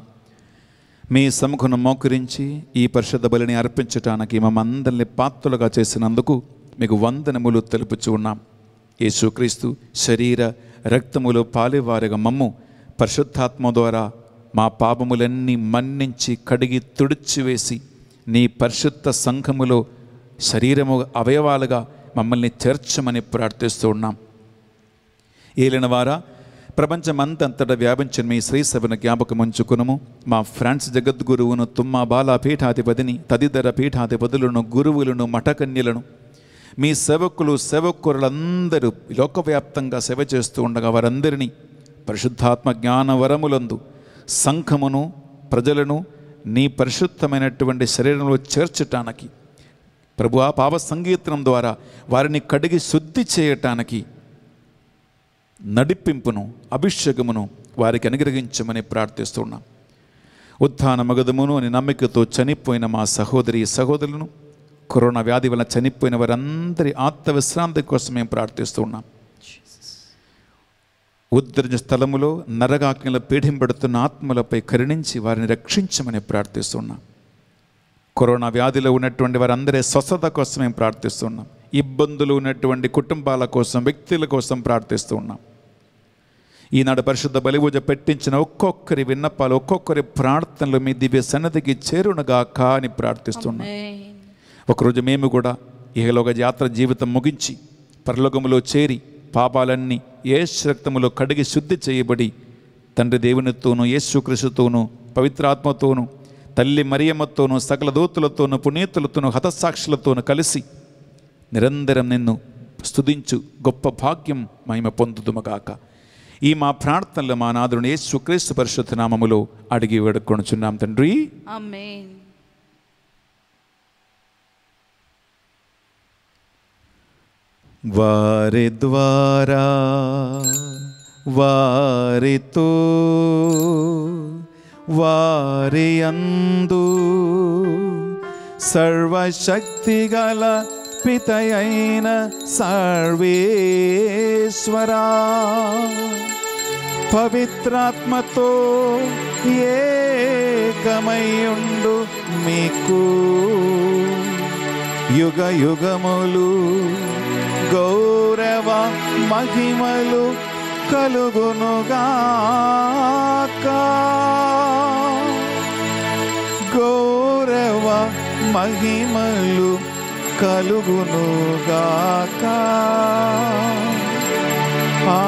మీ సముఖను మోకరించి ఈ పరిషత్ బలిని అర్పించటానికి మమ్మందరిని పాత్రలుగా చేసినందుకు మీకు వందనములు తెలుపుచు ఉన్నాం యేసుక్రీస్తు శరీర రక్తములు పాలివారిగా మమ్ము పరిశుద్ధాత్మ ద్వారా మా పాపములన్నీ మన్నించి కడిగి తుడిచివేసి నీ పరిశుద్ధ సంఘములో శరీరము అవయవాలుగా మమ్మల్ని చేర్చమని ప్రార్థిస్తూ ఉన్నాం వారా ప్రపంచమంతంతటా వ్యాపించిన మీ శ్రీ సభను జ్ఞాపకం మా ఫ్రాన్స్ జగద్గురువును తుమ్మ బాల పీఠాధిపతిని తదితర పీఠాధిపతులను గురువులను మఠకన్యలను మీ సేవకులు సేవకులందరూ లోకవ్యాప్తంగా సేవ చేస్తూ ఉండగా వారందరినీ పరిశుద్ధాత్మ జ్ఞానవరములందు సంఘమును ప్రజలను నీ పరిశుద్ధమైనటువంటి శరీరంలో చేర్చటానికి ప్రభు ఆ పాప సంగీతం ద్వారా వారిని కడిగి శుద్ధి చేయటానికి నడిపింపును అభిషేకమును వారికి అనుగ్రహించమని ప్రార్థిస్తున్నాం ఉత్థాన మగదమును అని నమ్మికతో చనిపోయిన మా సహోదరి సహోదరులను కరోనా వ్యాధి వలన చనిపోయిన వారందరి ఆత్మవిశ్రాంతి కోసం మేము ప్రార్థిస్తున్నాం ఉద్ధరించ స్థలములో నరగాకిలో పీడింపడుతున్న ఆత్మలపై కరుణించి వారిని రక్షించమని ప్రార్థిస్తున్నాం కరోనా వ్యాధిలో ఉన్నటువంటి వారందరి స్వస్థత కోసం మేము ప్రార్థిస్తున్నాం ఇబ్బందులు ఉన్నటువంటి కుటుంబాల కోసం వ్యక్తుల కోసం ప్రార్థిస్తున్నాం ఈనాడు పరిశుద్ధ బలిపూజ పెట్టించిన ఒక్కొక్కరి విన్నపాలు ఒక్కొక్కరి ప్రార్థనలు మీ దివ్య సన్నతికి చేరునగాక అని ప్రార్థిస్తున్నాం ఒకరోజు మేము కూడా ఇహలోక యాత్ర జీవితం ముగించి పరలోకములో చేరి పాపాలన్నీ ఏ రక్తములో కడిగి శుద్ధి చేయబడి తండ్రి దేవునితోనూ యేసుక్రీస్తుతోనూ పవిత్రాత్మతోనూ తల్లి మరియమ్మతోనూ సకల దూతులతోనూ పునీతులతోనూ హతసాక్షులతోనూ కలిసి నిరంతరం నిన్ను స్థుతించు గొప్ప భాగ్యం మహిమ పొందుదుమగాక ఈ మా ప్రార్థనలు మా ఏ యేసుక్రీస్తు పరిశుద్ధ నామములో అడిగి వేడుకొనుచున్నాం తండ్రి ఆమేన్ వారి ద్వారా వారితో వారి అందు గల పితయైన సర్వేశ్వరా పవిత్రాత్మతో ఏకమయుండు మీకు యుగ యుగములు గౌరవ మహిమలు కలుగునుగా గౌరవ మహిమలు కలుగునుగా ఆ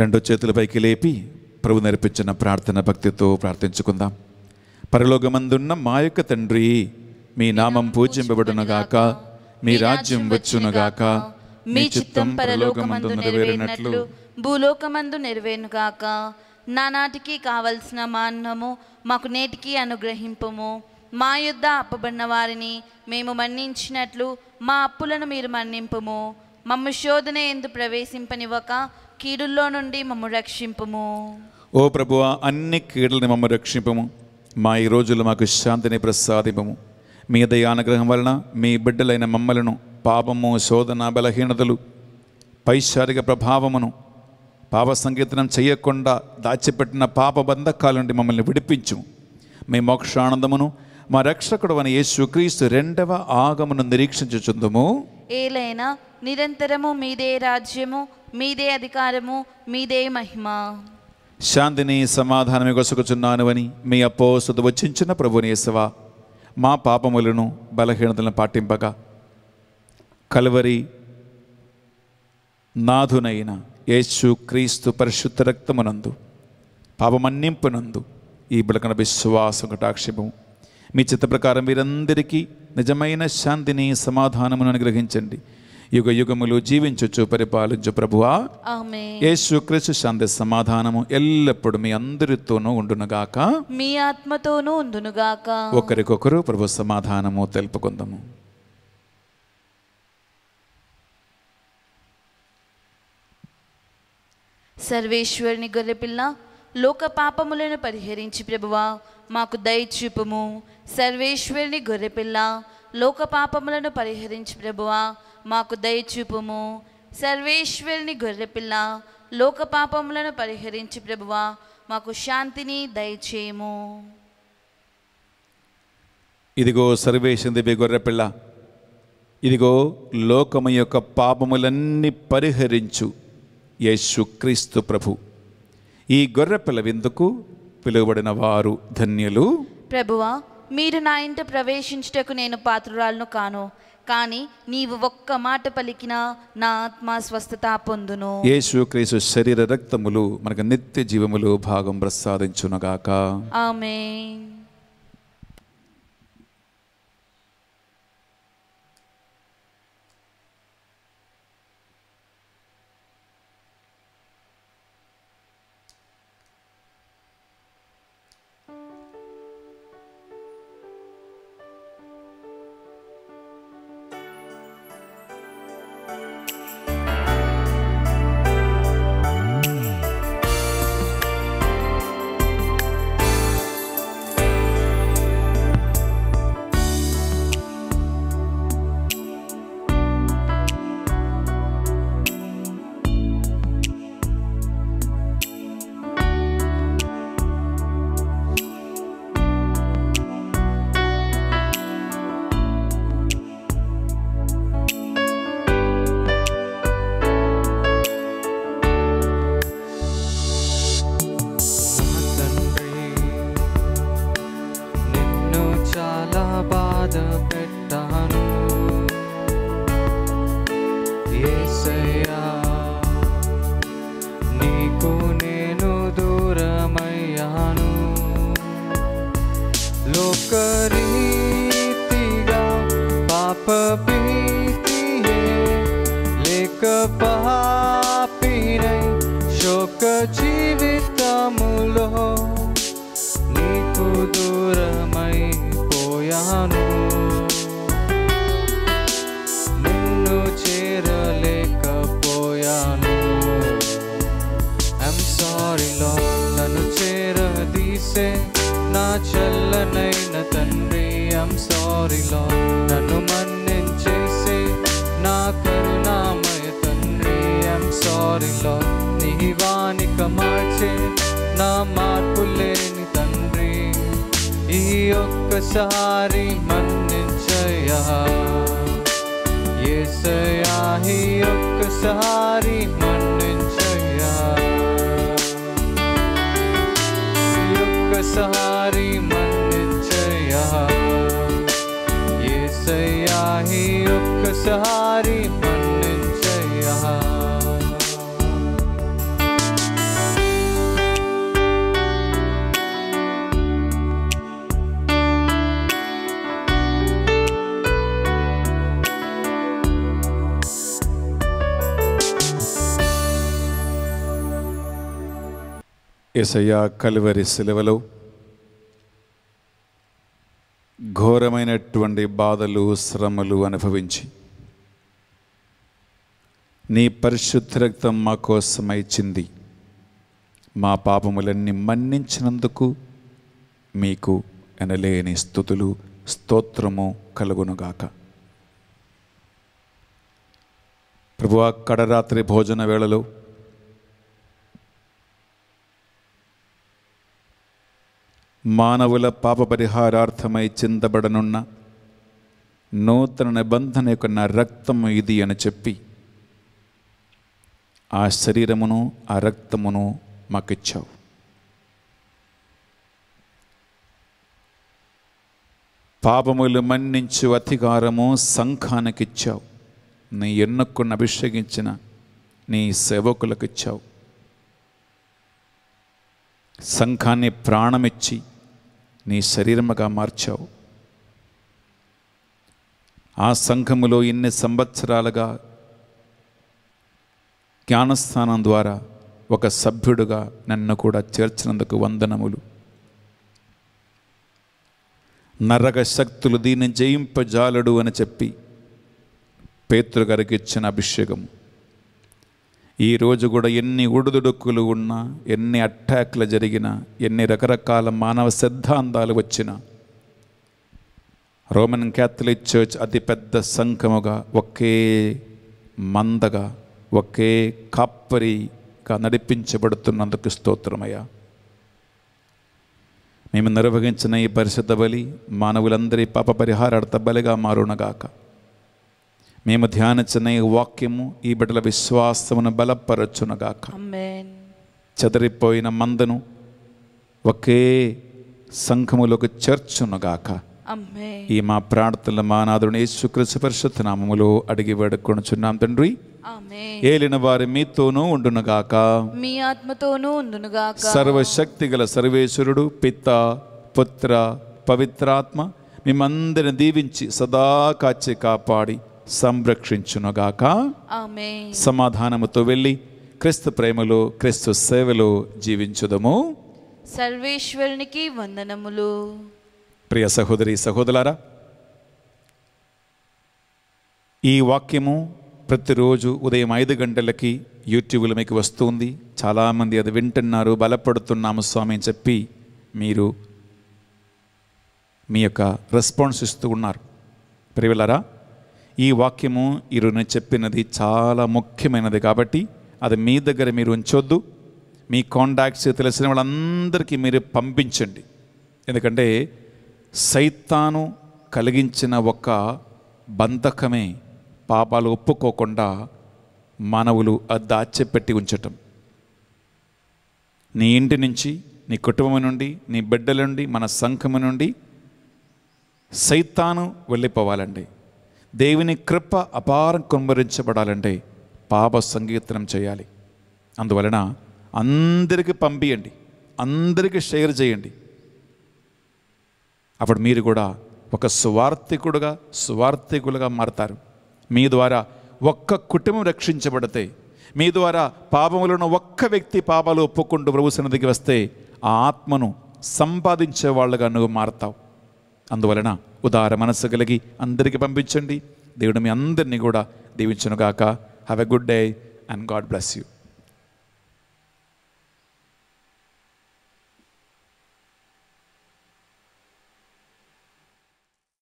రెండు చేతులపైకి లేపి ప్రభు నేర్పించిన ప్రార్థన భక్తితో ప్రార్థించుకుందాం పరలోకమందున్న మా యొక్క తండ్రి మీ నామం పూజింపబడునగాక మీ రాజ్యం వచ్చునగాక మీ చిత్తం పరలోకమందు నెరవేరినట్లు భూలోకమందు నెరవేరునుగాక నానాటికి కావలసిన మాన్నము మాకు నేటికి అనుగ్రహింపము మా యుద్ధ అప్పబడిన వారిని మేము మన్నించినట్లు మా అప్పులను మీరు మన్నింపము మమ్మ శోధన ఎందు ప్రవేశింపనివ్వక కీడుల్లో నుండి మమ్ము రక్షింపుము ఓ ప్రభువ అన్ని కీడులని మమ్మ రక్షింపము మా ఈ రోజులు మాకు శాంతిని ప్రసాదింపము మీ దయానుగ్రహం వలన మీ బిడ్డలైన మమ్మలను పాపము శోధన బలహీనతలు పైశారిక ప్రభావమును పాప సంకీర్తనం చేయకుండా దాచిపెట్టిన పాప బంధకాల నుండి మమ్మల్ని విడిపించు మీ మోక్షానందమును మా రక్షకుడు అని యేసుక్రీస్తు రెండవ ఆగమును నిరీక్షించుచుందుము ఏలైనా నిరంతరము మీదే రాజ్యము మీదే అధికారము మీదే మహిమ శాంతిని సమాధానమే అని మీ అప్పో ప్రభుని ప్రభునేసవ మా పాపములను బలహీనతలను పాటింపగా కలువరి నాథునైన యేసు క్రీస్తు పరిశుద్ధ రక్తమునందు పాపమన్నింపునందు ఈ బిడకన విశ్వాసం కటాక్షేపం మీ చిత్త ప్రకారం మీరందరికీ నిజమైన శాంతిని సమాధానమును అనుగ్రహించండి యుగ యుగములు జీవించొచ్చు పరిపాలించు ప్రభువా యేసు క్రీస్తు సంధి సమాధానము ఎల్లప్పుడు మీ అందరితోనూ ఉండునుగాక మీ ఆత్మతోనూ ఉండునుగాక ఒకరికొకరు ప్రభు సమాధానము తెలుపుకుందాము సర్వేశ్వరుని గొర్రెపిల్ల లోక పాపములను పరిహరించి ప్రభువా మాకు దయచూపము సర్వేశ్వరుని గొర్రెపిల్ల లోక పాపములను పరిహరించి ప్రభువా మాకు దయచూపుము సర్వేశ్వరుని గొర్రెపిల్ల లోక పాపములను పరిహరించి ప్రభువా మాకు శాంతిని దయచేయము ఇదిగో సర్వేశ్వరి దివ్య గొర్రెపిల్ల ఇదిగో లోకము యొక్క పాపములన్నీ పరిహరించు యేసుక్రీస్తు ప్రభు ఈ గొర్రె విందుకు పిలువబడిన వారు ధన్యులు ప్రభువా మీరు నా ఇంట ప్రవేశించుటకు నేను పాత్రురాలను కాను కానీ నీవు ఒక్క మాట పలికినా నా ఆత్మ స్వస్థత పొందును యేసు క్రీసు శరీర రక్తములు మనకు నిత్య జీవములు భాగం ప్రసాదించునగాక ఆమె ఏసయ్యా కలువరి సిలువలో ఘోరమైనటువంటి బాధలు శ్రమలు అనుభవించి నీ పరిశుద్ధ రక్తం మా కోసమైచ్చింది మా పాపములన్నీ మన్నించినందుకు మీకు ఎనలేని స్థుతులు స్తోత్రము కలుగునుగాక ప్రభు కడరాత్రి భోజన వేళలో మానవుల పాప పరిహారార్థమై చిందబడనున్న నూతన నిబంధన యొక్క నా రక్తము ఇది అని చెప్పి ఆ శరీరమును ఆ రక్తమును మాకిచ్చావు పాపములు మన్నించు అధికారము సంఘానికిచ్చావు నీ ఎన్నుకున్న అభిషేకించిన నీ సేవకులకిచ్చావు సంఘాన్ని ప్రాణమిచ్చి నీ శరీరముగా మార్చావు ఆ సంఘములో ఇన్ని సంవత్సరాలుగా జ్ఞానస్థానం ద్వారా ఒక సభ్యుడుగా నన్ను కూడా చేర్చినందుకు వందనములు నరక శక్తులు దీన్ని జయింపజాలడు అని చెప్పి పేతృగారికి ఇచ్చిన అభిషేకము ఈరోజు కూడా ఎన్ని ఉడుదుడుక్కులు ఉన్నా ఎన్ని అటాక్లు జరిగినా ఎన్ని రకరకాల మానవ సిద్ధాంతాలు వచ్చినా రోమన్ క్యాథలిక్ చర్చ్ అతిపెద్ద సంఘముగా ఒకే మందగా ఒకే కాపరిగా నడిపించబడుతున్నందుకు స్తోత్రమయ్యా మేము నిర్వహించిన ఈ పరిశుద్ధ బలి మానవులందరి పాప పరిహారార్థ బలిగా మారునగాక మేము ధ్యానించిన ఈ వాక్యము ఈ బిడ్డల విశ్వాసమును బలపరచునగాక చెదరిపోయిన మందను ఒకే సంఘములోకి చేర్చునుగాక ఈ మా ప్రార్థనలు మానాథుడు యేసుకృష్ణ పరిషత్ నామములో అడిగి వేడుకొనుచున్నాం తండ్రి ఏలిన వారి మీతోనూ ఉండునుగాక మీ ఆత్మతోనూ ఉండునుగాక సర్వశక్తి గల సర్వేశ్వరుడు పిత్త పుత్ర పవిత్రాత్మ మిమ్మందరిని దీవించి సదా కాచి కాపాడి సంరక్షించునుగాక సమాధానముతో వెళ్ళి క్రీస్తు ప్రేమలో క్రీస్తు సేవలో జీవించుదము సర్వేశ్వరునికి వందనములు ప్రియ సహోదరి సహోదరులారా ఈ వాక్యము ప్రతిరోజు ఉదయం ఐదు గంటలకి యూట్యూబ్లో మీకు వస్తుంది చాలామంది అది వింటున్నారు బలపడుతున్నాము స్వామి అని చెప్పి మీరు మీ యొక్క రెస్పాన్స్ ఇస్తూ ఉన్నారు ప్రియులరా ఈ వాక్యము ఈరోజు చెప్పినది చాలా ముఖ్యమైనది కాబట్టి అది మీ దగ్గర మీరు ఉంచొద్దు మీ కాంటాక్ట్స్ తెలిసిన వాళ్ళందరికీ మీరు పంపించండి ఎందుకంటే సైతాను కలిగించిన ఒక బంధకమే పాపాలు ఒప్పుకోకుండా మానవులు అది ఉంచటం నీ ఇంటి నుంచి నీ కుటుంబం నుండి నీ బిడ్డల నుండి మన సంఘము నుండి సైతాను వెళ్ళిపోవాలండి దేవుని కృప అపారం కొనుమరించబడాలంటే పాప సంకీర్తనం చేయాలి అందువలన అందరికీ పంపియండి అందరికీ షేర్ చేయండి అప్పుడు మీరు కూడా ఒక సువార్థికుడుగా సువార్థికులుగా మారతారు మీ ద్వారా ఒక్క కుటుంబం రక్షించబడితే మీ ద్వారా పాపములను ఒక్క వ్యక్తి పాపాలు ఒప్పుకుంటూ ప్రభుత్వం దిగి వస్తే ఆ ఆత్మను సంపాదించే వాళ్ళుగా నువ్వు మారతావు అందువలన ఉదార మనసు కలిగి అందరికీ పంపించండి దేవుడు మీ అందరినీ కూడా దీవించునుగాక have a good day and God bless you